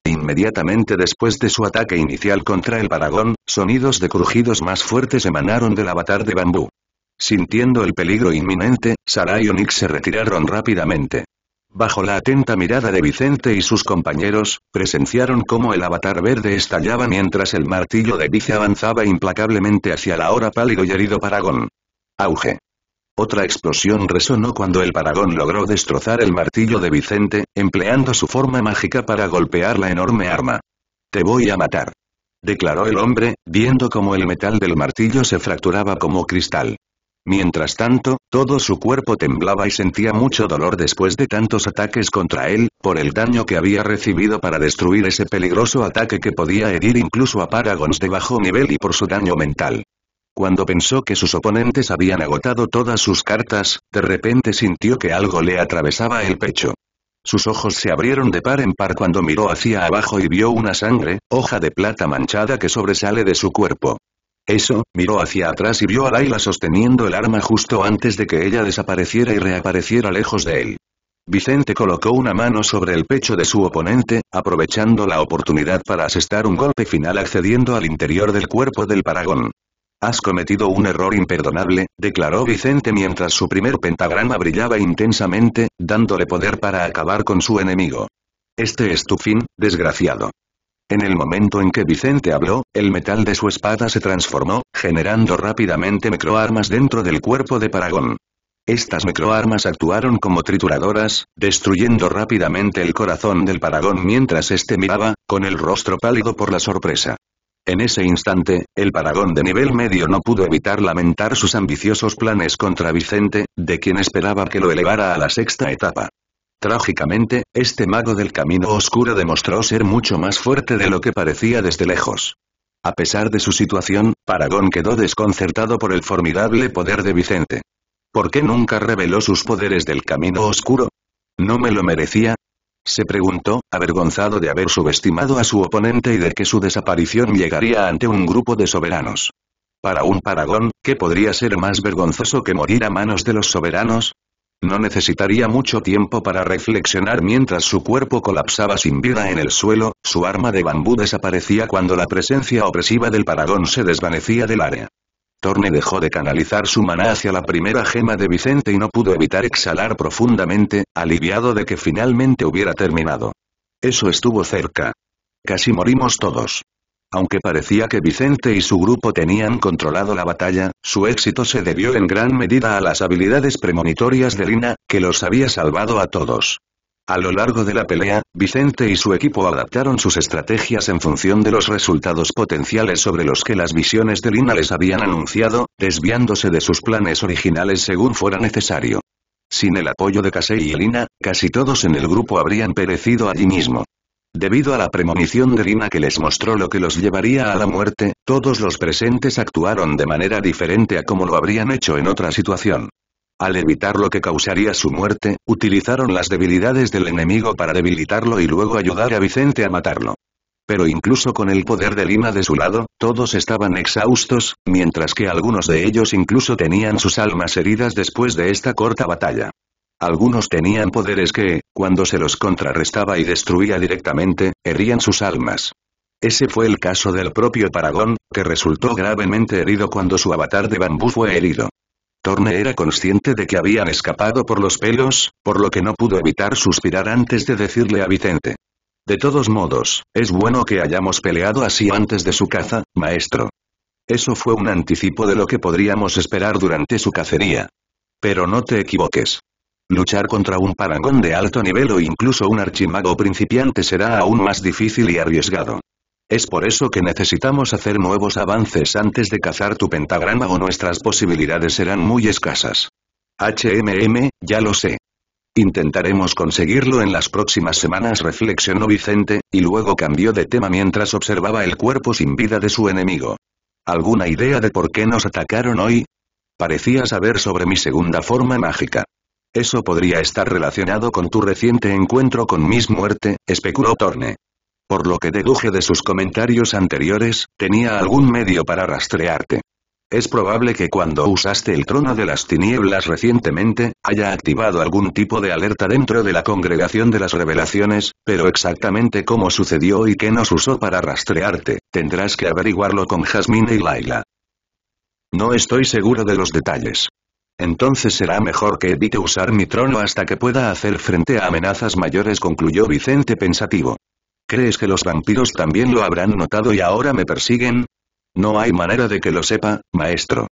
Inmediatamente después de su ataque inicial contra el Paragón, sonidos de crujidos más fuertes emanaron del avatar de bambú. Sintiendo el peligro inminente, Sara y Onix se retiraron rápidamente. Bajo la atenta mirada de Vicente y sus compañeros, presenciaron cómo el avatar verde estallaba mientras el martillo de Vice avanzaba implacablemente hacia el ahora pálido y herido Paragón. Auge. Otra explosión resonó cuando el Paragón logró destrozar el martillo de Vicente, empleando su forma mágica para golpear la enorme arma. Te voy a matar. Declaró el hombre, viendo cómo el metal del martillo se fracturaba como cristal. Mientras tanto, todo su cuerpo temblaba y sentía mucho dolor después de tantos ataques contra él, por el daño que había recibido para destruir ese peligroso ataque que podía herir incluso a Paragons de bajo nivel y por su daño mental. Cuando pensó que sus oponentes habían agotado todas sus cartas, de repente sintió que algo le atravesaba el pecho. Sus ojos se abrieron de par en par cuando miró hacia abajo y vio una sangre, hoja de plata manchada que sobresale de su cuerpo. Eso, miró hacia atrás y vio a Laila sosteniendo el arma justo antes de que ella desapareciera y reapareciera lejos de él. Vicente colocó una mano sobre el pecho de su oponente, aprovechando la oportunidad para asestar un golpe final accediendo al interior del cuerpo del Paragón. Has cometido un error imperdonable, declaró Vicente mientras su primer pentagrama brillaba intensamente, dándole poder para acabar con su enemigo. Este es tu fin, desgraciado. En el momento en que Vicente habló, el metal de su espada se transformó, generando rápidamente microarmas dentro del cuerpo de Paragón. Estas microarmas actuaron como trituradoras, destruyendo rápidamente el corazón del Paragón mientras este miraba, con el rostro pálido por la sorpresa. En ese instante, el Paragón de nivel medio no pudo evitar lamentar sus ambiciosos planes contra Vicente, de quien esperaba que lo elevara a la sexta etapa. Trágicamente, este mago del camino oscuro demostró ser mucho más fuerte de lo que parecía desde lejos. A pesar de su situación, Paragón quedó desconcertado por el formidable poder de Vicente. ¿Por qué nunca reveló sus poderes del camino oscuro? ¿No me lo merecía? Se preguntó, avergonzado de haber subestimado a su oponente y de que su desaparición llegaría ante un grupo de soberanos. Para un paragón, ¿qué podría ser más vergonzoso que morir a manos de los soberanos? No necesitaría mucho tiempo para reflexionar mientras su cuerpo colapsaba sin vida en el suelo, su arma de bambú desaparecía cuando la presencia opresiva del paradón se desvanecía del área. Torne dejó de canalizar su maná hacia la primera gema de Vicente y no pudo evitar exhalar profundamente, aliviado de que finalmente hubiera terminado. Eso estuvo cerca. Casi morimos todos. Aunque parecía que Vicente y su grupo tenían controlado la batalla, su éxito se debió en gran medida a las habilidades premonitorias de Lina, que los había salvado a todos. A lo largo de la pelea, Vicente y su equipo adaptaron sus estrategias en función de los resultados potenciales sobre los que las visiones de Lina les habían anunciado, desviándose de sus planes originales según fuera necesario. Sin el apoyo de Casey y Lina, casi todos en el grupo habrían perecido allí mismo. Debido a la premonición de Lima que les mostró lo que los llevaría a la muerte, todos los presentes actuaron de manera diferente a como lo habrían hecho en otra situación. Al evitar lo que causaría su muerte, utilizaron las debilidades del enemigo para debilitarlo y luego ayudar a Vicente a matarlo. Pero incluso con el poder de Lima de su lado, todos estaban exhaustos, mientras que algunos de ellos incluso tenían sus almas heridas después de esta corta batalla. Algunos tenían poderes que, cuando se los contrarrestaba y destruía directamente, herían sus almas. Ese fue el caso del propio Paragón, que resultó gravemente herido cuando su avatar de bambú fue herido. Torne era consciente de que habían escapado por los pelos, por lo que no pudo evitar suspirar antes de decirle a Vicente. De todos modos, es bueno que hayamos peleado así antes de su caza, maestro. Eso fue un anticipo de lo que podríamos esperar durante su cacería. Pero no te equivoques. Luchar contra un parangón de alto nivel o incluso un archimago principiante será aún más difícil y arriesgado. Es por eso que necesitamos hacer nuevos avances antes de cazar tu pentagrama o nuestras posibilidades serán muy escasas. HMM, ya lo sé. Intentaremos conseguirlo en las próximas semanas reflexionó Vicente, y luego cambió de tema mientras observaba el cuerpo sin vida de su enemigo. ¿Alguna idea de por qué nos atacaron hoy? Parecía saber sobre mi segunda forma mágica. Eso podría estar relacionado con tu reciente encuentro con Miss Muerte, especuló Torne. Por lo que deduje de sus comentarios anteriores, tenía algún medio para rastrearte. Es probable que cuando usaste el trono de las tinieblas recientemente, haya activado algún tipo de alerta dentro de la congregación de las revelaciones, pero exactamente cómo sucedió y qué nos usó para rastrearte, tendrás que averiguarlo con Jasmine y Laila. No estoy seguro de los detalles. Entonces será mejor que evite usar mi trono hasta que pueda hacer frente a amenazas mayores concluyó Vicente pensativo. ¿Crees que los vampiros también lo habrán notado y ahora me persiguen? No hay manera de que lo sepa, maestro.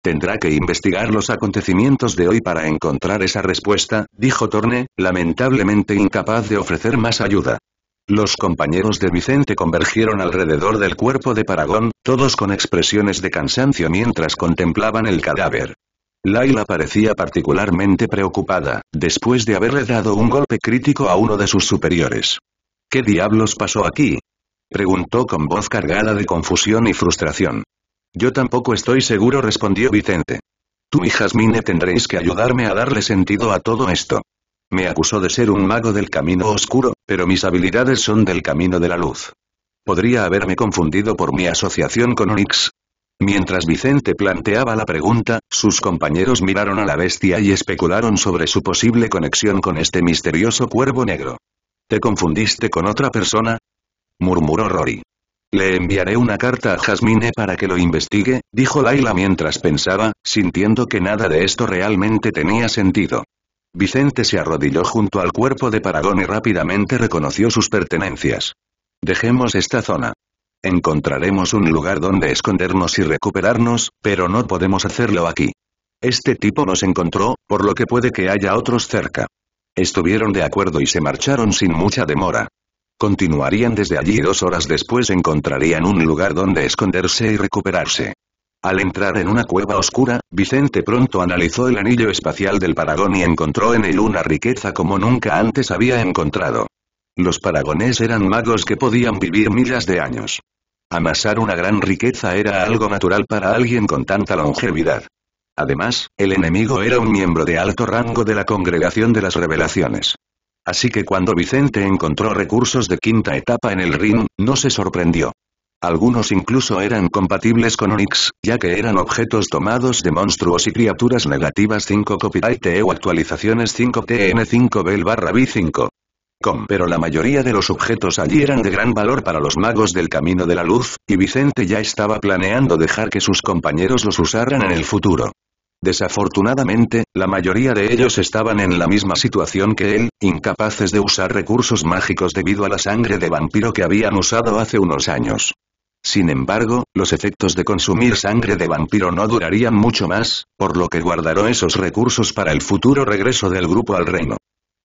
Tendrá que investigar los acontecimientos de hoy para encontrar esa respuesta, dijo Torne, lamentablemente incapaz de ofrecer más ayuda. Los compañeros de Vicente convergieron alrededor del cuerpo de Paragón, todos con expresiones de cansancio mientras contemplaban el cadáver. Laila parecía particularmente preocupada, después de haberle dado un golpe crítico a uno de sus superiores. ¿Qué diablos pasó aquí? Preguntó con voz cargada de confusión y frustración. Yo tampoco estoy seguro respondió Vicente. Tú y Jasmine tendréis que ayudarme a darle sentido a todo esto. Me acusó de ser un mago del camino oscuro, pero mis habilidades son del camino de la luz. Podría haberme confundido por mi asociación con Onix, Mientras Vicente planteaba la pregunta, sus compañeros miraron a la bestia y especularon sobre su posible conexión con este misterioso cuervo negro. ¿Te confundiste con otra persona? murmuró Rory. Le enviaré una carta a Jasmine para que lo investigue, dijo Laila mientras pensaba, sintiendo que nada de esto realmente tenía sentido. Vicente se arrodilló junto al cuerpo de Paragón y rápidamente reconoció sus pertenencias. Dejemos esta zona. Encontraremos un lugar donde escondernos y recuperarnos, pero no podemos hacerlo aquí. Este tipo nos encontró, por lo que puede que haya otros cerca. Estuvieron de acuerdo y se marcharon sin mucha demora. Continuarían desde allí y dos horas después encontrarían un lugar donde esconderse y recuperarse. Al entrar en una cueva oscura, Vicente pronto analizó el anillo espacial del Paragón y encontró en él una riqueza como nunca antes había encontrado. Los paragonés eran magos que podían vivir miles de años. Amasar una gran riqueza era algo natural para alguien con tanta longevidad. Además, el enemigo era un miembro de alto rango de la Congregación de las Revelaciones. Así que cuando Vicente encontró recursos de quinta etapa en el ring, no se sorprendió. Algunos incluso eran compatibles con Onix, ya que eran objetos tomados de monstruos y criaturas negativas 5 copyright e o actualizaciones 5 TN5 bel barra 5 pero la mayoría de los objetos allí eran de gran valor para los magos del Camino de la Luz, y Vicente ya estaba planeando dejar que sus compañeros los usaran en el futuro. Desafortunadamente, la mayoría de ellos estaban en la misma situación que él, incapaces de usar recursos mágicos debido a la sangre de vampiro que habían usado hace unos años. Sin embargo, los efectos de consumir sangre de vampiro no durarían mucho más, por lo que guardaron esos recursos para el futuro regreso del grupo al reino.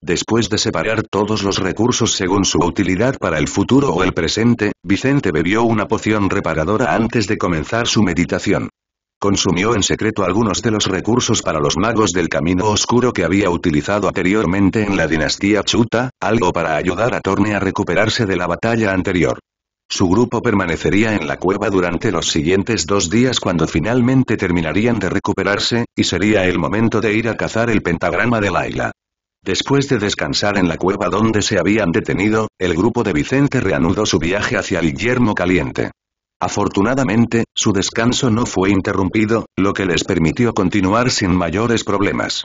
Después de separar todos los recursos según su utilidad para el futuro o el presente, Vicente bebió una poción reparadora antes de comenzar su meditación. Consumió en secreto algunos de los recursos para los magos del camino oscuro que había utilizado anteriormente en la dinastía Chuta, algo para ayudar a Torne a recuperarse de la batalla anterior. Su grupo permanecería en la cueva durante los siguientes dos días cuando finalmente terminarían de recuperarse, y sería el momento de ir a cazar el pentagrama de Laila. Después de descansar en la cueva donde se habían detenido, el grupo de Vicente reanudó su viaje hacia el Yermo Caliente. Afortunadamente, su descanso no fue interrumpido, lo que les permitió continuar sin mayores problemas.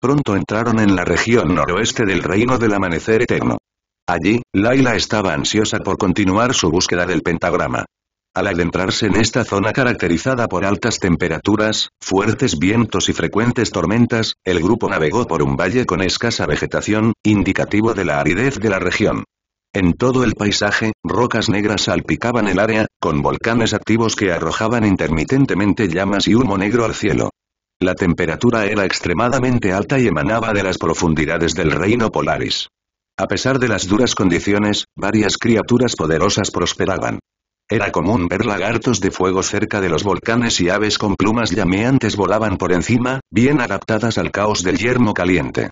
Pronto entraron en la región noroeste del Reino del Amanecer Eterno. Allí, Laila estaba ansiosa por continuar su búsqueda del pentagrama. Al adentrarse en esta zona caracterizada por altas temperaturas, fuertes vientos y frecuentes tormentas, el grupo navegó por un valle con escasa vegetación, indicativo de la aridez de la región. En todo el paisaje, rocas negras salpicaban el área, con volcanes activos que arrojaban intermitentemente llamas y humo negro al cielo. La temperatura era extremadamente alta y emanaba de las profundidades del reino Polaris. A pesar de las duras condiciones, varias criaturas poderosas prosperaban. Era común ver lagartos de fuego cerca de los volcanes y aves con plumas llameantes volaban por encima, bien adaptadas al caos del yermo caliente.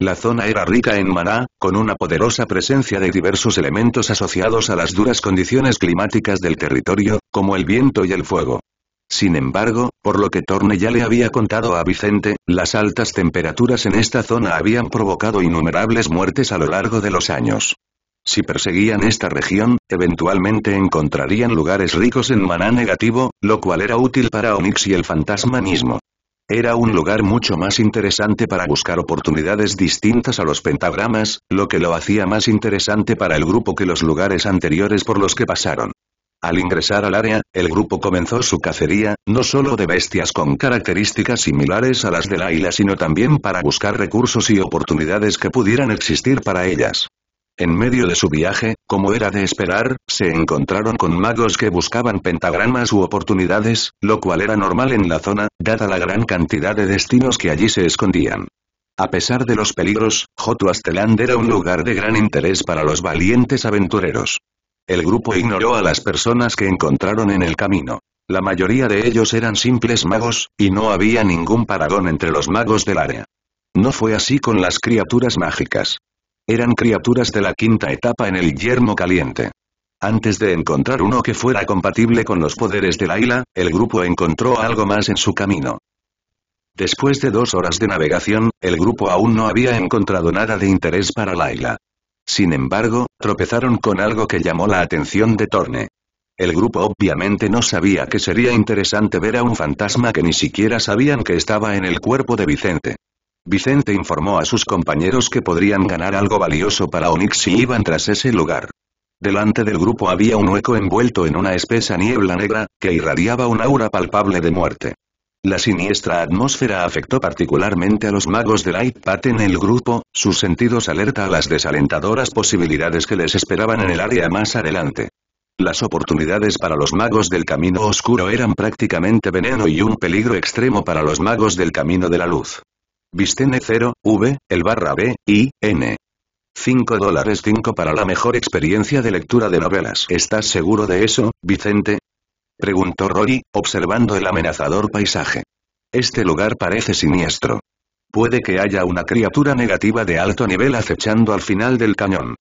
La zona era rica en maná, con una poderosa presencia de diversos elementos asociados a las duras condiciones climáticas del territorio, como el viento y el fuego. Sin embargo, por lo que Torne ya le había contado a Vicente, las altas temperaturas en esta zona habían provocado innumerables muertes a lo largo de los años. Si perseguían esta región, eventualmente encontrarían lugares ricos en maná negativo, lo cual era útil para Onyx y el fantasma mismo. Era un lugar mucho más interesante para buscar oportunidades distintas a los pentagramas, lo que lo hacía más interesante para el grupo que los lugares anteriores por los que pasaron. Al ingresar al área, el grupo comenzó su cacería, no solo de bestias con características similares a las de la isla, sino también para buscar recursos y oportunidades que pudieran existir para ellas. En medio de su viaje, como era de esperar, se encontraron con magos que buscaban pentagramas u oportunidades, lo cual era normal en la zona, dada la gran cantidad de destinos que allí se escondían. A pesar de los peligros, Jotuasteland era un lugar de gran interés para los valientes aventureros. El grupo ignoró a las personas que encontraron en el camino. La mayoría de ellos eran simples magos, y no había ningún paradón entre los magos del área. No fue así con las criaturas mágicas. Eran criaturas de la quinta etapa en el yermo caliente. Antes de encontrar uno que fuera compatible con los poderes de Laila, el grupo encontró algo más en su camino. Después de dos horas de navegación, el grupo aún no había encontrado nada de interés para Laila. Sin embargo, tropezaron con algo que llamó la atención de Torne. El grupo obviamente no sabía que sería interesante ver a un fantasma que ni siquiera sabían que estaba en el cuerpo de Vicente. Vicente informó a sus compañeros que podrían ganar algo valioso para Onyx si iban tras ese lugar. Delante del grupo había un hueco envuelto en una espesa niebla negra, que irradiaba un aura palpable de muerte. La siniestra atmósfera afectó particularmente a los magos Light Pat en el grupo, sus sentidos alerta a las desalentadoras posibilidades que les esperaban en el área más adelante. Las oportunidades para los magos del camino oscuro eran prácticamente veneno y un peligro extremo para los magos del camino de la luz. Vistene 0, V, el barra B, I, N. 5 dólares 5 para la mejor experiencia de lectura de novelas. ¿Estás seguro de eso, Vicente? Preguntó Rory, observando el amenazador paisaje. Este lugar parece siniestro. Puede que haya una criatura negativa de alto nivel acechando al final del cañón.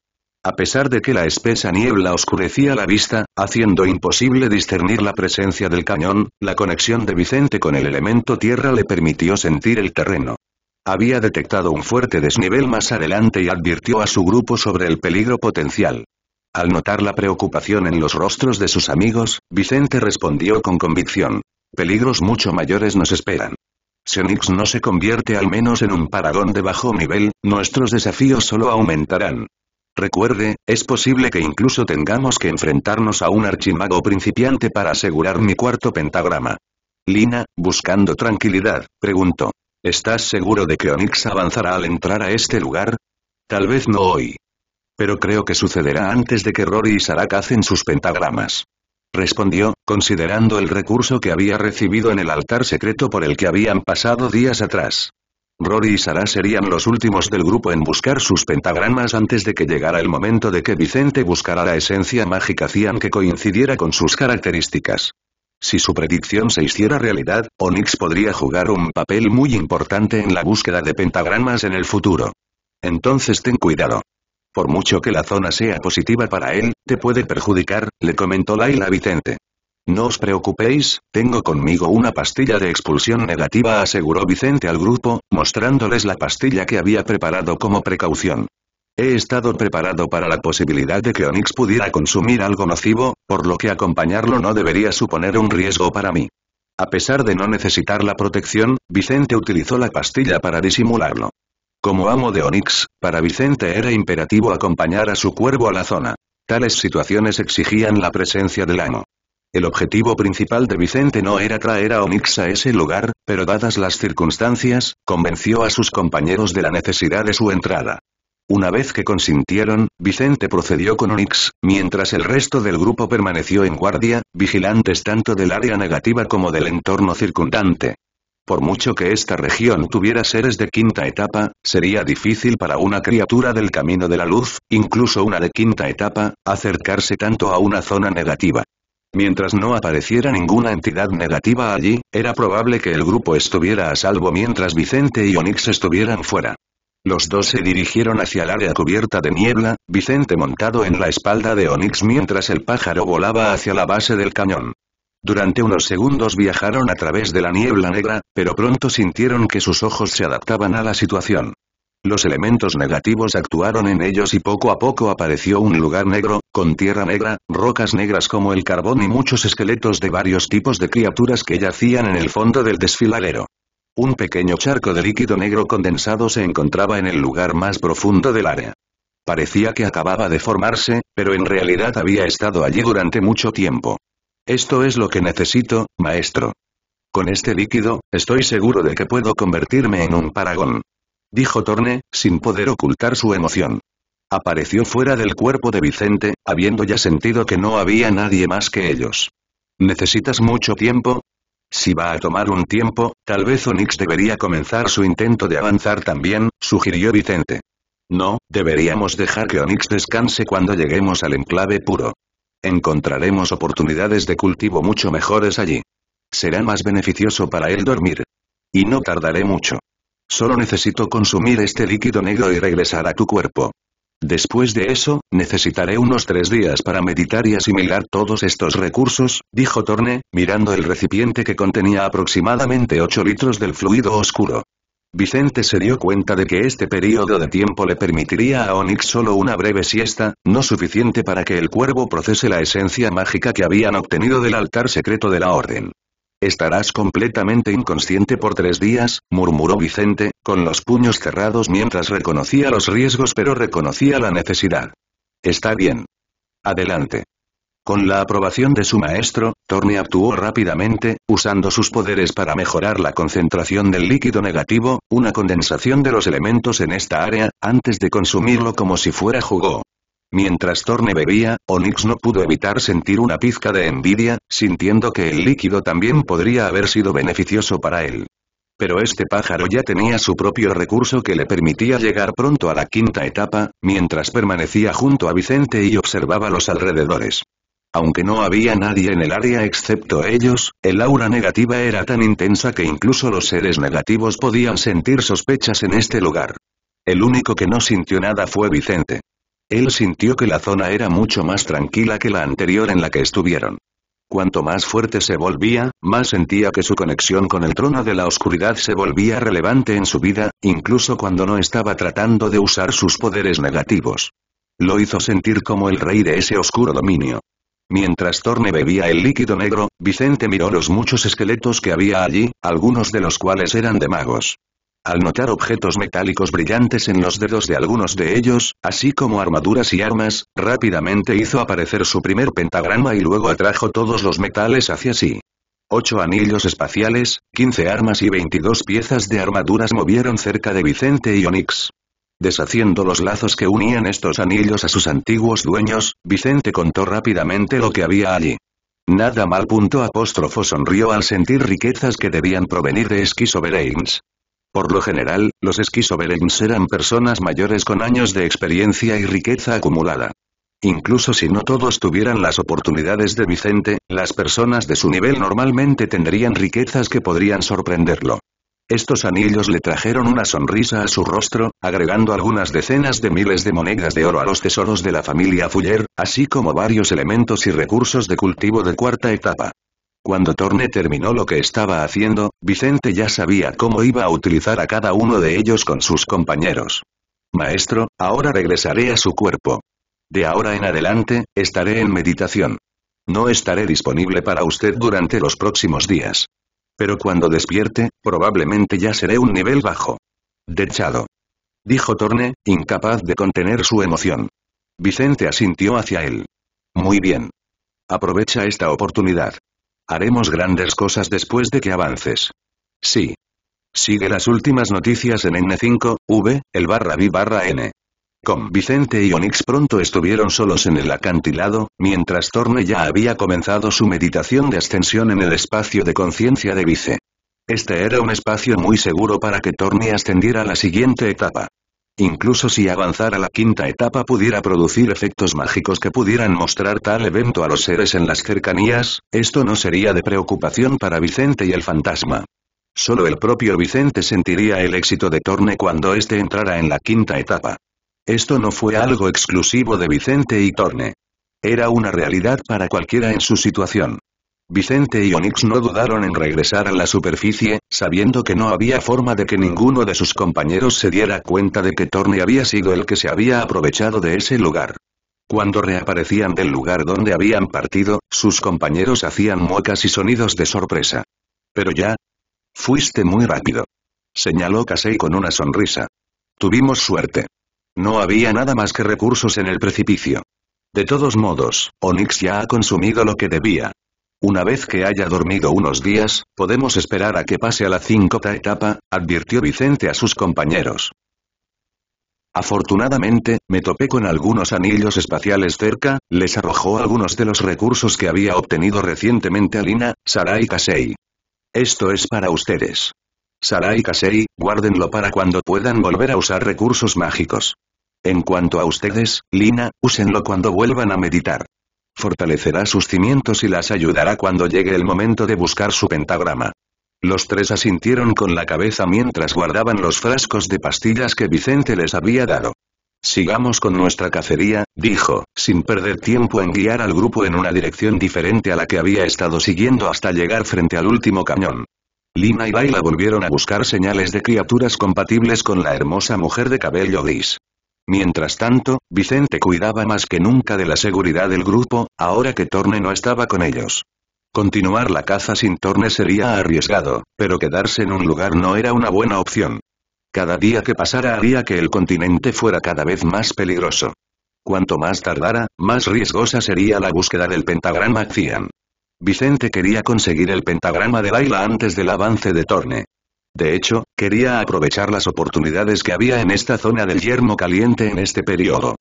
A pesar de que la espesa niebla oscurecía la vista, haciendo imposible discernir la presencia del cañón, la conexión de Vicente con el elemento tierra le permitió sentir el terreno. Había detectado un fuerte desnivel más adelante y advirtió a su grupo sobre el peligro potencial. Al notar la preocupación en los rostros de sus amigos, Vicente respondió con convicción. Peligros mucho mayores nos esperan. Si Onyx no se convierte al menos en un paragón de bajo nivel, nuestros desafíos solo aumentarán. Recuerde, es posible que incluso tengamos que enfrentarnos a un archimago principiante para asegurar mi cuarto pentagrama. Lina, buscando tranquilidad, preguntó. ¿Estás seguro de que Onyx avanzará al entrar a este lugar? Tal vez no hoy. Pero creo que sucederá antes de que Rory y Sarak hacen sus pentagramas. Respondió, considerando el recurso que había recibido en el altar secreto por el que habían pasado días atrás. Rory y Sara serían los últimos del grupo en buscar sus pentagramas antes de que llegara el momento de que Vicente buscara la esencia mágica cian que coincidiera con sus características. Si su predicción se hiciera realidad, Onyx podría jugar un papel muy importante en la búsqueda de pentagramas en el futuro. Entonces ten cuidado. Por mucho que la zona sea positiva para él, te puede perjudicar, le comentó Laila Vicente. No os preocupéis, tengo conmigo una pastilla de expulsión negativa aseguró Vicente al grupo, mostrándoles la pastilla que había preparado como precaución. He estado preparado para la posibilidad de que Onix pudiera consumir algo nocivo, por lo que acompañarlo no debería suponer un riesgo para mí. A pesar de no necesitar la protección, Vicente utilizó la pastilla para disimularlo. Como amo de Onix, para Vicente era imperativo acompañar a su cuervo a la zona. Tales situaciones exigían la presencia del amo. El objetivo principal de Vicente no era traer a Onix a ese lugar, pero dadas las circunstancias, convenció a sus compañeros de la necesidad de su entrada. Una vez que consintieron, Vicente procedió con Onix, mientras el resto del grupo permaneció en guardia, vigilantes tanto del área negativa como del entorno circundante. Por mucho que esta región tuviera seres de quinta etapa, sería difícil para una criatura del camino de la luz, incluso una de quinta etapa, acercarse tanto a una zona negativa. Mientras no apareciera ninguna entidad negativa allí, era probable que el grupo estuviera a salvo mientras Vicente y Onix estuvieran fuera. Los dos se dirigieron hacia el área cubierta de niebla, Vicente montado en la espalda de Onix mientras el pájaro volaba hacia la base del cañón. Durante unos segundos viajaron a través de la niebla negra, pero pronto sintieron que sus ojos se adaptaban a la situación. Los elementos negativos actuaron en ellos y poco a poco apareció un lugar negro, con tierra negra, rocas negras como el carbón y muchos esqueletos de varios tipos de criaturas que yacían en el fondo del desfiladero. Un pequeño charco de líquido negro condensado se encontraba en el lugar más profundo del área. Parecía que acababa de formarse, pero en realidad había estado allí durante mucho tiempo. Esto es lo que necesito, maestro. Con este líquido, estoy seguro de que puedo convertirme en un paragón. Dijo Torne, sin poder ocultar su emoción. Apareció fuera del cuerpo de Vicente, habiendo ya sentido que no había nadie más que ellos. ¿Necesitas mucho tiempo? Si va a tomar un tiempo, tal vez Onix debería comenzar su intento de avanzar también, sugirió Vicente. No, deberíamos dejar que Onix descanse cuando lleguemos al enclave puro. Encontraremos oportunidades de cultivo mucho mejores allí. Será más beneficioso para él dormir. Y no tardaré mucho. Solo necesito consumir este líquido negro y regresar a tu cuerpo. Después de eso, necesitaré unos tres días para meditar y asimilar todos estos recursos, dijo Torne, mirando el recipiente que contenía aproximadamente 8 litros del fluido oscuro. Vicente se dio cuenta de que este periodo de tiempo le permitiría a Onix solo una breve siesta, no suficiente para que el cuervo procese la esencia mágica que habían obtenido del altar secreto de la orden. Estarás completamente inconsciente por tres días, murmuró Vicente, con los puños cerrados mientras reconocía los riesgos pero reconocía la necesidad. Está bien. Adelante. Con la aprobación de su maestro, Torne actuó rápidamente, usando sus poderes para mejorar la concentración del líquido negativo, una condensación de los elementos en esta área, antes de consumirlo como si fuera jugo. Mientras Thorne bebía, Onyx no pudo evitar sentir una pizca de envidia, sintiendo que el líquido también podría haber sido beneficioso para él. Pero este pájaro ya tenía su propio recurso que le permitía llegar pronto a la quinta etapa, mientras permanecía junto a Vicente y observaba los alrededores. Aunque no había nadie en el área excepto ellos, el aura negativa era tan intensa que incluso los seres negativos podían sentir sospechas en este lugar. El único que no sintió nada fue Vicente. Él sintió que la zona era mucho más tranquila que la anterior en la que estuvieron. Cuanto más fuerte se volvía, más sentía que su conexión con el trono de la oscuridad se volvía relevante en su vida, incluso cuando no estaba tratando de usar sus poderes negativos. Lo hizo sentir como el rey de ese oscuro dominio. Mientras Thorne bebía el líquido negro, Vicente miró los muchos esqueletos que había allí, algunos de los cuales eran de magos al notar objetos metálicos brillantes en los dedos de algunos de ellos, así como armaduras y armas, rápidamente hizo aparecer su primer pentagrama y luego atrajo todos los metales hacia sí. Ocho anillos espaciales, quince armas y veintidós piezas de armaduras movieron cerca de Vicente y Onyx. Deshaciendo los lazos que unían estos anillos a sus antiguos dueños, Vicente contó rápidamente lo que había allí. Nada mal. Punto apóstrofo sonrió al sentir riquezas que debían provenir de Bereins. Por lo general, los esquizoberens eran personas mayores con años de experiencia y riqueza acumulada. Incluso si no todos tuvieran las oportunidades de Vicente, las personas de su nivel normalmente tendrían riquezas que podrían sorprenderlo. Estos anillos le trajeron una sonrisa a su rostro, agregando algunas decenas de miles de monedas de oro a los tesoros de la familia Fuller, así como varios elementos y recursos de cultivo de cuarta etapa. Cuando Torne terminó lo que estaba haciendo, Vicente ya sabía cómo iba a utilizar a cada uno de ellos con sus compañeros. Maestro, ahora regresaré a su cuerpo. De ahora en adelante, estaré en meditación. No estaré disponible para usted durante los próximos días. Pero cuando despierte, probablemente ya seré un nivel bajo. Dechado. Dijo Torne, incapaz de contener su emoción. Vicente asintió hacia él. Muy bien. Aprovecha esta oportunidad. Haremos grandes cosas después de que avances. Sí. Sigue las últimas noticias en N5, V, el barra B barra N. Con Vicente y Onix pronto estuvieron solos en el acantilado, mientras Torne ya había comenzado su meditación de ascensión en el espacio de conciencia de Vice. Este era un espacio muy seguro para que Torne ascendiera a la siguiente etapa. Incluso si avanzar a la quinta etapa pudiera producir efectos mágicos que pudieran mostrar tal evento a los seres en las cercanías, esto no sería de preocupación para Vicente y el fantasma. Solo el propio Vicente sentiría el éxito de Torne cuando éste entrara en la quinta etapa. Esto no fue algo exclusivo de Vicente y Torne. Era una realidad para cualquiera en su situación. Vicente y Onix no dudaron en regresar a la superficie, sabiendo que no había forma de que ninguno de sus compañeros se diera cuenta de que Torney había sido el que se había aprovechado de ese lugar. Cuando reaparecían del lugar donde habían partido, sus compañeros hacían muecas y sonidos de sorpresa. Pero ya... Fuiste muy rápido. Señaló Casey con una sonrisa. Tuvimos suerte. No había nada más que recursos en el precipicio. De todos modos, Onix ya ha consumido lo que debía, una vez que haya dormido unos días, podemos esperar a que pase a la cincota etapa, advirtió Vicente a sus compañeros. Afortunadamente, me topé con algunos anillos espaciales cerca, les arrojó algunos de los recursos que había obtenido recientemente Alina, Sarai Kasei. Esto es para ustedes. Sarai Kasei, guárdenlo para cuando puedan volver a usar recursos mágicos. En cuanto a ustedes, Lina, úsenlo cuando vuelvan a meditar. Fortalecerá sus cimientos y las ayudará cuando llegue el momento de buscar su pentagrama. Los tres asintieron con la cabeza mientras guardaban los frascos de pastillas que Vicente les había dado. Sigamos con nuestra cacería, dijo, sin perder tiempo en guiar al grupo en una dirección diferente a la que había estado siguiendo hasta llegar frente al último cañón. Lina y baila volvieron a buscar señales de criaturas compatibles con la hermosa mujer de cabello gris. Mientras tanto, Vicente cuidaba más que nunca de la seguridad del grupo, ahora que Torne no estaba con ellos. Continuar la caza sin Torne sería arriesgado, pero quedarse en un lugar no era una buena opción. Cada día que pasara haría que el continente fuera cada vez más peligroso. Cuanto más tardara, más riesgosa sería la búsqueda del pentagrama Cian. Vicente quería conseguir el pentagrama de Laila antes del avance de Torne. De hecho, quería aprovechar las oportunidades que había en esta zona del yermo caliente en este periodo.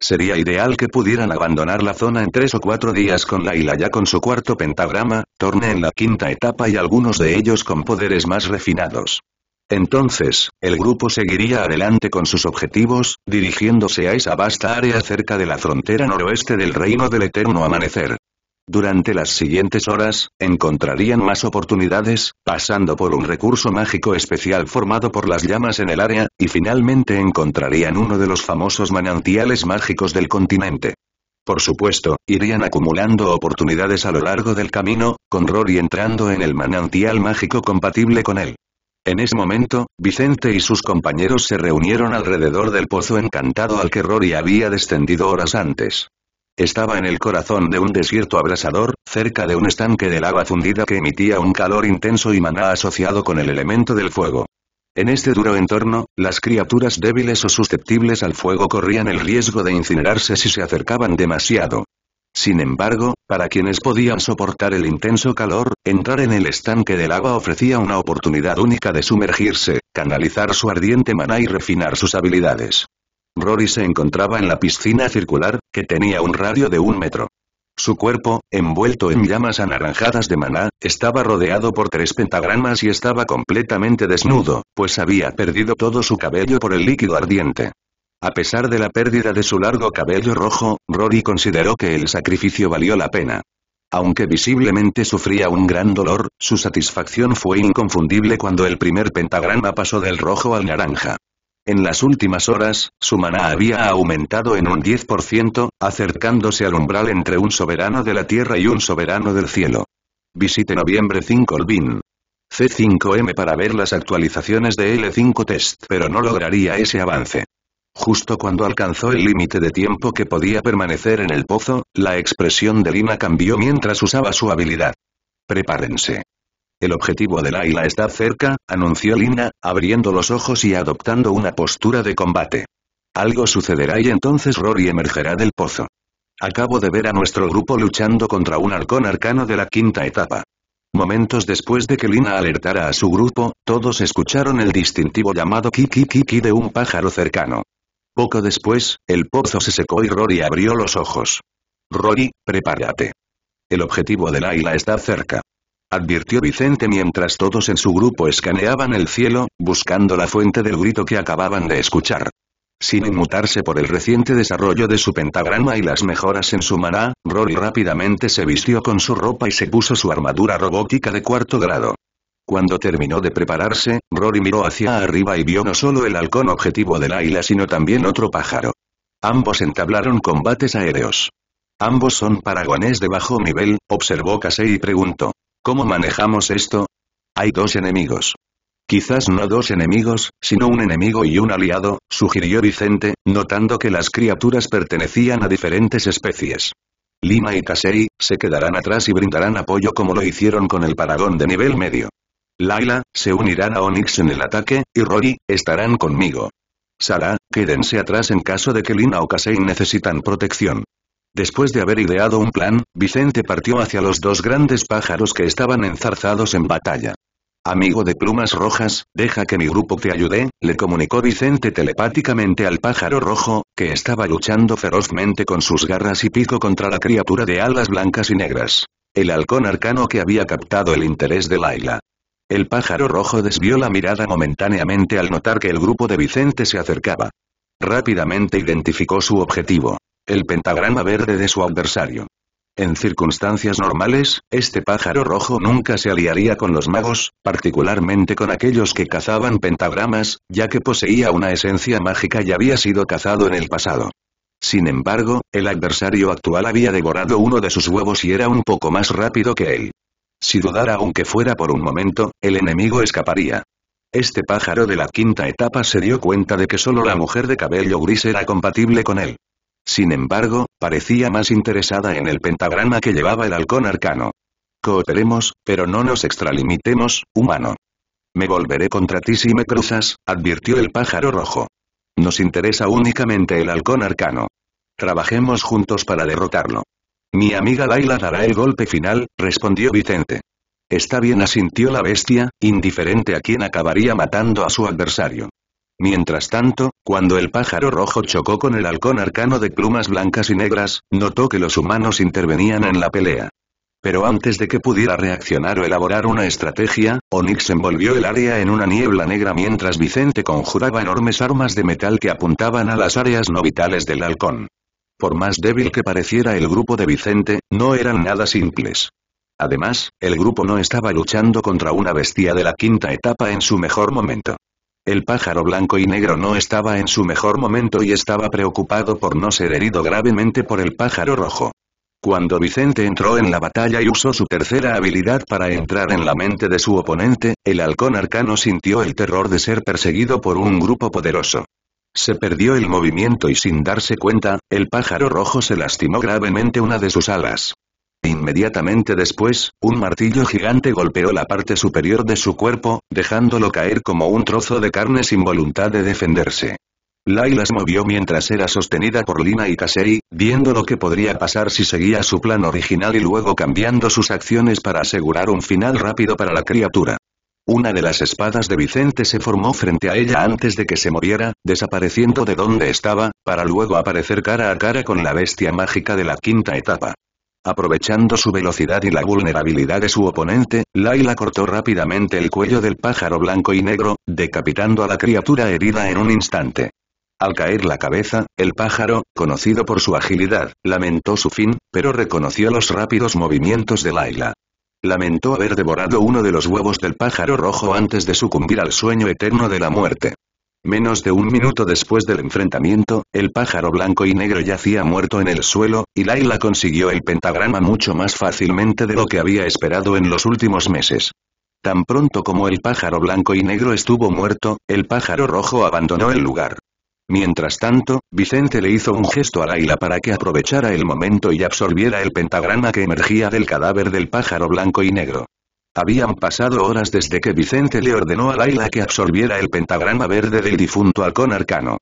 Sería ideal que pudieran abandonar la zona en tres o cuatro días con Laila ya con su cuarto pentagrama, torne en la quinta etapa y algunos de ellos con poderes más refinados. Entonces, el grupo seguiría adelante con sus objetivos, dirigiéndose a esa vasta área cerca de la frontera noroeste del Reino del Eterno Amanecer. Durante las siguientes horas, encontrarían más oportunidades, pasando por un recurso mágico especial formado por las llamas en el área, y finalmente encontrarían uno de los famosos manantiales mágicos del continente. Por supuesto, irían acumulando oportunidades a lo largo del camino, con Rory entrando en el manantial mágico compatible con él. En ese momento, Vicente y sus compañeros se reunieron alrededor del pozo encantado al que Rory había descendido horas antes. Estaba en el corazón de un desierto abrasador, cerca de un estanque de lava fundida que emitía un calor intenso y maná asociado con el elemento del fuego. En este duro entorno, las criaturas débiles o susceptibles al fuego corrían el riesgo de incinerarse si se acercaban demasiado. Sin embargo, para quienes podían soportar el intenso calor, entrar en el estanque del agua ofrecía una oportunidad única de sumergirse, canalizar su ardiente maná y refinar sus habilidades. Rory se encontraba en la piscina circular, que tenía un radio de un metro. Su cuerpo, envuelto en llamas anaranjadas de maná, estaba rodeado por tres pentagramas y estaba completamente desnudo, pues había perdido todo su cabello por el líquido ardiente. A pesar de la pérdida de su largo cabello rojo, Rory consideró que el sacrificio valió la pena. Aunque visiblemente sufría un gran dolor, su satisfacción fue inconfundible cuando el primer pentagrama pasó del rojo al naranja. En las últimas horas, su maná había aumentado en un 10%, acercándose al umbral entre un soberano de la tierra y un soberano del cielo. Visite noviembre 5 Olvin. C5M para ver las actualizaciones de L5 Test, pero no lograría ese avance. Justo cuando alcanzó el límite de tiempo que podía permanecer en el pozo, la expresión de Lina cambió mientras usaba su habilidad. Prepárense. El objetivo de Laila está cerca, anunció Lina, abriendo los ojos y adoptando una postura de combate. Algo sucederá y entonces Rory emergerá del pozo. Acabo de ver a nuestro grupo luchando contra un halcón arcano de la quinta etapa. Momentos después de que Lina alertara a su grupo, todos escucharon el distintivo llamado ki ki de un pájaro cercano. Poco después, el pozo se secó y Rory abrió los ojos. Rory, prepárate. El objetivo de Laila está cerca advirtió Vicente mientras todos en su grupo escaneaban el cielo, buscando la fuente del grito que acababan de escuchar. Sin inmutarse por el reciente desarrollo de su pentagrama y las mejoras en su maná, Rory rápidamente se vistió con su ropa y se puso su armadura robótica de cuarto grado. Cuando terminó de prepararse, Rory miró hacia arriba y vio no solo el halcón objetivo del águila sino también otro pájaro. Ambos entablaron combates aéreos. Ambos son paragonés de bajo nivel, observó Casey y preguntó. ¿Cómo manejamos esto? Hay dos enemigos. Quizás no dos enemigos, sino un enemigo y un aliado, sugirió Vicente, notando que las criaturas pertenecían a diferentes especies. Lima y Kasei, se quedarán atrás y brindarán apoyo como lo hicieron con el Paragón de nivel medio. Laila, se unirán a Onyx en el ataque, y Rory, estarán conmigo. Sara, quédense atrás en caso de que Lina o Kasei necesitan protección. Después de haber ideado un plan, Vicente partió hacia los dos grandes pájaros que estaban enzarzados en batalla. Amigo de plumas rojas, deja que mi grupo te ayude, le comunicó Vicente telepáticamente al pájaro rojo, que estaba luchando ferozmente con sus garras y pico contra la criatura de alas blancas y negras. El halcón arcano que había captado el interés de Laila. El pájaro rojo desvió la mirada momentáneamente al notar que el grupo de Vicente se acercaba. Rápidamente identificó su objetivo el pentagrama verde de su adversario. En circunstancias normales, este pájaro rojo nunca se aliaría con los magos, particularmente con aquellos que cazaban pentagramas, ya que poseía una esencia mágica y había sido cazado en el pasado. Sin embargo, el adversario actual había devorado uno de sus huevos y era un poco más rápido que él. Si dudara aunque fuera por un momento, el enemigo escaparía. Este pájaro de la quinta etapa se dio cuenta de que solo la mujer de cabello gris era compatible con él. Sin embargo, parecía más interesada en el pentagrama que llevaba el halcón arcano. Cooperemos, pero no nos extralimitemos, humano. Me volveré contra ti si me cruzas, advirtió el pájaro rojo. Nos interesa únicamente el halcón arcano. Trabajemos juntos para derrotarlo. Mi amiga Laila dará el golpe final, respondió Vicente. Está bien asintió la bestia, indiferente a quién acabaría matando a su adversario. Mientras tanto, cuando el pájaro rojo chocó con el halcón arcano de plumas blancas y negras, notó que los humanos intervenían en la pelea. Pero antes de que pudiera reaccionar o elaborar una estrategia, Onyx envolvió el área en una niebla negra mientras Vicente conjuraba enormes armas de metal que apuntaban a las áreas no vitales del halcón. Por más débil que pareciera el grupo de Vicente, no eran nada simples. Además, el grupo no estaba luchando contra una bestia de la quinta etapa en su mejor momento. El pájaro blanco y negro no estaba en su mejor momento y estaba preocupado por no ser herido gravemente por el pájaro rojo. Cuando Vicente entró en la batalla y usó su tercera habilidad para entrar en la mente de su oponente, el halcón arcano sintió el terror de ser perseguido por un grupo poderoso. Se perdió el movimiento y sin darse cuenta, el pájaro rojo se lastimó gravemente una de sus alas. Inmediatamente después, un martillo gigante golpeó la parte superior de su cuerpo, dejándolo caer como un trozo de carne sin voluntad de defenderse. Laila se movió mientras era sostenida por Lina y Kasei, viendo lo que podría pasar si seguía su plan original y luego cambiando sus acciones para asegurar un final rápido para la criatura. Una de las espadas de Vicente se formó frente a ella antes de que se moviera, desapareciendo de donde estaba, para luego aparecer cara a cara con la bestia mágica de la quinta etapa. Aprovechando su velocidad y la vulnerabilidad de su oponente, Laila cortó rápidamente el cuello del pájaro blanco y negro, decapitando a la criatura herida en un instante. Al caer la cabeza, el pájaro, conocido por su agilidad, lamentó su fin, pero reconoció los rápidos movimientos de Laila. Lamentó haber devorado uno de los huevos del pájaro rojo antes de sucumbir al sueño eterno de la muerte. Menos de un minuto después del enfrentamiento, el pájaro blanco y negro yacía muerto en el suelo, y Laila consiguió el pentagrama mucho más fácilmente de lo que había esperado en los últimos meses. Tan pronto como el pájaro blanco y negro estuvo muerto, el pájaro rojo abandonó el lugar. Mientras tanto, Vicente le hizo un gesto a Laila para que aprovechara el momento y absorbiera el pentagrama que emergía del cadáver del pájaro blanco y negro. Habían pasado horas desde que Vicente le ordenó a Laila que absorbiera el pentagrama verde del difunto halcón arcano.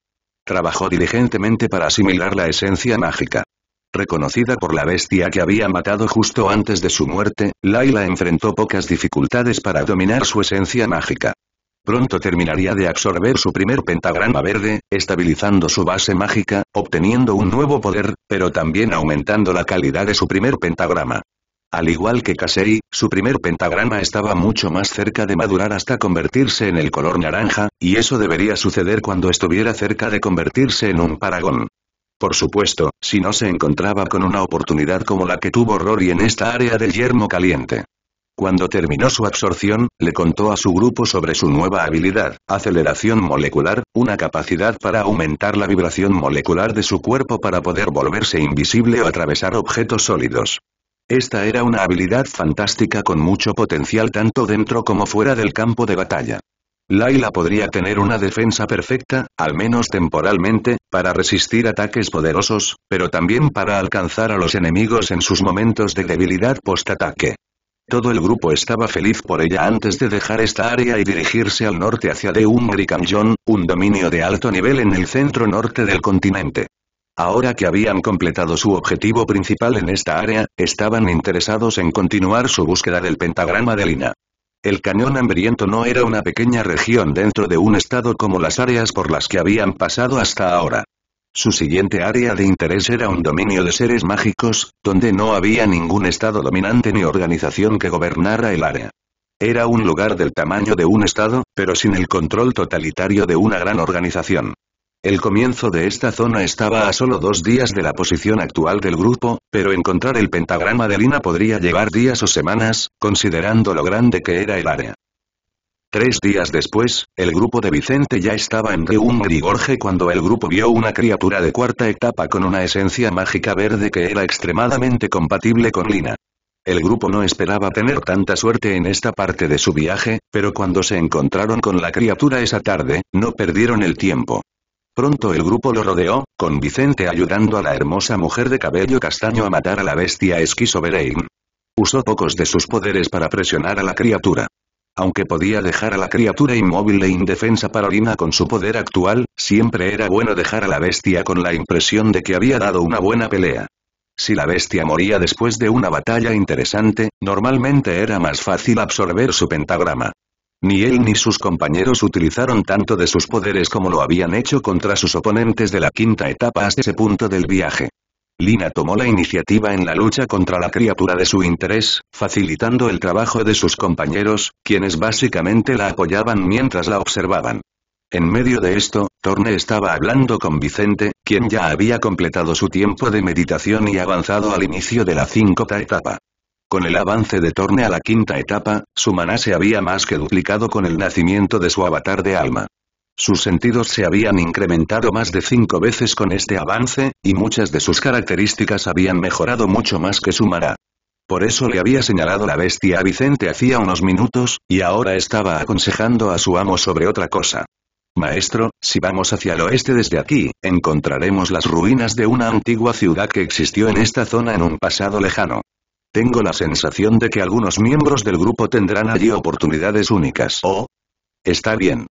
Trabajó diligentemente para asimilar la esencia mágica. Reconocida por la bestia que había matado justo antes de su muerte, Laila enfrentó pocas dificultades para dominar su esencia mágica. Pronto terminaría de absorber su primer pentagrama verde, estabilizando su base mágica, obteniendo un nuevo poder, pero también aumentando la calidad de su primer pentagrama. Al igual que Casey, su primer pentagrama estaba mucho más cerca de madurar hasta convertirse en el color naranja, y eso debería suceder cuando estuviera cerca de convertirse en un paragón. Por supuesto, si no se encontraba con una oportunidad como la que tuvo Rory en esta área del yermo caliente. Cuando terminó su absorción, le contó a su grupo sobre su nueva habilidad, aceleración molecular, una capacidad para aumentar la vibración molecular de su cuerpo para poder volverse invisible o atravesar objetos sólidos. Esta era una habilidad fantástica con mucho potencial tanto dentro como fuera del campo de batalla. Laila podría tener una defensa perfecta, al menos temporalmente, para resistir ataques poderosos, pero también para alcanzar a los enemigos en sus momentos de debilidad post-ataque. Todo el grupo estaba feliz por ella antes de dejar esta área y dirigirse al norte hacia The Hungry un dominio de alto nivel en el centro norte del continente. Ahora que habían completado su objetivo principal en esta área, estaban interesados en continuar su búsqueda del pentagrama de Lina. El cañón hambriento no era una pequeña región dentro de un estado como las áreas por las que habían pasado hasta ahora. Su siguiente área de interés era un dominio de seres mágicos, donde no había ningún estado dominante ni organización que gobernara el área. Era un lugar del tamaño de un estado, pero sin el control totalitario de una gran organización. El comienzo de esta zona estaba a solo dos días de la posición actual del grupo, pero encontrar el pentagrama de Lina podría llevar días o semanas, considerando lo grande que era el área. Tres días después, el grupo de Vicente ya estaba en y Gorge cuando el grupo vio una criatura de cuarta etapa con una esencia mágica verde que era extremadamente compatible con Lina. El grupo no esperaba tener tanta suerte en esta parte de su viaje, pero cuando se encontraron con la criatura esa tarde, no perdieron el tiempo. Pronto el grupo lo rodeó, con Vicente ayudando a la hermosa mujer de cabello castaño a matar a la bestia esquizoberein. Usó pocos de sus poderes para presionar a la criatura. Aunque podía dejar a la criatura inmóvil e indefensa para Orina con su poder actual, siempre era bueno dejar a la bestia con la impresión de que había dado una buena pelea. Si la bestia moría después de una batalla interesante, normalmente era más fácil absorber su pentagrama. Ni él ni sus compañeros utilizaron tanto de sus poderes como lo habían hecho contra sus oponentes de la quinta etapa hasta ese punto del viaje. Lina tomó la iniciativa en la lucha contra la criatura de su interés, facilitando el trabajo de sus compañeros, quienes básicamente la apoyaban mientras la observaban. En medio de esto, Torne estaba hablando con Vicente, quien ya había completado su tiempo de meditación y avanzado al inicio de la quinta etapa. Con el avance de Torne a la quinta etapa, su maná se había más que duplicado con el nacimiento de su avatar de alma. Sus sentidos se habían incrementado más de cinco veces con este avance, y muchas de sus características habían mejorado mucho más que su maná. Por eso le había señalado la bestia a Vicente hacía unos minutos, y ahora estaba aconsejando a su amo sobre otra cosa. Maestro, si vamos hacia el oeste desde aquí, encontraremos las ruinas de una antigua ciudad que existió en esta zona en un pasado lejano. Tengo la sensación de que algunos miembros del grupo tendrán allí oportunidades únicas. Oh. Está bien.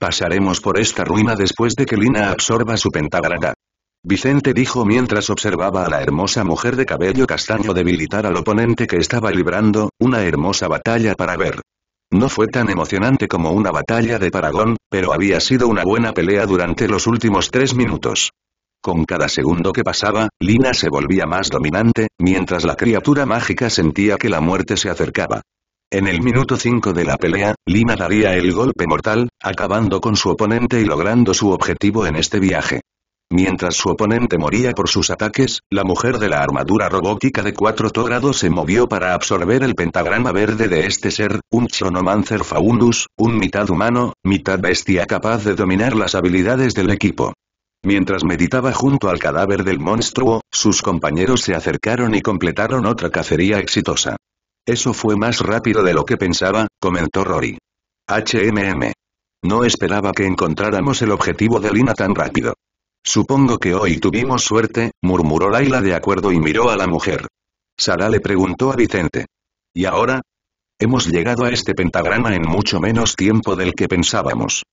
Pasaremos por esta ruina después de que Lina absorba su pentagrama. Vicente dijo mientras observaba a la hermosa mujer de cabello castaño debilitar al oponente que estaba librando, una hermosa batalla para ver. No fue tan emocionante como una batalla de Paragón, pero había sido una buena pelea durante los últimos tres minutos. Con cada segundo que pasaba, Lina se volvía más dominante, mientras la criatura mágica sentía que la muerte se acercaba. En el minuto 5 de la pelea, Lina daría el golpe mortal, acabando con su oponente y logrando su objetivo en este viaje. Mientras su oponente moría por sus ataques, la mujer de la armadura robótica de 4 grados se movió para absorber el pentagrama verde de este ser, un Chonomancer Faundus, un mitad humano, mitad bestia capaz de dominar las habilidades del equipo. Mientras meditaba junto al cadáver del monstruo, sus compañeros se acercaron y completaron otra cacería exitosa. Eso fue más rápido de lo que pensaba, comentó Rory. HMM. No esperaba que encontráramos el objetivo de Lina tan rápido. Supongo que hoy tuvimos suerte, murmuró Laila de acuerdo y miró a la mujer. Sara le preguntó a Vicente. ¿Y ahora? Hemos llegado a este pentagrama en mucho menos tiempo del que pensábamos.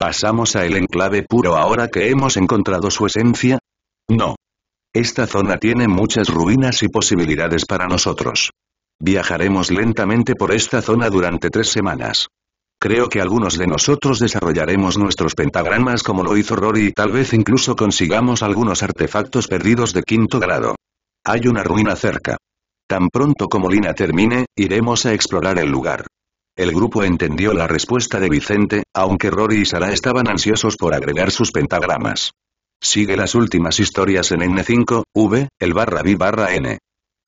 ¿Pasamos a el enclave puro ahora que hemos encontrado su esencia? No. Esta zona tiene muchas ruinas y posibilidades para nosotros. Viajaremos lentamente por esta zona durante tres semanas. Creo que algunos de nosotros desarrollaremos nuestros pentagramas como lo hizo Rory y tal vez incluso consigamos algunos artefactos perdidos de quinto grado. Hay una ruina cerca. Tan pronto como Lina termine, iremos a explorar el lugar. El grupo entendió la respuesta de Vicente, aunque Rory y Sara estaban ansiosos por agregar sus pentagramas. Sigue las últimas historias en N5, V, el barra B barra N.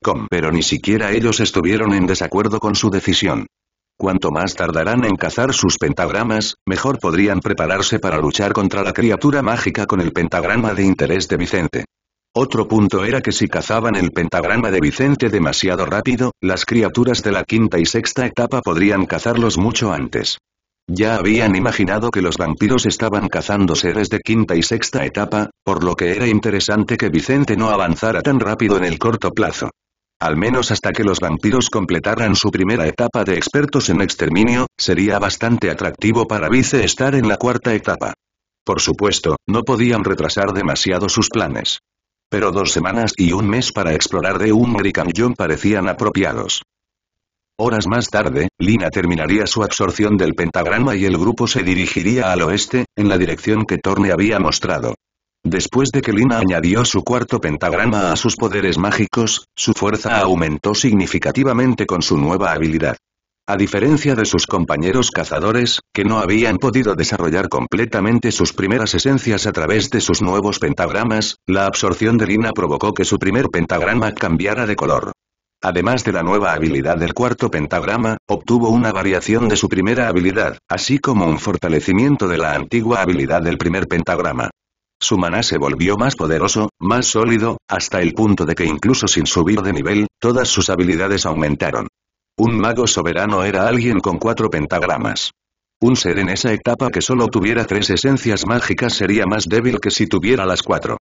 Com. Pero ni siquiera ellos estuvieron en desacuerdo con su decisión. Cuanto más tardarán en cazar sus pentagramas, mejor podrían prepararse para luchar contra la criatura mágica con el pentagrama de interés de Vicente. Otro punto era que si cazaban el pentagrama de Vicente demasiado rápido, las criaturas de la quinta y sexta etapa podrían cazarlos mucho antes. Ya habían imaginado que los vampiros estaban cazando seres de quinta y sexta etapa, por lo que era interesante que Vicente no avanzara tan rápido en el corto plazo. Al menos hasta que los vampiros completaran su primera etapa de expertos en exterminio, sería bastante atractivo para Vice estar en la cuarta etapa. Por supuesto, no podían retrasar demasiado sus planes pero dos semanas y un mes para explorar de y Canyon parecían apropiados. Horas más tarde, Lina terminaría su absorción del pentagrama y el grupo se dirigiría al oeste, en la dirección que Torne había mostrado. Después de que Lina añadió su cuarto pentagrama a sus poderes mágicos, su fuerza aumentó significativamente con su nueva habilidad. A diferencia de sus compañeros cazadores, que no habían podido desarrollar completamente sus primeras esencias a través de sus nuevos pentagramas, la absorción de Lina provocó que su primer pentagrama cambiara de color. Además de la nueva habilidad del cuarto pentagrama, obtuvo una variación de su primera habilidad, así como un fortalecimiento de la antigua habilidad del primer pentagrama. Su maná se volvió más poderoso, más sólido, hasta el punto de que incluso sin subir de nivel, todas sus habilidades aumentaron. Un mago soberano era alguien con cuatro pentagramas. Un ser en esa etapa que solo tuviera tres esencias mágicas sería más débil que si tuviera las cuatro.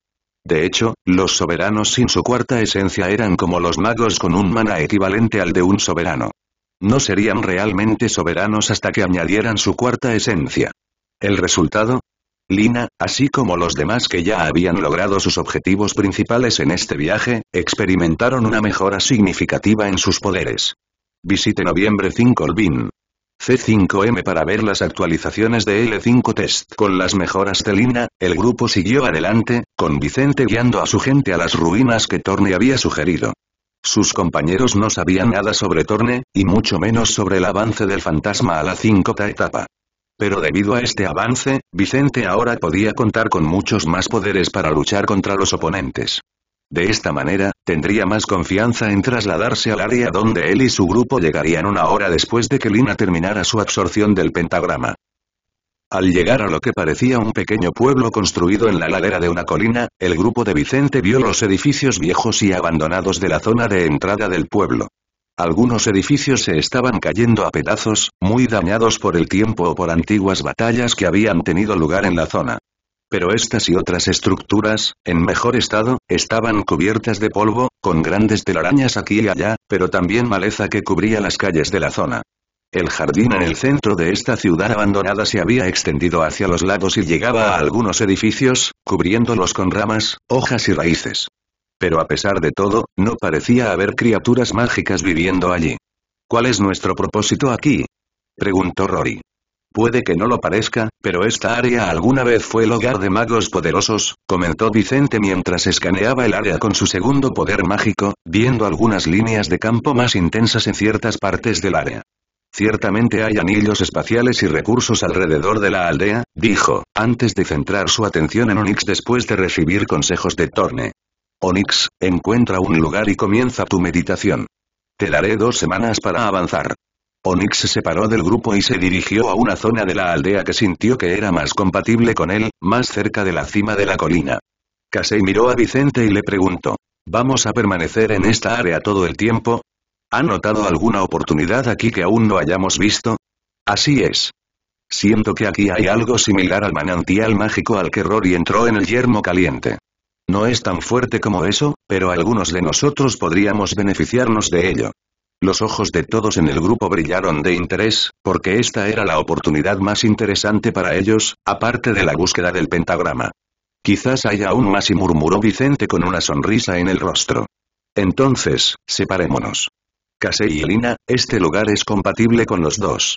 De hecho, los soberanos sin su cuarta esencia eran como los magos con un mana equivalente al de un soberano. No serían realmente soberanos hasta que añadieran su cuarta esencia. ¿El resultado? Lina, así como los demás que ya habían logrado sus objetivos principales en este viaje, experimentaron una mejora significativa en sus poderes. Visite noviembre 5 Olvin. C5M para ver las actualizaciones de L5 Test. Con las mejoras de Lina, el grupo siguió adelante, con Vicente guiando a su gente a las ruinas que Torne había sugerido. Sus compañeros no sabían nada sobre Torne, y mucho menos sobre el avance del fantasma a la 5ta etapa. Pero debido a este avance, Vicente ahora podía contar con muchos más poderes para luchar contra los oponentes. De esta manera, tendría más confianza en trasladarse al área donde él y su grupo llegarían una hora después de que Lina terminara su absorción del pentagrama. Al llegar a lo que parecía un pequeño pueblo construido en la ladera de una colina, el grupo de Vicente vio los edificios viejos y abandonados de la zona de entrada del pueblo. Algunos edificios se estaban cayendo a pedazos, muy dañados por el tiempo o por antiguas batallas que habían tenido lugar en la zona pero estas y otras estructuras, en mejor estado, estaban cubiertas de polvo, con grandes telarañas aquí y allá, pero también maleza que cubría las calles de la zona. El jardín en el centro de esta ciudad abandonada se había extendido hacia los lados y llegaba a algunos edificios, cubriéndolos con ramas, hojas y raíces. Pero a pesar de todo, no parecía haber criaturas mágicas viviendo allí. ¿Cuál es nuestro propósito aquí? preguntó Rory. Puede que no lo parezca, pero esta área alguna vez fue el hogar de magos poderosos, comentó Vicente mientras escaneaba el área con su segundo poder mágico, viendo algunas líneas de campo más intensas en ciertas partes del área. Ciertamente hay anillos espaciales y recursos alrededor de la aldea, dijo, antes de centrar su atención en Onix después de recibir consejos de Torne. Onix, encuentra un lugar y comienza tu meditación. Te daré dos semanas para avanzar. Onyx se separó del grupo y se dirigió a una zona de la aldea que sintió que era más compatible con él, más cerca de la cima de la colina. Casey miró a Vicente y le preguntó. ¿Vamos a permanecer en esta área todo el tiempo? ¿Ha notado alguna oportunidad aquí que aún no hayamos visto? Así es. Siento que aquí hay algo similar al manantial mágico al que Rory entró en el yermo caliente. No es tan fuerte como eso, pero algunos de nosotros podríamos beneficiarnos de ello. Los ojos de todos en el grupo brillaron de interés, porque esta era la oportunidad más interesante para ellos, aparte de la búsqueda del pentagrama. Quizás haya aún más y murmuró Vicente con una sonrisa en el rostro. Entonces, separémonos. Casey y Lina, este lugar es compatible con los dos.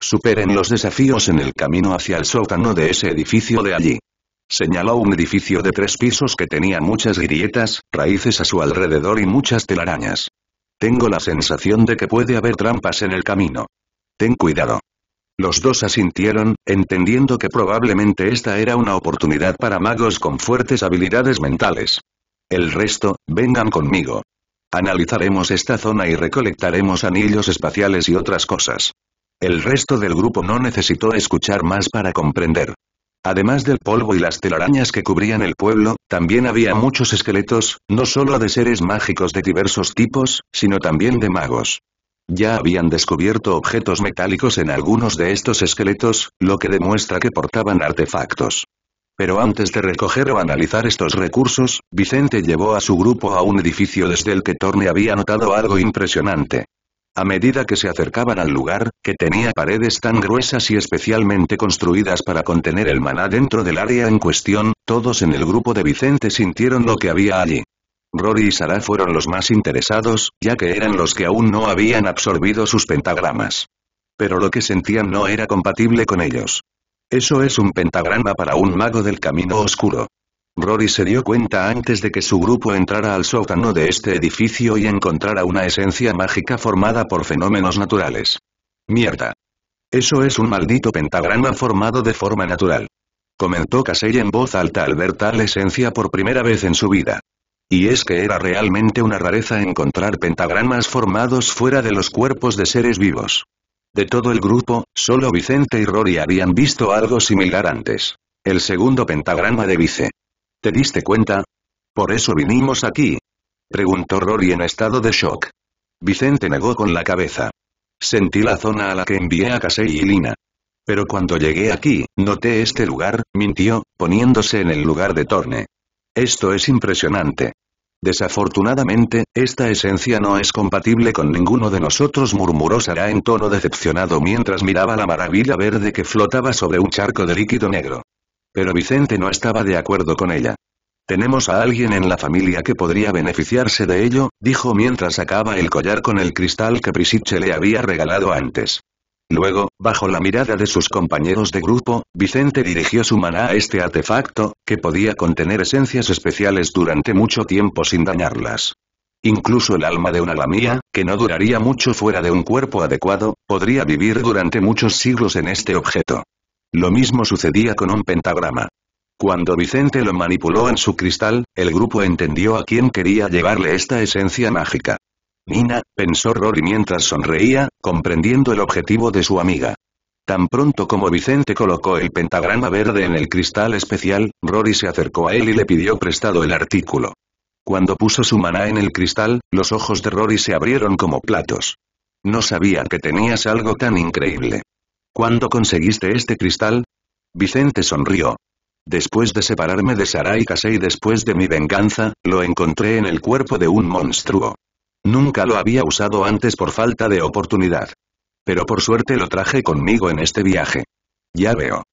Superen los desafíos en el camino hacia el sótano de ese edificio de allí. Señaló un edificio de tres pisos que tenía muchas grietas, raíces a su alrededor y muchas telarañas. Tengo la sensación de que puede haber trampas en el camino. Ten cuidado. Los dos asintieron, entendiendo que probablemente esta era una oportunidad para magos con fuertes habilidades mentales. El resto, vengan conmigo. Analizaremos esta zona y recolectaremos anillos espaciales y otras cosas. El resto del grupo no necesitó escuchar más para comprender. Además del polvo y las telarañas que cubrían el pueblo, también había muchos esqueletos, no solo de seres mágicos de diversos tipos, sino también de magos. Ya habían descubierto objetos metálicos en algunos de estos esqueletos, lo que demuestra que portaban artefactos. Pero antes de recoger o analizar estos recursos, Vicente llevó a su grupo a un edificio desde el que Torne había notado algo impresionante. A medida que se acercaban al lugar, que tenía paredes tan gruesas y especialmente construidas para contener el maná dentro del área en cuestión, todos en el grupo de Vicente sintieron lo que había allí. Rory y Sara fueron los más interesados, ya que eran los que aún no habían absorbido sus pentagramas. Pero lo que sentían no era compatible con ellos. Eso es un pentagrama para un mago del camino oscuro. Rory se dio cuenta antes de que su grupo entrara al sótano de este edificio y encontrara una esencia mágica formada por fenómenos naturales. Mierda. Eso es un maldito pentagrama formado de forma natural. Comentó Casey en voz alta al ver tal esencia por primera vez en su vida. Y es que era realmente una rareza encontrar pentagramas formados fuera de los cuerpos de seres vivos. De todo el grupo, solo Vicente y Rory habían visto algo similar antes. El segundo pentagrama de Vice. ¿Te diste cuenta? Por eso vinimos aquí. Preguntó Rory en estado de shock. Vicente negó con la cabeza. Sentí la zona a la que envié a Casey y Lina. Pero cuando llegué aquí, noté este lugar, mintió, poniéndose en el lugar de Torne. Esto es impresionante. Desafortunadamente, esta esencia no es compatible con ninguno de nosotros murmuró Sara en tono decepcionado mientras miraba la maravilla verde que flotaba sobre un charco de líquido negro. Pero Vicente no estaba de acuerdo con ella. Tenemos a alguien en la familia que podría beneficiarse de ello, dijo mientras sacaba el collar con el cristal que Prisiche le había regalado antes. Luego, bajo la mirada de sus compañeros de grupo, Vicente dirigió su maná a este artefacto, que podía contener esencias especiales durante mucho tiempo sin dañarlas. Incluso el alma de una lamía, que no duraría mucho fuera de un cuerpo adecuado, podría vivir durante muchos siglos en este objeto. Lo mismo sucedía con un pentagrama. Cuando Vicente lo manipuló en su cristal, el grupo entendió a quién quería llevarle esta esencia mágica. Nina, pensó Rory mientras sonreía, comprendiendo el objetivo de su amiga. Tan pronto como Vicente colocó el pentagrama verde en el cristal especial, Rory se acercó a él y le pidió prestado el artículo. Cuando puso su maná en el cristal, los ojos de Rory se abrieron como platos. No sabía que tenías algo tan increíble. ¿Cuándo conseguiste este cristal? Vicente sonrió. Después de separarme de Sarai y después de mi venganza, lo encontré en el cuerpo de un monstruo. Nunca lo había usado antes por falta de oportunidad. Pero por suerte lo traje conmigo en este viaje. Ya veo.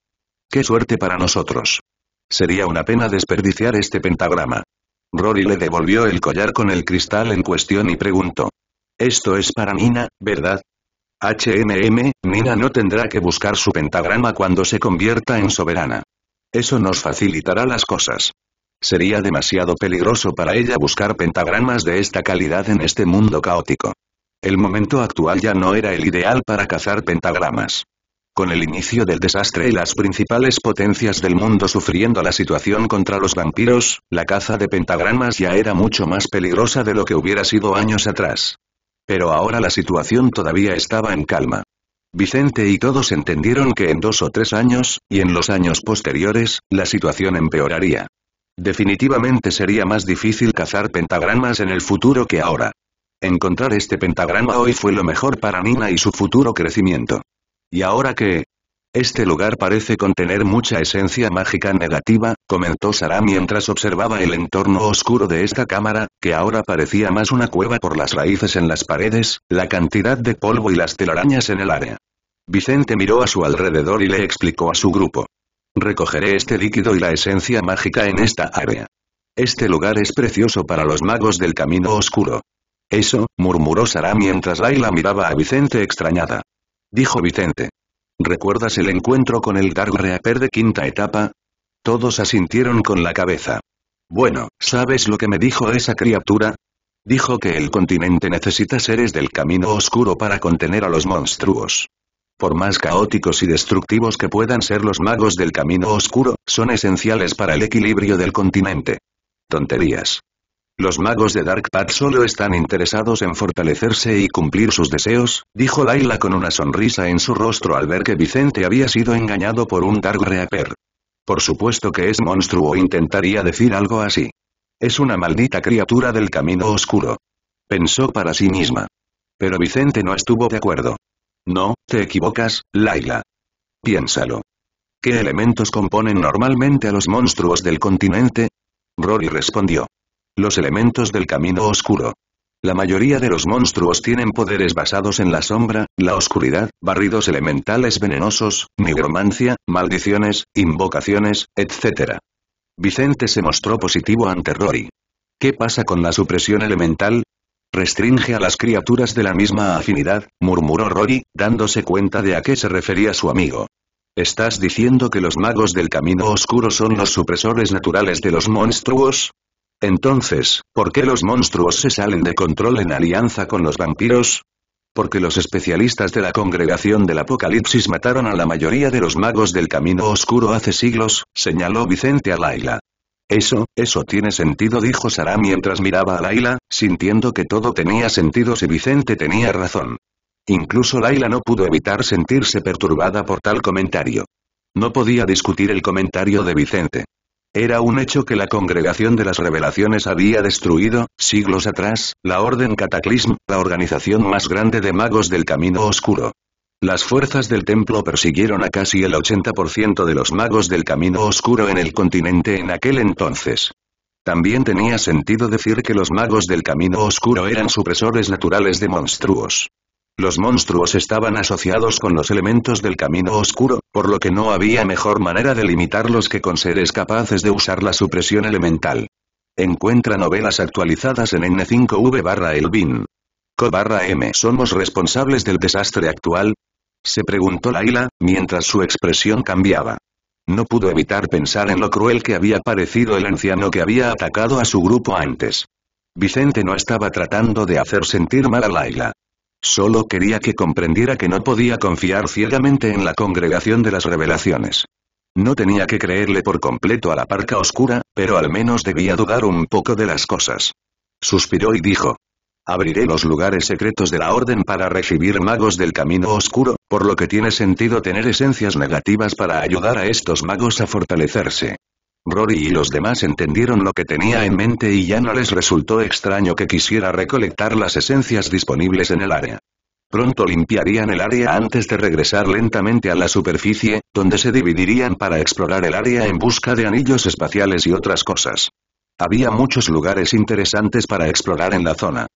Qué suerte para nosotros. Sería una pena desperdiciar este pentagrama. Rory le devolvió el collar con el cristal en cuestión y preguntó. Esto es para Nina, ¿verdad? HMM, Nina no tendrá que buscar su pentagrama cuando se convierta en soberana. Eso nos facilitará las cosas. Sería demasiado peligroso para ella buscar pentagramas de esta calidad en este mundo caótico. El momento actual ya no era el ideal para cazar pentagramas. Con el inicio del desastre y las principales potencias del mundo sufriendo la situación contra los vampiros, la caza de pentagramas ya era mucho más peligrosa de lo que hubiera sido años atrás. Pero ahora la situación todavía estaba en calma. Vicente y todos entendieron que en dos o tres años, y en los años posteriores, la situación empeoraría. Definitivamente sería más difícil cazar pentagramas en el futuro que ahora. Encontrar este pentagrama hoy fue lo mejor para Nina y su futuro crecimiento. Y ahora que, este lugar parece contener mucha esencia mágica negativa, comentó Sara mientras observaba el entorno oscuro de esta cámara, que ahora parecía más una cueva por las raíces en las paredes, la cantidad de polvo y las telarañas en el área. Vicente miró a su alrededor y le explicó a su grupo. Recogeré este líquido y la esencia mágica en esta área. Este lugar es precioso para los magos del camino oscuro. Eso, murmuró Sara mientras Laila miraba a Vicente extrañada. Dijo Vicente. ¿Recuerdas el encuentro con el Dark Reaper de quinta etapa? Todos asintieron con la cabeza. Bueno, ¿sabes lo que me dijo esa criatura? Dijo que el continente necesita seres del camino oscuro para contener a los monstruos. Por más caóticos y destructivos que puedan ser los magos del camino oscuro, son esenciales para el equilibrio del continente. Tonterías. Los magos de Dark Darkpad solo están interesados en fortalecerse y cumplir sus deseos, dijo Laila con una sonrisa en su rostro al ver que Vicente había sido engañado por un Dark Reaper. Por supuesto que es monstruo intentaría decir algo así. Es una maldita criatura del camino oscuro. Pensó para sí misma. Pero Vicente no estuvo de acuerdo. No, te equivocas, Laila. Piénsalo. ¿Qué elementos componen normalmente a los monstruos del continente? Rory respondió. Los elementos del camino oscuro. La mayoría de los monstruos tienen poderes basados en la sombra, la oscuridad, barridos elementales venenosos, nigromancia, maldiciones, invocaciones, etc. Vicente se mostró positivo ante Rory. ¿Qué pasa con la supresión elemental? Restringe a las criaturas de la misma afinidad, murmuró Rory, dándose cuenta de a qué se refería su amigo. ¿Estás diciendo que los magos del camino oscuro son los supresores naturales de los monstruos? Entonces, ¿por qué los monstruos se salen de control en alianza con los vampiros? Porque los especialistas de la congregación del Apocalipsis mataron a la mayoría de los magos del Camino Oscuro hace siglos, señaló Vicente a Laila. Eso, eso tiene sentido dijo Sara mientras miraba a Laila, sintiendo que todo tenía sentido si Vicente tenía razón. Incluso Laila no pudo evitar sentirse perturbada por tal comentario. No podía discutir el comentario de Vicente. Era un hecho que la Congregación de las Revelaciones había destruido, siglos atrás, la Orden Cataclism, la organización más grande de magos del Camino Oscuro. Las fuerzas del templo persiguieron a casi el 80% de los magos del Camino Oscuro en el continente en aquel entonces. También tenía sentido decir que los magos del Camino Oscuro eran supresores naturales de monstruos. Los monstruos estaban asociados con los elementos del camino oscuro, por lo que no había mejor manera de limitarlos que con seres capaces de usar la supresión elemental. Encuentra novelas actualizadas en N5V barra Elvin. Co M. ¿Somos responsables del desastre actual? Se preguntó Laila, mientras su expresión cambiaba. No pudo evitar pensar en lo cruel que había parecido el anciano que había atacado a su grupo antes. Vicente no estaba tratando de hacer sentir mal a Laila. Solo quería que comprendiera que no podía confiar ciegamente en la congregación de las revelaciones. No tenía que creerle por completo a la parca oscura, pero al menos debía dudar un poco de las cosas. Suspiró y dijo. Abriré los lugares secretos de la orden para recibir magos del camino oscuro, por lo que tiene sentido tener esencias negativas para ayudar a estos magos a fortalecerse. Rory y los demás entendieron lo que tenía en mente y ya no les resultó extraño que quisiera recolectar las esencias disponibles en el área. Pronto limpiarían el área antes de regresar lentamente a la superficie, donde se dividirían para explorar el área en busca de anillos espaciales y otras cosas. Había muchos lugares interesantes para explorar en la zona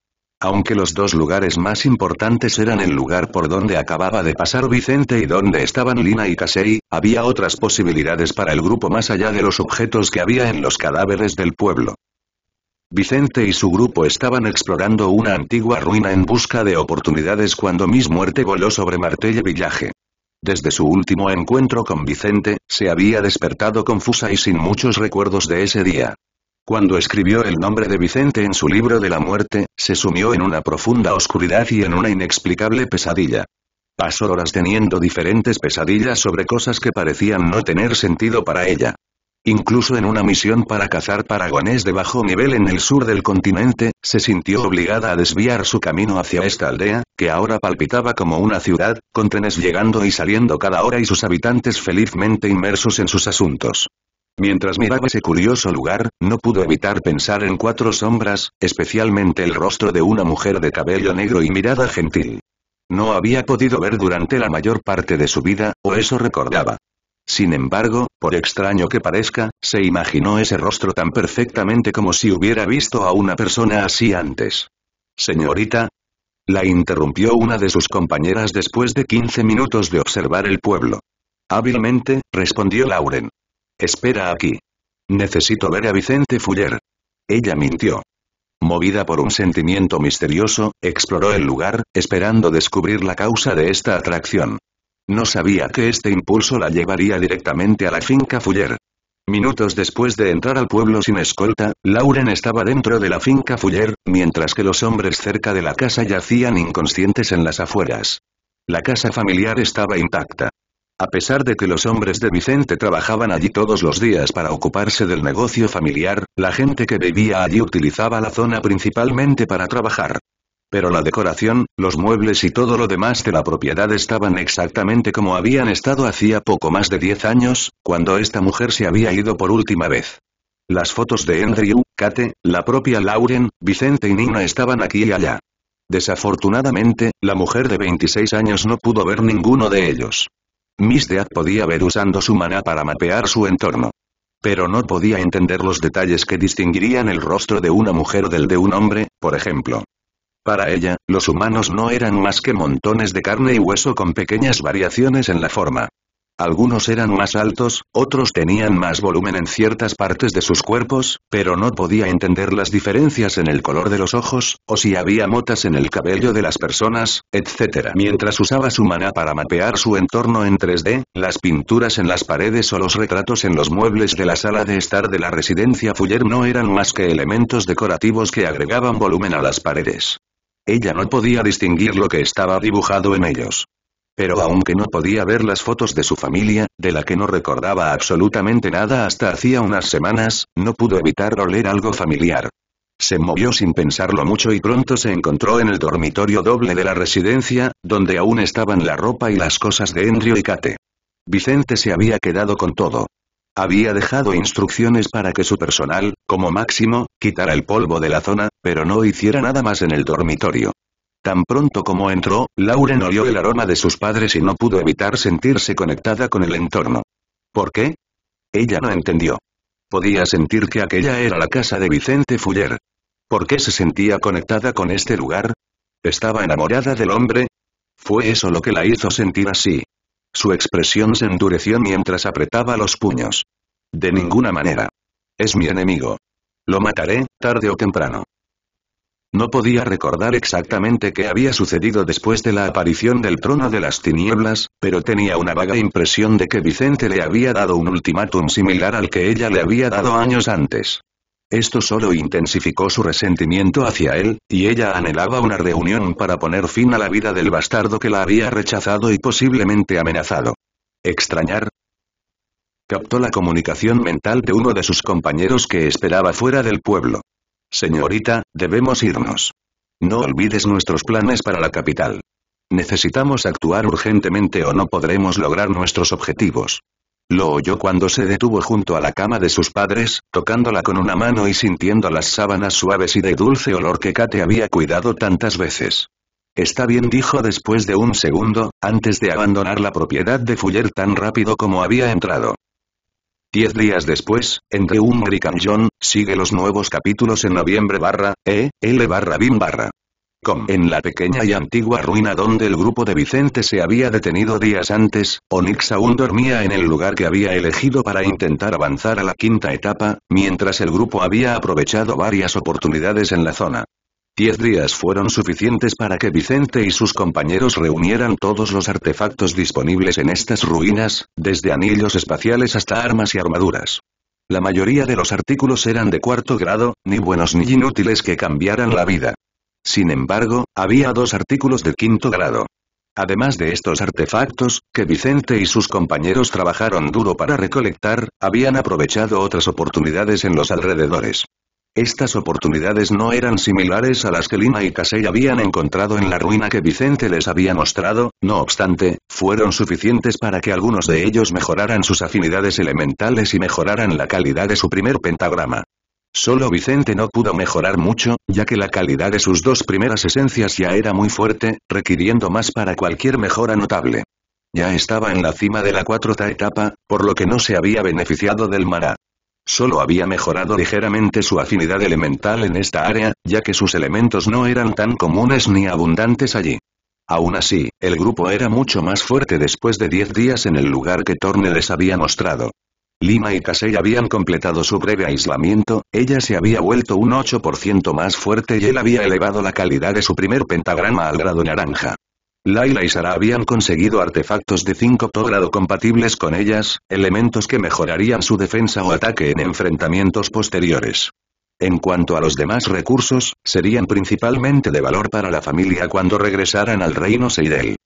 aunque los dos lugares más importantes eran el lugar por donde acababa de pasar Vicente y donde estaban Lina y Casey, había otras posibilidades para el grupo más allá de los objetos que había en los cadáveres del pueblo. Vicente y su grupo estaban explorando una antigua ruina en busca de oportunidades cuando Miss Muerte voló sobre Martelle Villaje. Desde su último encuentro con Vicente, se había despertado confusa y sin muchos recuerdos de ese día. Cuando escribió el nombre de Vicente en su libro de la muerte, se sumió en una profunda oscuridad y en una inexplicable pesadilla. Pasó horas teniendo diferentes pesadillas sobre cosas que parecían no tener sentido para ella. Incluso en una misión para cazar paragonés de bajo nivel en el sur del continente, se sintió obligada a desviar su camino hacia esta aldea, que ahora palpitaba como una ciudad, con trenes llegando y saliendo cada hora y sus habitantes felizmente inmersos en sus asuntos. Mientras miraba ese curioso lugar, no pudo evitar pensar en cuatro sombras, especialmente el rostro de una mujer de cabello negro y mirada gentil. No había podido ver durante la mayor parte de su vida, o eso recordaba. Sin embargo, por extraño que parezca, se imaginó ese rostro tan perfectamente como si hubiera visto a una persona así antes. Señorita. La interrumpió una de sus compañeras después de 15 minutos de observar el pueblo. Hábilmente, respondió Lauren. Espera aquí. Necesito ver a Vicente Fuller. Ella mintió. Movida por un sentimiento misterioso, exploró el lugar, esperando descubrir la causa de esta atracción. No sabía que este impulso la llevaría directamente a la finca Fuller. Minutos después de entrar al pueblo sin escolta, Lauren estaba dentro de la finca Fuller, mientras que los hombres cerca de la casa yacían inconscientes en las afueras. La casa familiar estaba intacta. A pesar de que los hombres de Vicente trabajaban allí todos los días para ocuparse del negocio familiar, la gente que vivía allí utilizaba la zona principalmente para trabajar. Pero la decoración, los muebles y todo lo demás de la propiedad estaban exactamente como habían estado hacía poco más de 10 años, cuando esta mujer se había ido por última vez. Las fotos de Andrew, Kate, la propia Lauren, Vicente y Nina estaban aquí y allá. Desafortunadamente, la mujer de 26 años no pudo ver ninguno de ellos. Miss podía ver usando su maná para mapear su entorno. Pero no podía entender los detalles que distinguirían el rostro de una mujer del de un hombre, por ejemplo. Para ella, los humanos no eran más que montones de carne y hueso con pequeñas variaciones en la forma. Algunos eran más altos, otros tenían más volumen en ciertas partes de sus cuerpos, pero no podía entender las diferencias en el color de los ojos, o si había motas en el cabello de las personas, etc. Mientras usaba su maná para mapear su entorno en 3D, las pinturas en las paredes o los retratos en los muebles de la sala de estar de la residencia Fuller no eran más que elementos decorativos que agregaban volumen a las paredes. Ella no podía distinguir lo que estaba dibujado en ellos. Pero aunque no podía ver las fotos de su familia, de la que no recordaba absolutamente nada hasta hacía unas semanas, no pudo evitar oler algo familiar. Se movió sin pensarlo mucho y pronto se encontró en el dormitorio doble de la residencia, donde aún estaban la ropa y las cosas de Andrew y Kate. Vicente se había quedado con todo. Había dejado instrucciones para que su personal, como máximo, quitara el polvo de la zona, pero no hiciera nada más en el dormitorio. Tan pronto como entró, Lauren olió el aroma de sus padres y no pudo evitar sentirse conectada con el entorno. ¿Por qué? Ella no entendió. Podía sentir que aquella era la casa de Vicente Fuller. ¿Por qué se sentía conectada con este lugar? ¿Estaba enamorada del hombre? Fue eso lo que la hizo sentir así. Su expresión se endureció mientras apretaba los puños. De ninguna manera. Es mi enemigo. Lo mataré, tarde o temprano. No podía recordar exactamente qué había sucedido después de la aparición del trono de las tinieblas, pero tenía una vaga impresión de que Vicente le había dado un ultimátum similar al que ella le había dado años antes. Esto solo intensificó su resentimiento hacia él, y ella anhelaba una reunión para poner fin a la vida del bastardo que la había rechazado y posiblemente amenazado. ¿Extrañar? Captó la comunicación mental de uno de sus compañeros que esperaba fuera del pueblo. Señorita, debemos irnos. No olvides nuestros planes para la capital. Necesitamos actuar urgentemente o no podremos lograr nuestros objetivos. Lo oyó cuando se detuvo junto a la cama de sus padres, tocándola con una mano y sintiendo las sábanas suaves y de dulce olor que Kate había cuidado tantas veces. Está bien dijo después de un segundo, antes de abandonar la propiedad de Fuller tan rápido como había entrado. Diez días después, en The y John, sigue los nuevos capítulos en noviembre barra, e, l barra bim barra. Com. En la pequeña y antigua ruina donde el grupo de Vicente se había detenido días antes, Onix aún dormía en el lugar que había elegido para intentar avanzar a la quinta etapa, mientras el grupo había aprovechado varias oportunidades en la zona. Diez días fueron suficientes para que Vicente y sus compañeros reunieran todos los artefactos disponibles en estas ruinas, desde anillos espaciales hasta armas y armaduras. La mayoría de los artículos eran de cuarto grado, ni buenos ni inútiles que cambiaran la vida. Sin embargo, había dos artículos de quinto grado. Además de estos artefactos, que Vicente y sus compañeros trabajaron duro para recolectar, habían aprovechado otras oportunidades en los alrededores. Estas oportunidades no eran similares a las que Lima y Casey habían encontrado en la ruina que Vicente les había mostrado, no obstante, fueron suficientes para que algunos de ellos mejoraran sus afinidades elementales y mejoraran la calidad de su primer pentagrama. Solo Vicente no pudo mejorar mucho, ya que la calidad de sus dos primeras esencias ya era muy fuerte, requiriendo más para cualquier mejora notable. Ya estaba en la cima de la cuarta etapa, por lo que no se había beneficiado del Mará. Solo había mejorado ligeramente su afinidad elemental en esta área, ya que sus elementos no eran tan comunes ni abundantes allí. Aún así, el grupo era mucho más fuerte después de 10 días en el lugar que Torne les había mostrado. Lima y Casey habían completado su breve aislamiento, ella se había vuelto un 8% más fuerte y él había elevado la calidad de su primer pentagrama al grado naranja. Laila y Sara habían conseguido artefactos de 5 grado compatibles con ellas, elementos que mejorarían su defensa o ataque en enfrentamientos posteriores. En cuanto a los demás recursos, serían principalmente de valor para la familia cuando regresaran al reino Seidel.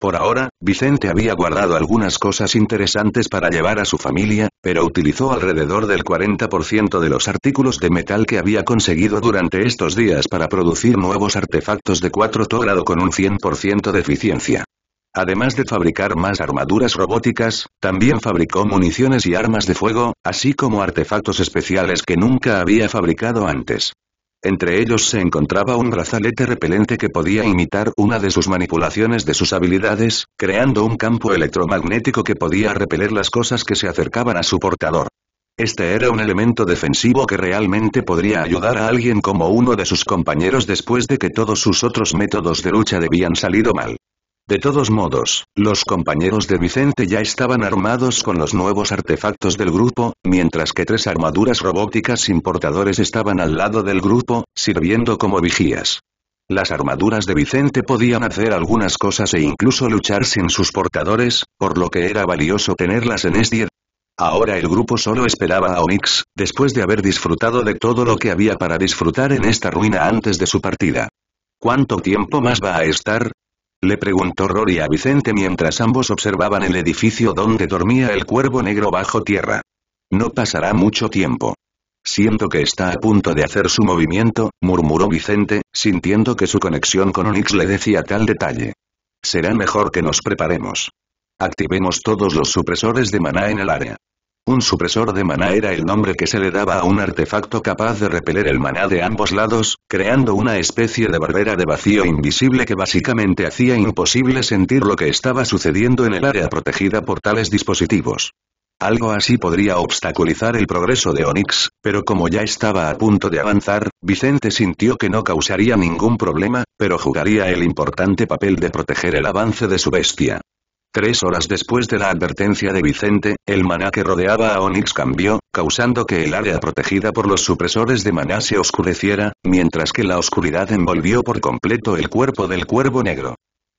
Por ahora, Vicente había guardado algunas cosas interesantes para llevar a su familia, pero utilizó alrededor del 40% de los artículos de metal que había conseguido durante estos días para producir nuevos artefactos de 4 grado con un 100% de eficiencia. Además de fabricar más armaduras robóticas, también fabricó municiones y armas de fuego, así como artefactos especiales que nunca había fabricado antes. Entre ellos se encontraba un brazalete repelente que podía imitar una de sus manipulaciones de sus habilidades, creando un campo electromagnético que podía repeler las cosas que se acercaban a su portador. Este era un elemento defensivo que realmente podría ayudar a alguien como uno de sus compañeros después de que todos sus otros métodos de lucha debían salido mal. De todos modos, los compañeros de Vicente ya estaban armados con los nuevos artefactos del grupo, mientras que tres armaduras robóticas sin portadores estaban al lado del grupo, sirviendo como vigías. Las armaduras de Vicente podían hacer algunas cosas e incluso luchar sin sus portadores, por lo que era valioso tenerlas en S10. Ahora el grupo solo esperaba a Onix, después de haber disfrutado de todo lo que había para disfrutar en esta ruina antes de su partida. ¿Cuánto tiempo más va a estar? Le preguntó Rory a Vicente mientras ambos observaban el edificio donde dormía el cuervo negro bajo tierra. No pasará mucho tiempo. Siento que está a punto de hacer su movimiento, murmuró Vicente, sintiendo que su conexión con Onyx le decía tal detalle. Será mejor que nos preparemos. Activemos todos los supresores de maná en el área. Un supresor de maná era el nombre que se le daba a un artefacto capaz de repeler el maná de ambos lados, creando una especie de barrera de vacío invisible que básicamente hacía imposible sentir lo que estaba sucediendo en el área protegida por tales dispositivos. Algo así podría obstaculizar el progreso de Onix, pero como ya estaba a punto de avanzar, Vicente sintió que no causaría ningún problema, pero jugaría el importante papel de proteger el avance de su bestia. Tres horas después de la advertencia de Vicente, el maná que rodeaba a Onyx cambió, causando que el área protegida por los supresores de maná se oscureciera, mientras que la oscuridad envolvió por completo el cuerpo del cuervo negro.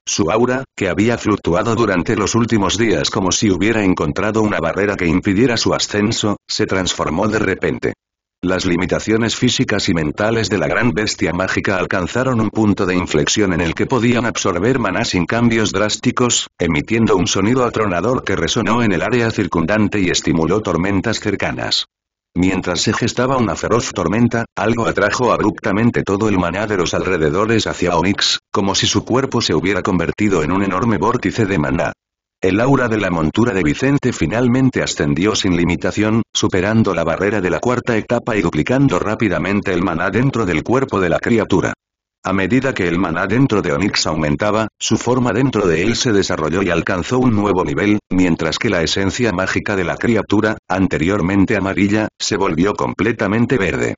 Su aura, que había fluctuado durante los últimos días como si hubiera encontrado una barrera que impidiera su ascenso, se transformó de repente. Las limitaciones físicas y mentales de la gran bestia mágica alcanzaron un punto de inflexión en el que podían absorber maná sin cambios drásticos, emitiendo un sonido atronador que resonó en el área circundante y estimuló tormentas cercanas. Mientras se gestaba una feroz tormenta, algo atrajo abruptamente todo el maná de los alrededores hacia Onyx, como si su cuerpo se hubiera convertido en un enorme vórtice de maná. El aura de la montura de Vicente finalmente ascendió sin limitación, superando la barrera de la cuarta etapa y duplicando rápidamente el maná dentro del cuerpo de la criatura. A medida que el maná dentro de Onix aumentaba, su forma dentro de él se desarrolló y alcanzó un nuevo nivel, mientras que la esencia mágica de la criatura, anteriormente amarilla, se volvió completamente verde.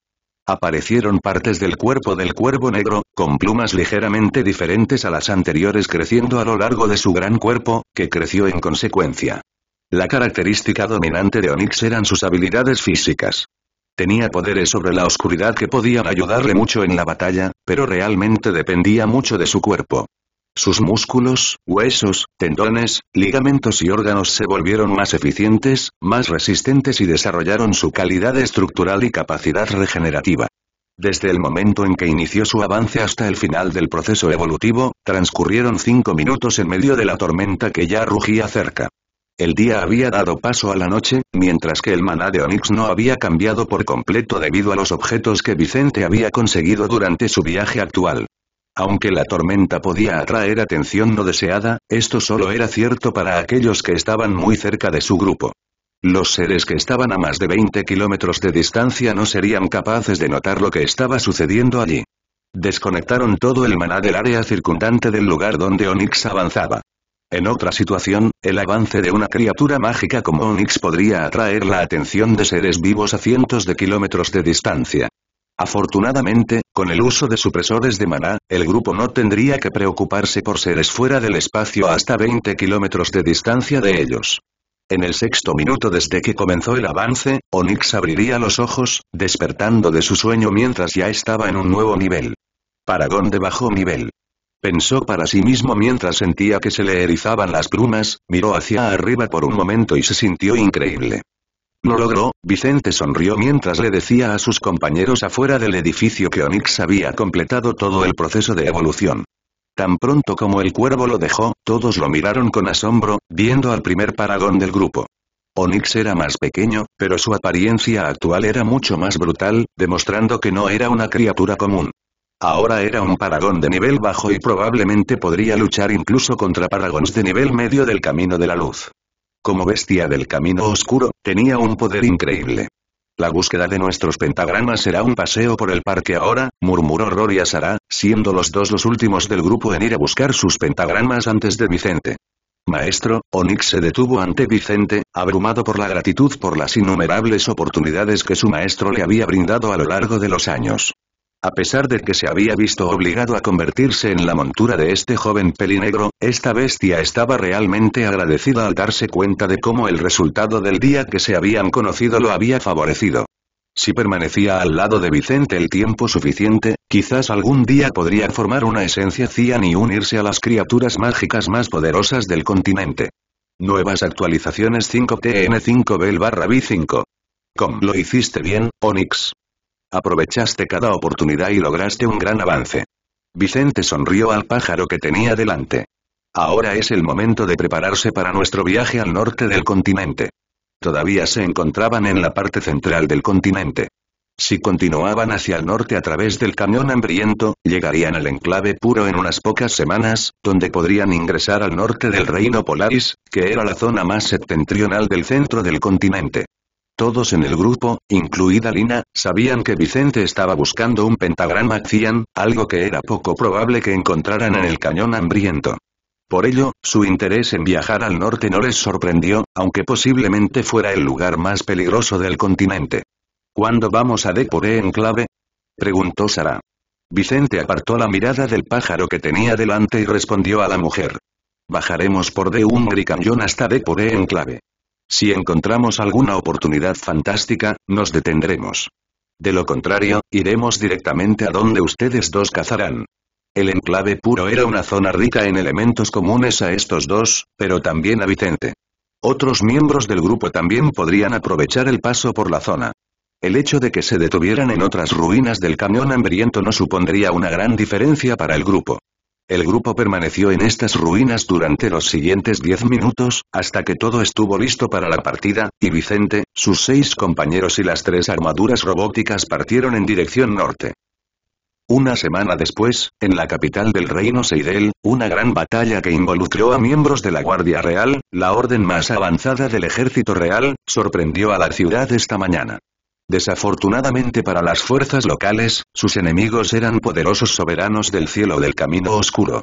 Aparecieron partes del cuerpo del cuervo negro, con plumas ligeramente diferentes a las anteriores creciendo a lo largo de su gran cuerpo, que creció en consecuencia. La característica dominante de Onix eran sus habilidades físicas. Tenía poderes sobre la oscuridad que podían ayudarle mucho en la batalla, pero realmente dependía mucho de su cuerpo. Sus músculos, huesos, tendones, ligamentos y órganos se volvieron más eficientes, más resistentes y desarrollaron su calidad estructural y capacidad regenerativa. Desde el momento en que inició su avance hasta el final del proceso evolutivo, transcurrieron cinco minutos en medio de la tormenta que ya rugía cerca. El día había dado paso a la noche, mientras que el maná de Onix no había cambiado por completo debido a los objetos que Vicente había conseguido durante su viaje actual. Aunque la tormenta podía atraer atención no deseada, esto solo era cierto para aquellos que estaban muy cerca de su grupo. Los seres que estaban a más de 20 kilómetros de distancia no serían capaces de notar lo que estaba sucediendo allí. Desconectaron todo el maná del área circundante del lugar donde Onyx avanzaba. En otra situación, el avance de una criatura mágica como Onyx podría atraer la atención de seres vivos a cientos de kilómetros de distancia. Afortunadamente, con el uso de supresores de maná, el grupo no tendría que preocuparse por seres fuera del espacio hasta 20 kilómetros de distancia de ellos. En el sexto minuto desde que comenzó el avance, Onyx abriría los ojos, despertando de su sueño mientras ya estaba en un nuevo nivel. Paragón de bajo nivel. Pensó para sí mismo mientras sentía que se le erizaban las plumas, miró hacia arriba por un momento y se sintió increíble. Lo logró, Vicente sonrió mientras le decía a sus compañeros afuera del edificio que Onix había completado todo el proceso de evolución. Tan pronto como el cuervo lo dejó, todos lo miraron con asombro, viendo al primer paragón del grupo. Onix era más pequeño, pero su apariencia actual era mucho más brutal, demostrando que no era una criatura común. Ahora era un paragón de nivel bajo y probablemente podría luchar incluso contra paragones de nivel medio del camino de la luz. Como bestia del camino oscuro, tenía un poder increíble. La búsqueda de nuestros pentagramas será un paseo por el parque ahora, murmuró Rory a Sara, siendo los dos los últimos del grupo en ir a buscar sus pentagramas antes de Vicente. Maestro, Onix se detuvo ante Vicente, abrumado por la gratitud por las innumerables oportunidades que su maestro le había brindado a lo largo de los años. A pesar de que se había visto obligado a convertirse en la montura de este joven pelinegro, esta bestia estaba realmente agradecida al darse cuenta de cómo el resultado del día que se habían conocido lo había favorecido. Si permanecía al lado de Vicente el tiempo suficiente, quizás algún día podría formar una esencia cian y unirse a las criaturas mágicas más poderosas del continente. Nuevas actualizaciones 5TN5BEL barra B5. Com lo hiciste bien, Onyx. Aprovechaste cada oportunidad y lograste un gran avance. Vicente sonrió al pájaro que tenía delante. Ahora es el momento de prepararse para nuestro viaje al norte del continente. Todavía se encontraban en la parte central del continente. Si continuaban hacia el norte a través del cañón hambriento, llegarían al enclave puro en unas pocas semanas, donde podrían ingresar al norte del reino Polaris, que era la zona más septentrional del centro del continente. Todos en el grupo, incluida Lina, sabían que Vicente estaba buscando un pentagrama Cian, algo que era poco probable que encontraran en el cañón hambriento. Por ello, su interés en viajar al norte no les sorprendió, aunque posiblemente fuera el lugar más peligroso del continente. ¿Cuándo vamos a Depuré eh, en clave? preguntó Sara. Vicente apartó la mirada del pájaro que tenía delante y respondió a la mujer. Bajaremos por de y Canyon hasta Depuré eh, en clave. Si encontramos alguna oportunidad fantástica, nos detendremos. De lo contrario, iremos directamente a donde ustedes dos cazarán. El enclave puro era una zona rica en elementos comunes a estos dos, pero también a Vicente. Otros miembros del grupo también podrían aprovechar el paso por la zona. El hecho de que se detuvieran en otras ruinas del cañón hambriento no supondría una gran diferencia para el grupo. El grupo permaneció en estas ruinas durante los siguientes diez minutos, hasta que todo estuvo listo para la partida, y Vicente, sus seis compañeros y las tres armaduras robóticas partieron en dirección norte. Una semana después, en la capital del reino Seidel, una gran batalla que involucró a miembros de la Guardia Real, la orden más avanzada del ejército real, sorprendió a la ciudad esta mañana. Desafortunadamente para las fuerzas locales, sus enemigos eran poderosos soberanos del cielo del camino oscuro.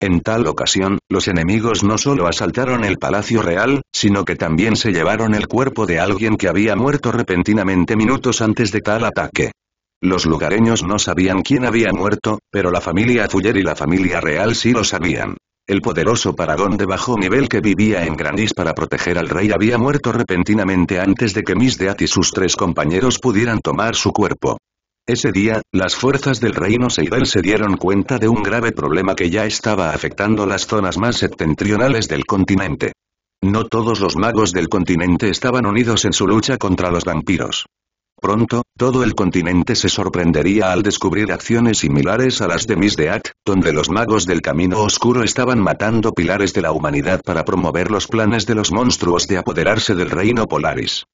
En tal ocasión, los enemigos no solo asaltaron el palacio real, sino que también se llevaron el cuerpo de alguien que había muerto repentinamente minutos antes de tal ataque. Los lugareños no sabían quién había muerto, pero la familia Fuller y la familia real sí lo sabían. El poderoso paragón de bajo nivel que vivía en Granis para proteger al rey había muerto repentinamente antes de que Miss y sus tres compañeros pudieran tomar su cuerpo. Ese día, las fuerzas del reino Seidel se dieron cuenta de un grave problema que ya estaba afectando las zonas más septentrionales del continente. No todos los magos del continente estaban unidos en su lucha contra los vampiros. Pronto, todo el continente se sorprendería al descubrir acciones similares a las de Misdeat, donde los magos del camino oscuro estaban matando pilares de la humanidad para promover los planes de los monstruos de apoderarse del reino Polaris.